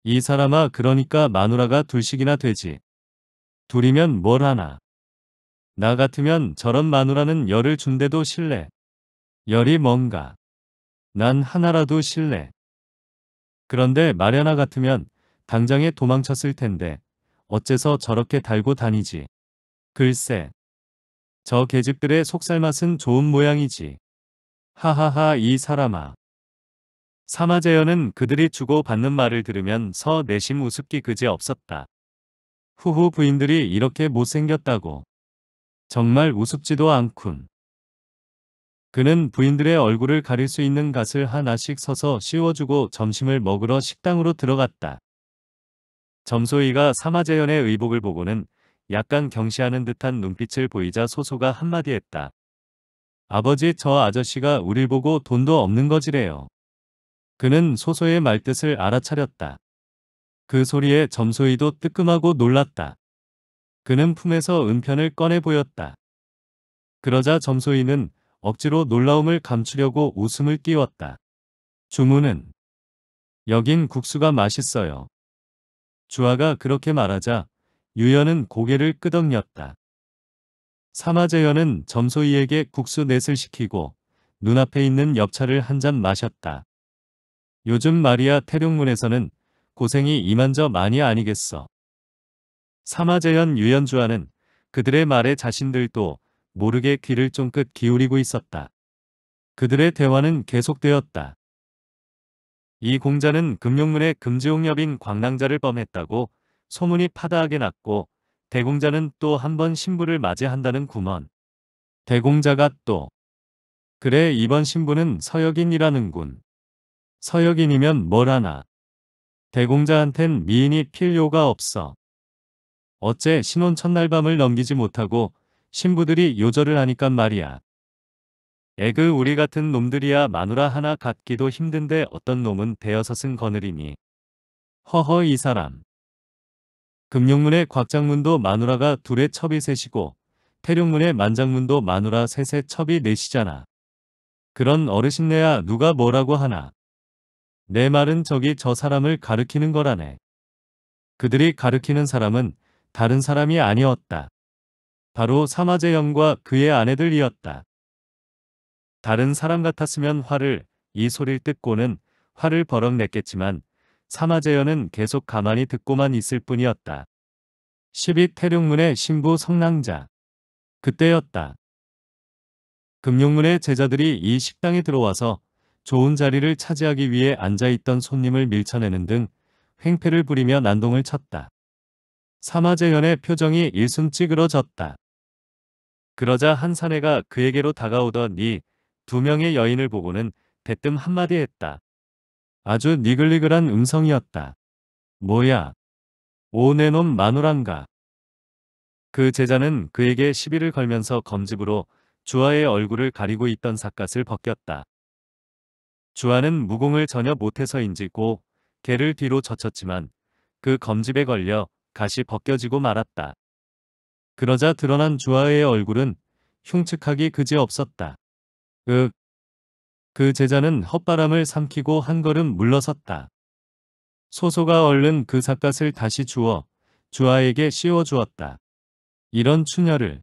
이 사람아 그러니까 마누라가 둘씩이나 되지. 둘이면 뭘 하나. 나 같으면 저런 마누라는 열을 준대도 실례. 열이 뭔가. 난 하나라도 실례. 그런데 마련아 같으면 당장에 도망쳤을 텐데 어째서 저렇게 달고 다니지. 글쎄. 저 계집들의 속살맛은 좋은 모양이지. 하하하 이 사람아. 사마재연은 그들이 주고받는 말을 들으면서 내심 우습기 그지 없었다. 후후 부인들이 이렇게 못생겼다고. 정말 우습지도 않군. 그는 부인들의 얼굴을 가릴 수 있는 갓을 하나씩 서서 씌워주고 점심을 먹으러 식당으로 들어갔다. 점소이가 사마재현의 의복을 보고는 약간 경시하는 듯한 눈빛을 보이자 소소가 한마디 했다. 아버지 저 아저씨가 우릴 보고 돈도 없는 거지래요. 그는 소소의 말뜻을 알아차렸다. 그 소리에 점소이도 뜨끔하고 놀랐다. 그는 품에서 은편을 꺼내 보였다. 그러자 점소이는 억지로 놀라움을 감추려고 웃음을 띄웠다. 주문은 여긴 국수가 맛있어요. 주아가 그렇게 말하자 유연은 고개를 끄덕였다. 사마재연은 점소이에게 국수 넷을 시키고 눈앞에 있는 엽차를 한 잔 마셨다. 요즘 마리아 태룡문에서는 고생이 이만저많이 아니겠어. 사마재현 유연주와는 그들의 말에 자신들도 모르게 귀를 쫑긋 기울이고 있었다. 그들의 대화는 계속되었다. 이 공자는 금룡문의 금지홍엽인 광랑자를 범했다고 소문이 파다하게 났고 대공자는 또 한 번 신부를 맞이한다는 구먼. 대공자가 또 그래 이번 신부는 서혁인이라는군서혁인이면뭘 하나. 대공자한텐 미인이 필요가 없어. 어째 신혼 첫날 밤을 넘기지 못하고 신부들이 요절을 하니깐 말이야. 애그 우리 같은 놈들이야 마누라 하나 갖기도 힘든데 어떤 놈은 대여섯은 거느리니. 허허 이 사람. 금룡문의 곽장문도 마누라가 둘의 첩이 셋이고 태룡문의 만장문도 마누라 셋의 첩이 넷이잖아. 그런 어르신네야 누가 뭐라고 하나. 내 말은 저기 저 사람을 가르키는 거라네. 그들이 가르키는 사람은 다른 사람이 아니었다. 바로 사마제형과 그의 아내들이었다. 다른 사람 같았으면 화를 이 소리를 듣고는 화를 벌어 냈겠지만 사마제연은 계속 가만히 듣고만 있을 뿐이었다. 12 태룡문의 신부 성낭자. 그때였다. 금룡문의 제자들이 이 식당에 들어와서 좋은 자리를 차지하기 위해 앉아있던 손님을 밀쳐내는 등 횡패를 부리며 난동을 쳤다. 사마재현의 표정이 일순 찌그러졌다. 그러자 한 사내가 그에게로 다가오던 이 두 명의 여인을 보고는 대뜸 한마디 했다. 아주 니글니글한 음성이었다. 뭐야? 오내놈 마누란가? 그 제자는 그에게 시비를 걸면서 검집으로 주아의 얼굴을 가리고 있던 삿갓을 벗겼다. 주아는 무공을 전혀 못해서인지 고 개를 뒤로 젖혔지만 그 검집에 걸려 가시 벗겨지고 말았다. 그러자 드러난 주아의 얼굴은 흉측하기 그지없었다. 으. 그 제자는 헛바람을 삼키고 한 걸음 물러섰다. 소소가 얼른 그 삿갓을 다시 주어 주아에게 씌워주었다. 이런 추녀를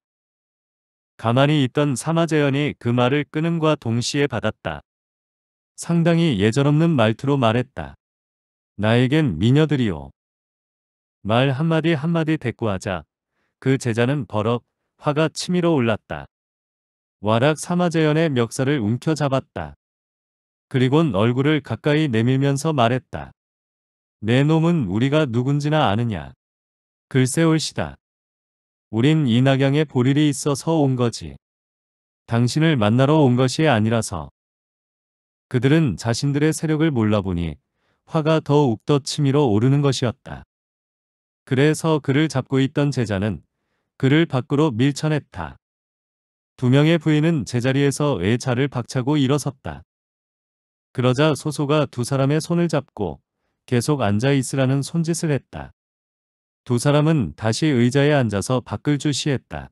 가만히 있던 사마재현이 그 말을 끄는과 동시에 받았다. 상당히 예절없는 말투로 말했다. 나에겐 미녀들이오. 말 한마디 한마디 대꾸하자 그 제자는 버럭 화가 치밀어 올랐다. 와락 사마재연의 멱살을 움켜잡았다. 그리곤 얼굴을 가까이 내밀면서 말했다. 내 놈은 우리가 누군지나 아느냐. 글쎄 올시다. 우린 이낙양에 볼 일이 있어서 온 거지. 당신을 만나러 온 것이 아니라서. 그들은 자신들의 세력을 몰라보니 화가 더욱 더 치밀어 오르는 것이었다. 그래서 그를 잡고 있던 제자는 그를 밖으로 밀쳐냈다. 두 명의 부인은 제자리에서 외차를 박차고 일어섰다. 그러자 소소가 두 사람의 손을 잡고 계속 앉아 있으라는 손짓을 했다. 두 사람은 다시 의자에 앉아서 밖을 주시했다.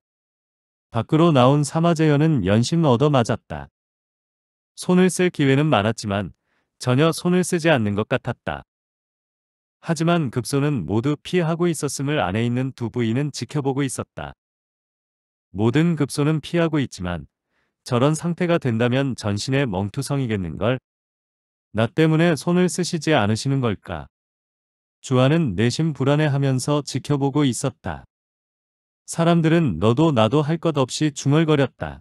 밖으로 나온 사마제연은 연심 얻어 맞았다. 손을 쓸 기회는 많았지만 전혀 손을 쓰지 않는 것 같았다. 하지만 급소는 모두 피하고 있었음을 안에 있는 두 부인은 지켜보고 있었다. 모든 급소는 피하고 있지만 저런 상태가 된다면 전신의 멍투성이겠는걸? 나 때문에 손을 쓰시지 않으시는 걸까? 주아는 내심 불안해하면서 지켜보고 있었다. 사람들은 너도 나도 할 것 없이 중얼거렸다.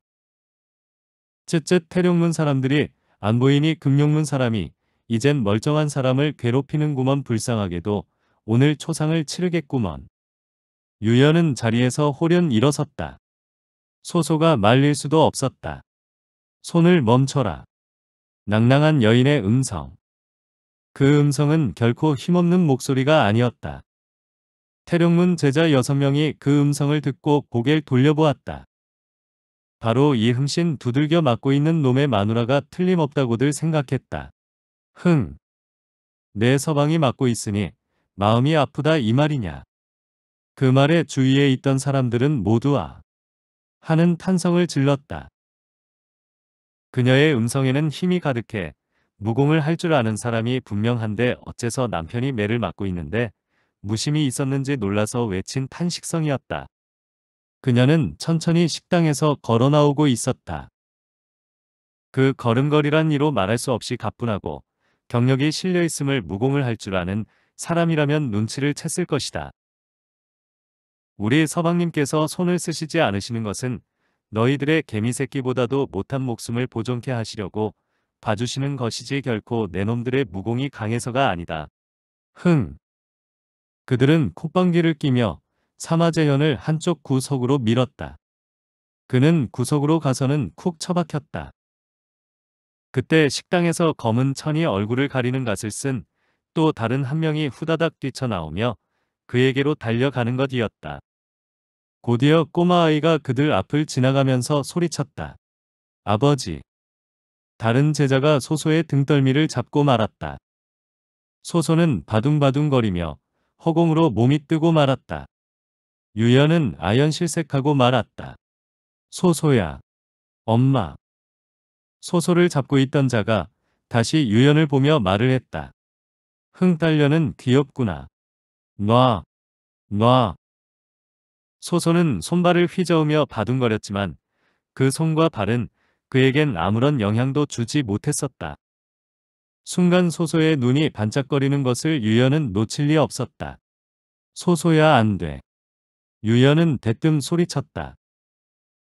쯧쯧 태룡문 사람들이 안 보이니 금룡문 사람이 이젠 멀쩡한 사람을 괴롭히는구먼 불쌍하게도 오늘 초상을 치르겠구먼. 유연은 자리에서 홀연 일어섰다. 소소가 말릴 수도 없었다. 손을 멈춰라. 낭낭한 여인의 음성. 그 음성은 결코 힘없는 목소리가 아니었다. 태룡문 제자 여섯 명이 그 음성을 듣고 고개를 돌려보았다. 바로 이흠신 두들겨 맞고 있는 놈의 마누라가 틀림없다고들 생각했다. 흥. 내 서방이 맞고 있으니 마음이 아프다 이 말이냐. 그 말에 주위에 있던 사람들은 모두 아 하는 탄성을 질렀다. 그녀의 음성에는 힘이 가득해 무공을 할 줄 아는 사람이 분명한데 어째서 남편이 매를 맞고 있는데 무심히 있었는지 놀라서 외친 탄식성이었다. 그녀는 천천히 식당에서 걸어 나오고 있었다. 그 걸음걸이란 이로 말할 수 없이 가뿐하고 경력이 실려있음을 무공을 할 줄 아는 사람이라면 눈치를 챘을 것이다. 우리 서방님께서 손을 쓰시지 않으시는 것은 너희들의 개미새끼보다도 못한 목숨을 보존케 하시려고 봐주시는 것이지 결코 내 놈들의 무공이 강해서가 아니다. 흥. 그들은 콧방귀를 끼며 사마재현을 한쪽 구석으로 밀었다. 그는 구석으로 가서는 쿡 처박혔다. 그때 식당에서 검은 천이 얼굴을 가리는 갓을 쓴 또 다른 한 명이 후다닥 뛰쳐나오며 그에게로 달려가는 것이었다. 곧이어 꼬마아이가 그들 앞을 지나가면서 소리쳤다. 아버지. 다른 제자가 소소의 등덜미를 잡고 말았다. 소소는 바둥바둥거리며 허공으로 몸이 뜨고 말았다. 유연은 아연 실색하고 말았다. 소소야. 엄마. 소소를 잡고 있던 자가 다시 유연을 보며 말을 했다. 흥 딸려는 귀엽구나. 놔. 놔. 소소는 손발을 휘저으며 바둥거렸지만 그 손과 발은 그에겐 아무런 영향도 주지 못했었다. 순간 소소의 눈이 반짝거리는 것을 유연은 놓칠 리 없었다. 소소야 안 돼. 유연은 대뜸 소리쳤다.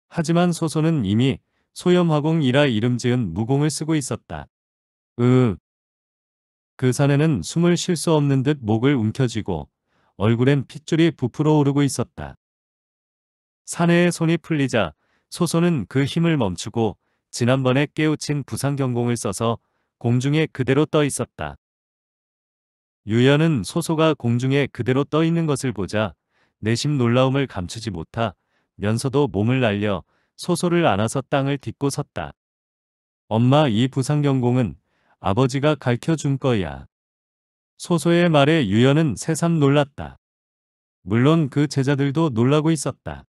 하지만 소소는 이미 소염화공이라 이름 지은 무공을 쓰고 있었다. 으. 그 산에는 숨을 쉴 수 없는 듯 목을 움켜쥐고 얼굴엔 핏줄이 부풀어 오르고 있었다. 사내의 손이 풀리자 소소는 그 힘을 멈추고 지난번에 깨우친 부상경공을 써서 공중에 그대로 떠 있었다. 유연은 소소가 공중에 그대로 떠 있는 것을 보자 내심 놀라움을 감추지 못하면서도 몸을 날려 소소를 안아서 땅을 딛고 섰다. 엄마 이 부상경공은 아버지가 가르쳐준 거야. 소소의 말에 유연은 새삼 놀랐다. 물론 그 제자들도 놀라고 있었다.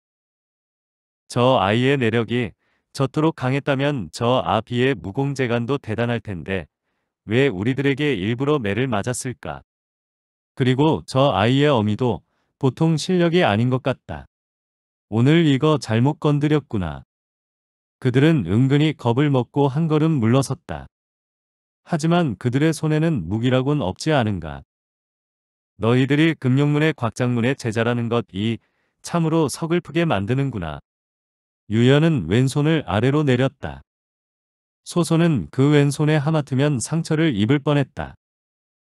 저 아이의 내력이 저토록 강했다면 저 아비의 무공재간도 대단할 텐데 왜 우리들에게 일부러 매를 맞았을까? 그리고 저 아이의 어미도 보통 실력이 아닌 것 같다. 오늘 이거 잘못 건드렸구나. 그들은 은근히 겁을 먹고 한 걸음 물러섰다. 하지만 그들의 손에는 무기라곤 없지 않은가. 너희들이 금룡문의 곽장문의 제자라는 것 이 참으로 서글프게 만드는구나. 유연은 왼손을 아래로 내렸다. 소소는 그 왼손에 하마트면 상처를 입을 뻔했다.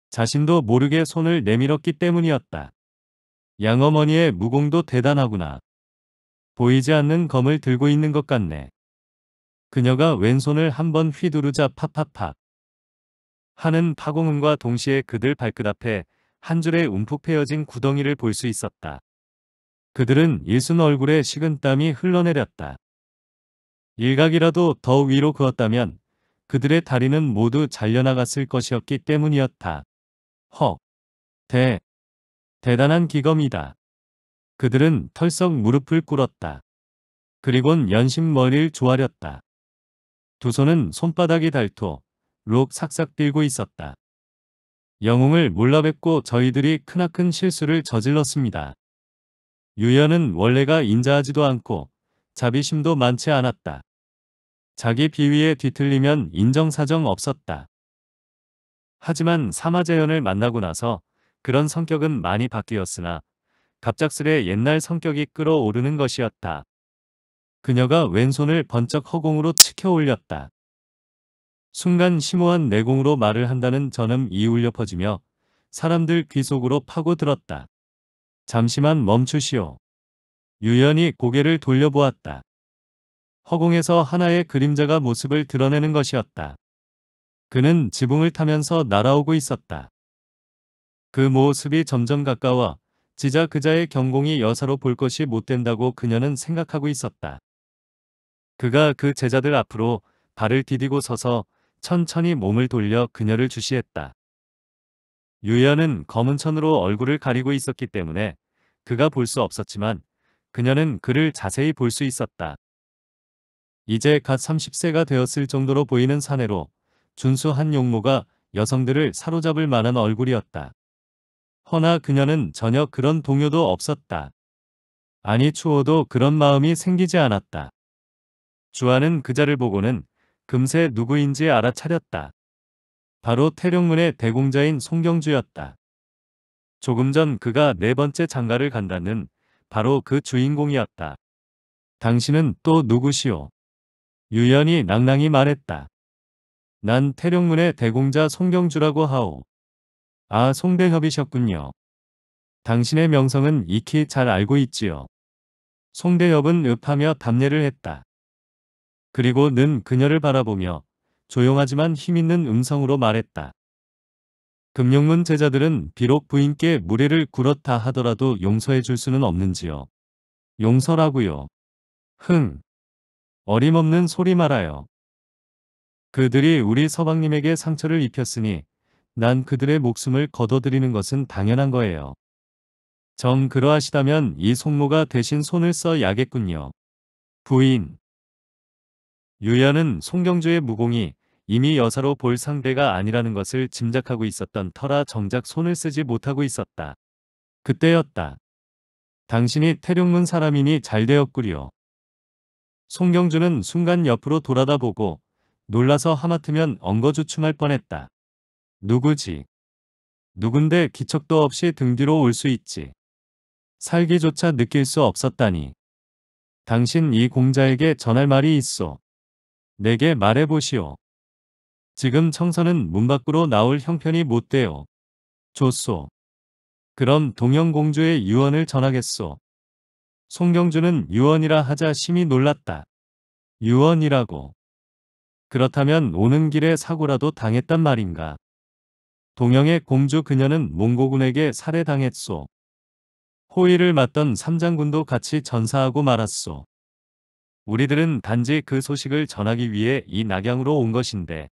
자신도 모르게 손을 내밀었기 때문이었다. 양어머니의 무공도 대단하구나. 보이지 않는 검을 들고 있는 것 같네. 그녀가 왼손을 한 번 휘두르자 팍팍팍 하는 파공음과 동시에 그들 발끝 앞에 한줄의 움푹 패여진 구덩이를 볼 수 있었다. 그들은 일순 얼굴에 식은 땀이 흘러내렸다. 일각이라도 더 위로 그었다면 그들의 다리는 모두 잘려나갔을 것이었기 때문이었다. 헉. 대. 대단한 기검이다. 그들은 털썩 무릎을 꿇었다. 그리곤 연신 머리를 조아렸다. 두 손은 손바닥이 닳도록 삭삭 뛰고 있었다. 영웅을 몰라뵙고 저희들이 크나큰 실수를 저질렀습니다. 유연은 원래가 인자하지도 않고 자비심도 많지 않았다. 자기 비위에 뒤틀리면 인정사정 없었다. 하지만 사마재연을 만나고 나서 그런 성격은 많이 바뀌었으나 갑작스레 옛날 성격이 끌어오르는 것이었다. 그녀가 왼손을 번쩍 허공으로 치켜 올렸다. 순간 심오한 내공으로 말을 한다는 전음이 울려 퍼지며 사람들 귀 속으로 파고들었다. 잠시만 멈추시오. 유연히 고개를 돌려보았다. 허공에서 하나의 그림자가 모습을 드러내는 것이었다. 그는 지붕을 타면서 날아오고 있었다. 그 모습이 점점 가까워 지자 그자의 경공이 여사로 볼 것이 못된다고 그녀는 생각하고 있었다. 그가 그 제자들 앞으로 발을 디디고 서서 천천히 몸을 돌려 그녀를 주시했다. 유연은 검은 천으로 얼굴을 가리고 있었기 때문에 그가 볼 수 없었지만 그녀는 그를 자세히 볼 수 있었다. 이제 갓 30세가 되었을 정도로 보이는 사내로 준수한 용모가 여성들을 사로잡을 만한 얼굴이었다. 허나 그녀는 전혀 그런 동요도 없었다. 아니 추워도 그런 마음이 생기지 않았다. 주아는 그자를 보고는 금세 누구인지 알아차렸다. 바로 태룡문의 대공자인 송경주였다. 조금 전 그가 네 번째 장가를 간다는 바로 그 주인공이었다. 당신은 또 누구시오? 유연히 낭낭히 말했다. 난 태룡문의 대공자 송경주라고 하오. 아 송대협이셨군요. 당신의 명성은 익히 잘 알고 있지요. 송대협은 읍하며 답례를 했다. 그리고 는 그녀를 바라보며 조용하지만 힘있는 음성으로 말했다. 금룡문 제자들은 비록 부인께 무례를 굴었다 하더라도 용서해 줄 수는 없는지요. 용서라고요. 흥. 어림없는 소리 말아요. 그들이 우리 서방님에게 상처를 입혔으니 난 그들의 목숨을 거둬들이는 것은 당연한 거예요. 정 그러하시다면 이 송모가 대신 손을 써야겠군요. 부인 유연은 송경주의 무공이 이미 여사로 볼 상대가 아니라는 것을 짐작하고 있었던 터라 정작 손을 쓰지 못하고 있었다. 그때였다. 당신이 태룡문 사람이니 잘 되었구려. 송경주는 순간 옆으로 돌아다보고 놀라서 하마트면 엉거주춤할 뻔했다. 누구지? 누군데 기척도 없이 등 뒤로 올 수 있지. 살기조차 느낄 수 없었다니. 당신 이 공자에게 전할 말이 있어. 내게 말해보시오. 지금 청선은 문 밖으로 나올 형편이 못 돼요. 좋소. 그럼 동영공주의 유언을 전하겠소. 송경주는 유언이라 하자 심히 놀랐다. 유언이라고. 그렇다면 오는 길에 사고라도 당했단 말인가. 동영의 공주 그녀는 몽고군에게 살해당했소. 호의를 맡던 삼장군도 같이 전사하고 말았소. 우리들은 단지 그 소식을 전하기 위해 이 낙양으로 온 것인데.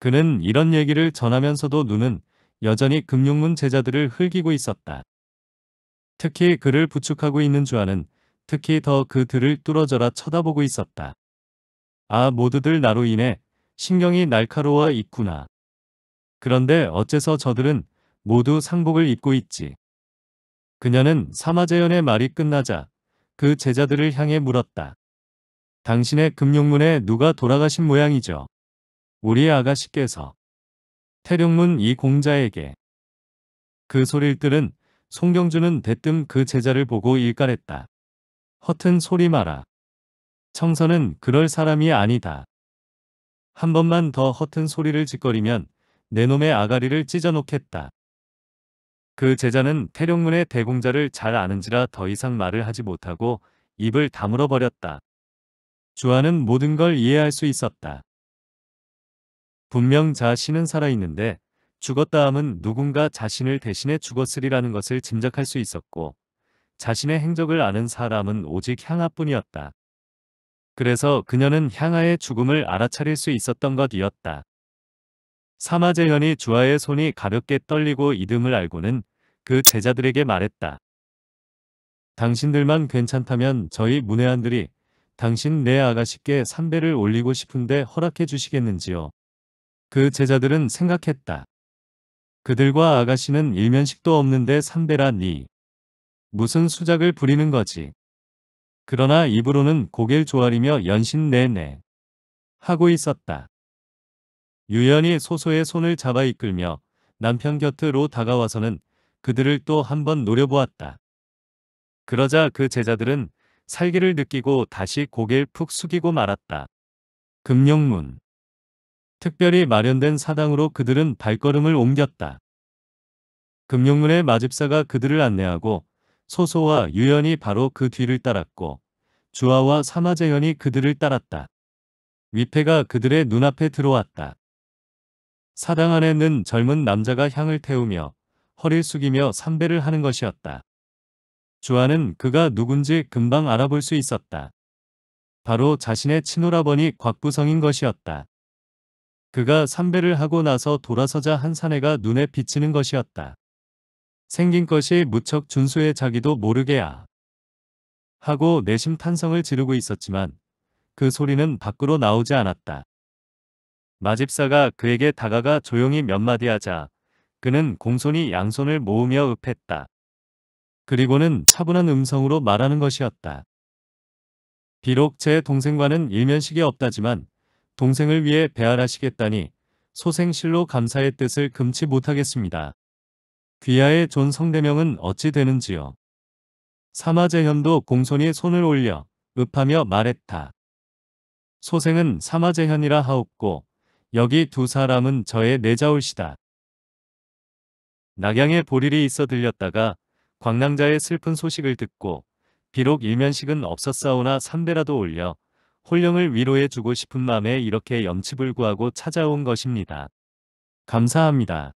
그는 이런 얘기를 전하면서도 눈은 여전히 금융문 제자들을 흘기고 있었다. 특히 그를 부축하고 있는 주하는 특히 더 그들을 뚫어져라 쳐다보고 있었다. 아 모두들 나로 인해 신경이 날카로워 있구나. 그런데 어째서 저들은 모두 상복을 입고 있지. 그녀는 사마재연의 말이 끝나자 그 제자들을 향해 물었다. 당신의 금룡문에 누가 돌아가신 모양이죠. 우리 아가씨께서 태룡문 이 공자에게 그 소리를 들은 송경주는 대뜸 그 제자를 보고 일갈했다. 허튼 소리 마라. 청선은 그럴 사람이 아니다. 한 번만 더 허튼 소리를 짓거리면 내 놈의 아가리를 찢어놓겠다. 그 제자는 태룡문의 대공자를 잘 아는지라 더 이상 말을 하지 못하고 입을 다물어 버렸다. 주하는 모든 걸 이해할 수 있었다. 분명 자신은 살아있는데 죽었다 함은 누군가 자신을 대신해 죽었으리라는 것을 짐작할 수 있었고 자신의 행적을 아는 사람은 오직 향하뿐이었다. 그래서 그녀는 향하의 죽음을 알아차릴 수 있었던 것이었다. 사마젤현이주아의 손이 가볍게 떨리고 이듬을 알고는 그 제자들에게 말했다. 당신들만 괜찮다면 저희 문외한들이 당신 내 아가씨께 삼배를 올리고 싶은데 허락해 주시겠는지요. 그 제자들은 생각했다. 그들과 아가씨는 일면식도 없는데 삼배라니. 무슨 수작을 부리는 거지. 그러나 입으로는 고개를 조아리며 연신 내내 네, 네 하고 있었다. 유연히 소소의 손을 잡아 이끌며 남편 곁으로 다가와서는 그들을 또 한 번 노려보았다. 그러자 그 제자들은 살기를 느끼고 다시 고개를 푹 숙이고 말았다. 금룡문 특별히 마련된 사당으로 그들은 발걸음을 옮겼다. 금룡문의 마집사가 그들을 안내하고 소소와 유연이 바로 그 뒤를 따랐고 주아와 사마재현이 그들을 따랐다. 위패가 그들의 눈앞에 들어왔다. 사당 안에는 젊은 남자가 향을 태우며 허리를 숙이며 삼배를 하는 것이었다. 주아는 그가 누군지 금방 알아볼 수 있었다. 바로 자신의 친오라버니 곽부성인 것이었다. 그가 삼배를 하고 나서 돌아서자 한 사내가 눈에 비치는 것이었다. 생긴 것이 무척 준수해 자기도 모르게야. 하고 내심 탄성을 지르고 있었지만 그 소리는 밖으로 나오지 않았다. 마집사가 그에게 다가가 조용히 몇 마디 하자 그는 공손히 양손을 모으며 읍했다. 그리고는 차분한 음성으로 말하는 것이었다. 비록 제 동생과는 일면식이 없다지만 동생을 위해 배알하시겠다니 소생실로 감사의 뜻을 금치 못하겠습니다. 귀하의 존 성대명은 어찌 되는지요. 사마재현도 공손히 손을 올려 읍하며 말했다. 소생은 사마재현이라 하옵고 여기 두 사람은 저의 내자울시다. 낙양의보릴이 있어 들렸다가 광랑자의 슬픈 소식을 듣고 비록 일면식은 없었사오나 삼배라도 올려 홀령을 위로해주고 싶은 마음에 이렇게 염치불구하고 찾아온 것입니다. 감사합니다.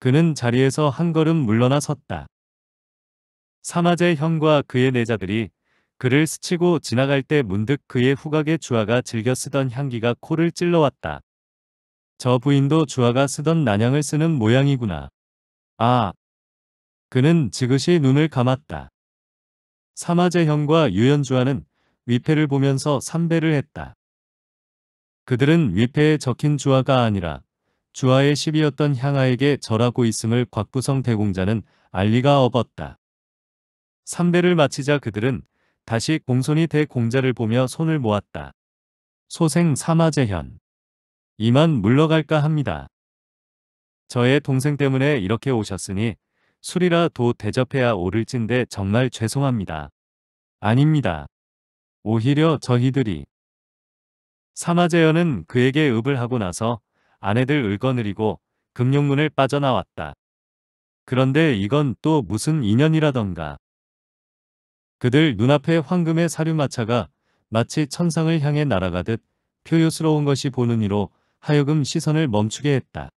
그는 자리에서 한 걸음 물러나 섰다. 사마제 형과 그의 내자들이 그를 스치고 지나갈 때 문득 그의 후각의 주화가 즐겨 쓰던 향기가 코를 찔러왔다. 저 부인도 주아가 쓰던 난양을 쓰는 모양이구나. 아. 그는 지그시 눈을 감았다. 사마재형과 유연주아는 위패를 보면서 삼배를 했다. 그들은 위패에 적힌 주아가 아니라 주아의 시비였던 향아에게 절하고 있음을 곽부성 대공자는 알리가 업었다. 삼배를 마치자 그들은 다시 공손히 대공자를 보며 손을 모았다. 소생 사마재현 이만 물러갈까 합니다. 저의 동생 때문에 이렇게 오셨으니 술이라 도 대접해야 오를진데 정말 죄송합니다. 아닙니다. 오히려 저희들이 사마재연은 그에게 읍을 하고 나서 아내들 을거느리고 금룡문을 빠져나왔다. 그런데 이건 또 무슨 인연이라던가. 그들 눈앞에 황금의 사륜마차가 마치 천상을 향해 날아가듯 표요스러운 것이 보는 이로 하여금 시선을 멈추게 했다.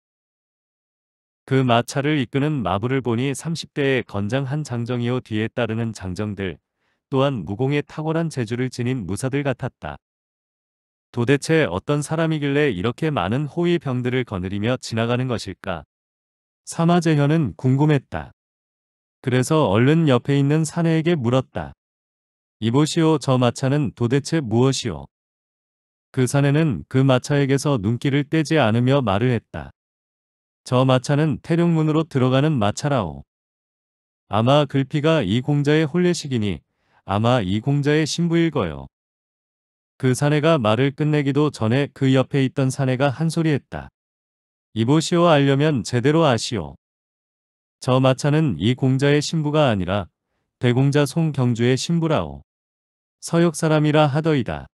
그 마차를 이끄는 마부를 보니 30대의 건장한 장정이요 뒤에 따르는 장정들 또한 무공의 탁월한 재주를 지닌 무사들 같았다. 도대체 어떤 사람이길래 이렇게 많은 호위병들을 거느리며 지나가는 것일까? 사마재현은 궁금했다. 그래서 얼른 옆에 있는 사내에게 물었다. 이보시오 저 마차는 도대체 무엇이오? 그 사내는 그 마차에게서 눈길을 떼지 않으며 말을 했다. 저 마차는 태룡문으로 들어가는 마차라오. 아마 글피가 이 공자의 홀례식이니 아마 이 공자의 신부일 거요. 그 사내가 말을 끝내기도 전에 그 옆에 있던 사내가 한 소리 했다. 이보시오 알려면 제대로 아시오. 저 마차는 이 공자의 신부가 아니라 대공자 송경주의 신부라오. 서역 사람이라 하더이다.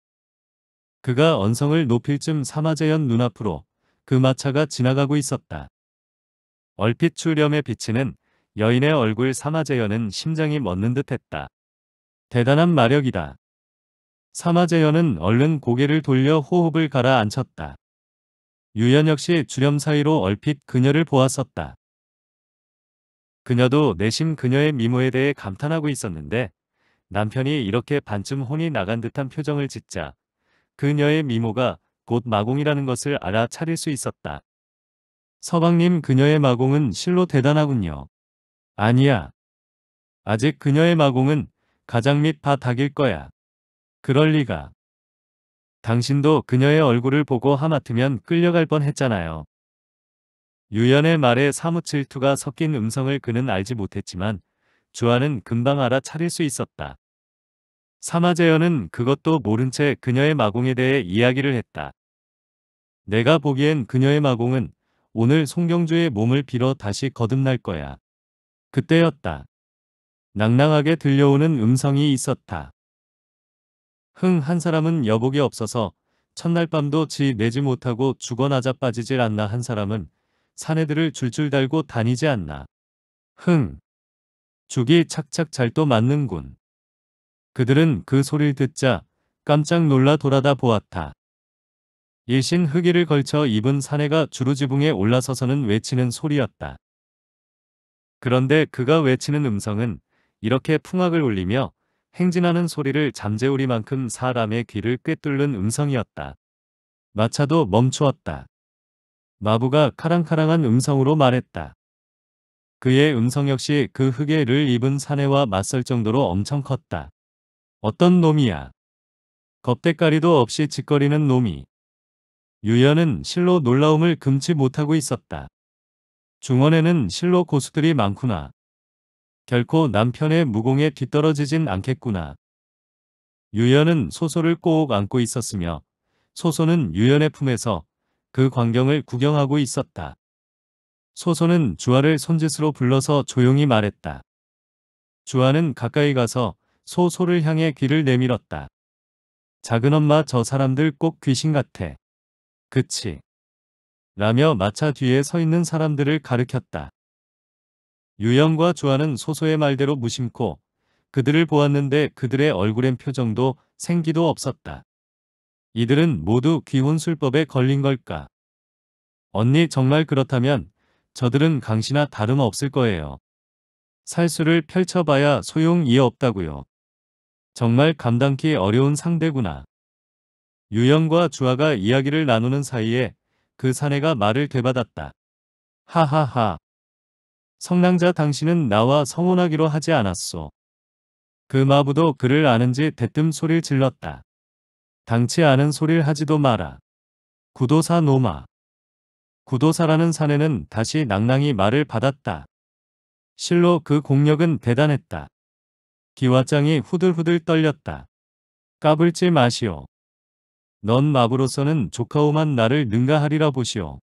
그가 언성을 높일 쯤사마재현 눈앞으로 그 마차가 지나가고 있었다. 얼핏 출렴에 비치는 여인의 얼굴 사마재현은 심장이 멎는 듯했다. 대단한 마력이다. 사마재현은 얼른 고개를 돌려 호흡을 가라앉혔다. 유연 역시 주렴 사이로 얼핏 그녀를 보았었다. 그녀도 내심 그녀의 미모에 대해 감탄하고 있었는데 남편이 이렇게 반쯤 혼이 나간 듯한 표정을 짓자 그녀의 미모가 곧 마공이라는 것을 알아차릴 수 있었다. 서방님 그녀의 마공은 실로 대단하군요. 아니야. 아직 그녀의 마공은 가장 밑 바닥일 거야. 그럴 리가. 당신도 그녀의 얼굴을 보고 하마트면 끌려갈 뻔했잖아요. 유연의 말에 사무칠투가 섞인 음성을 그는 알지 못했지만 주아는 금방 알아차릴 수 있었다. 사마제어는 그것도 모른 채 그녀의 마공에 대해 이야기를 했다. 내가 보기엔 그녀의 마공은 오늘 송경주의 몸을 빌어 다시 거듭날 거야. 그때였다. 낭낭하게 들려오는 음성이 있었다. 흥 한 사람은 여복이 없어서 첫날 밤도 지 내지 못하고 죽어나자 빠지질 않나 한 사람은 사내들을 줄줄 달고 다니지 않나. 흥. 죽이 착착 잘 또 맞는군. 그들은 그 소리를 듣자 깜짝 놀라 돌아다 보았다. 일신 흑기를 걸쳐 입은 사내가 주루지붕에 올라서서는 외치는 소리였다. 그런데 그가 외치는 음성은 이렇게 풍악을 울리며 행진하는 소리를 잠재우리만큼 사람의 귀를 꿰뚫는 음성이었다. 마차도 멈추었다. 마부가 카랑카랑한 음성으로 말했다. 그의 음성 역시 그 흑의 를 입은 사내와 맞설 정도로 엄청 컸다. 어떤 놈이야. 겁대가리도 없이 짓거리는 놈이. 유연은 실로 놀라움을 금치 못하고 있었다. 중원에는 실로 고수들이 많구나. 결코 남편의 무공에 뒤떨어지진 않겠구나. 유연은 소소를 꼭 안고 있었으며 소소는 유연의 품에서 그 광경을 구경하고 있었다. 소소는 주아를 손짓으로 불러서 조용히 말했다. 주아는 가까이 가서 소소를 향해 귀를 내밀었다. 작은 엄마 저 사람들 꼭 귀신 같아. 그치. 라며 마차 뒤에 서 있는 사람들을 가르켰다. 유영과 주아는 소소의 말대로 무심코 그들을 보았는데 그들의 얼굴엔 표정도 생기도 없었다. 이들은 모두 귀혼술법에 걸린 걸까? 언니 정말 그렇다면 저들은 강시나 다름없을 거예요. 살수를 펼쳐봐야 소용이 없다고요. 정말 감당기 하 어려운 상대구나. 유영과 주아가 이야기를 나누는 사이에 그 사내가 말을 되받았다. 하하하. 성랑자 당신은 나와 성혼하기로 하지 않았소. 그 마부도 그를 아는지 대뜸 소리를 질렀다. 당치 않은 소리를 하지도 마라. 구도사 노마. 구도사라는 사내는 다시 낭낭이 말을 받았다. 실로 그 공력은 대단했다. 기와장이 후들후들 떨렸다. 까불지 마시오. 넌 마부로서는 조카오만 나를 능가하리라 보시오.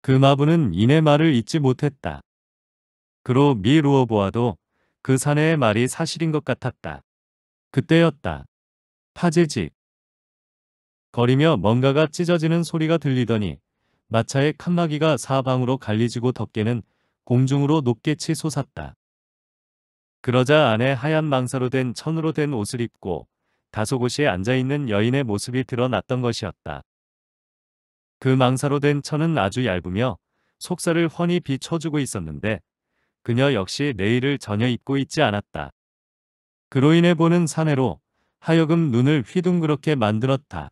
그 마부는 이내 말을 잊지 못했다. 그로 미루어 보아도 그 사내의 말이 사실인 것 같았다. 그때였다. 파지직. 거리며 뭔가가 찢어지는 소리가 들리더니 마차의 칸막이가 사방으로 갈리지고 덮개는 공중으로 높게 치솟았다. 그러자 안에 하얀 망사로 된 천으로 된 옷을 입고 다소곳이 앉아있는 여인의 모습이 드러났던 것이었다. 그 망사로 된 천은 아주 얇으며 속살을 훤히 비춰주고 있었는데 그녀 역시 내일을 전혀 입고 있지 않았다. 그로 인해 보는 사내로 하여금 눈을 휘둥그렇게 만들었다.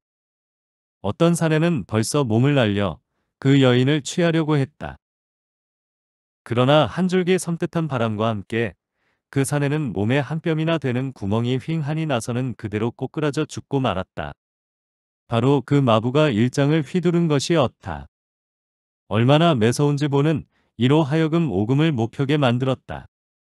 어떤 사내는 벌써 몸을 날려 그 여인을 취하려고 했다. 그러나 한 줄기 섬뜩한 바람과 함께 그 산에는 몸에 한 뼘이나 되는 구멍이 휑하니 나서는 그대로 꼬꾸라져 죽고 말았다. 바로 그 마부가 일장을 휘두른 것이 었다. 얼마나 매서운지 보는 이로 하여금 오금을 목표게 만들었다.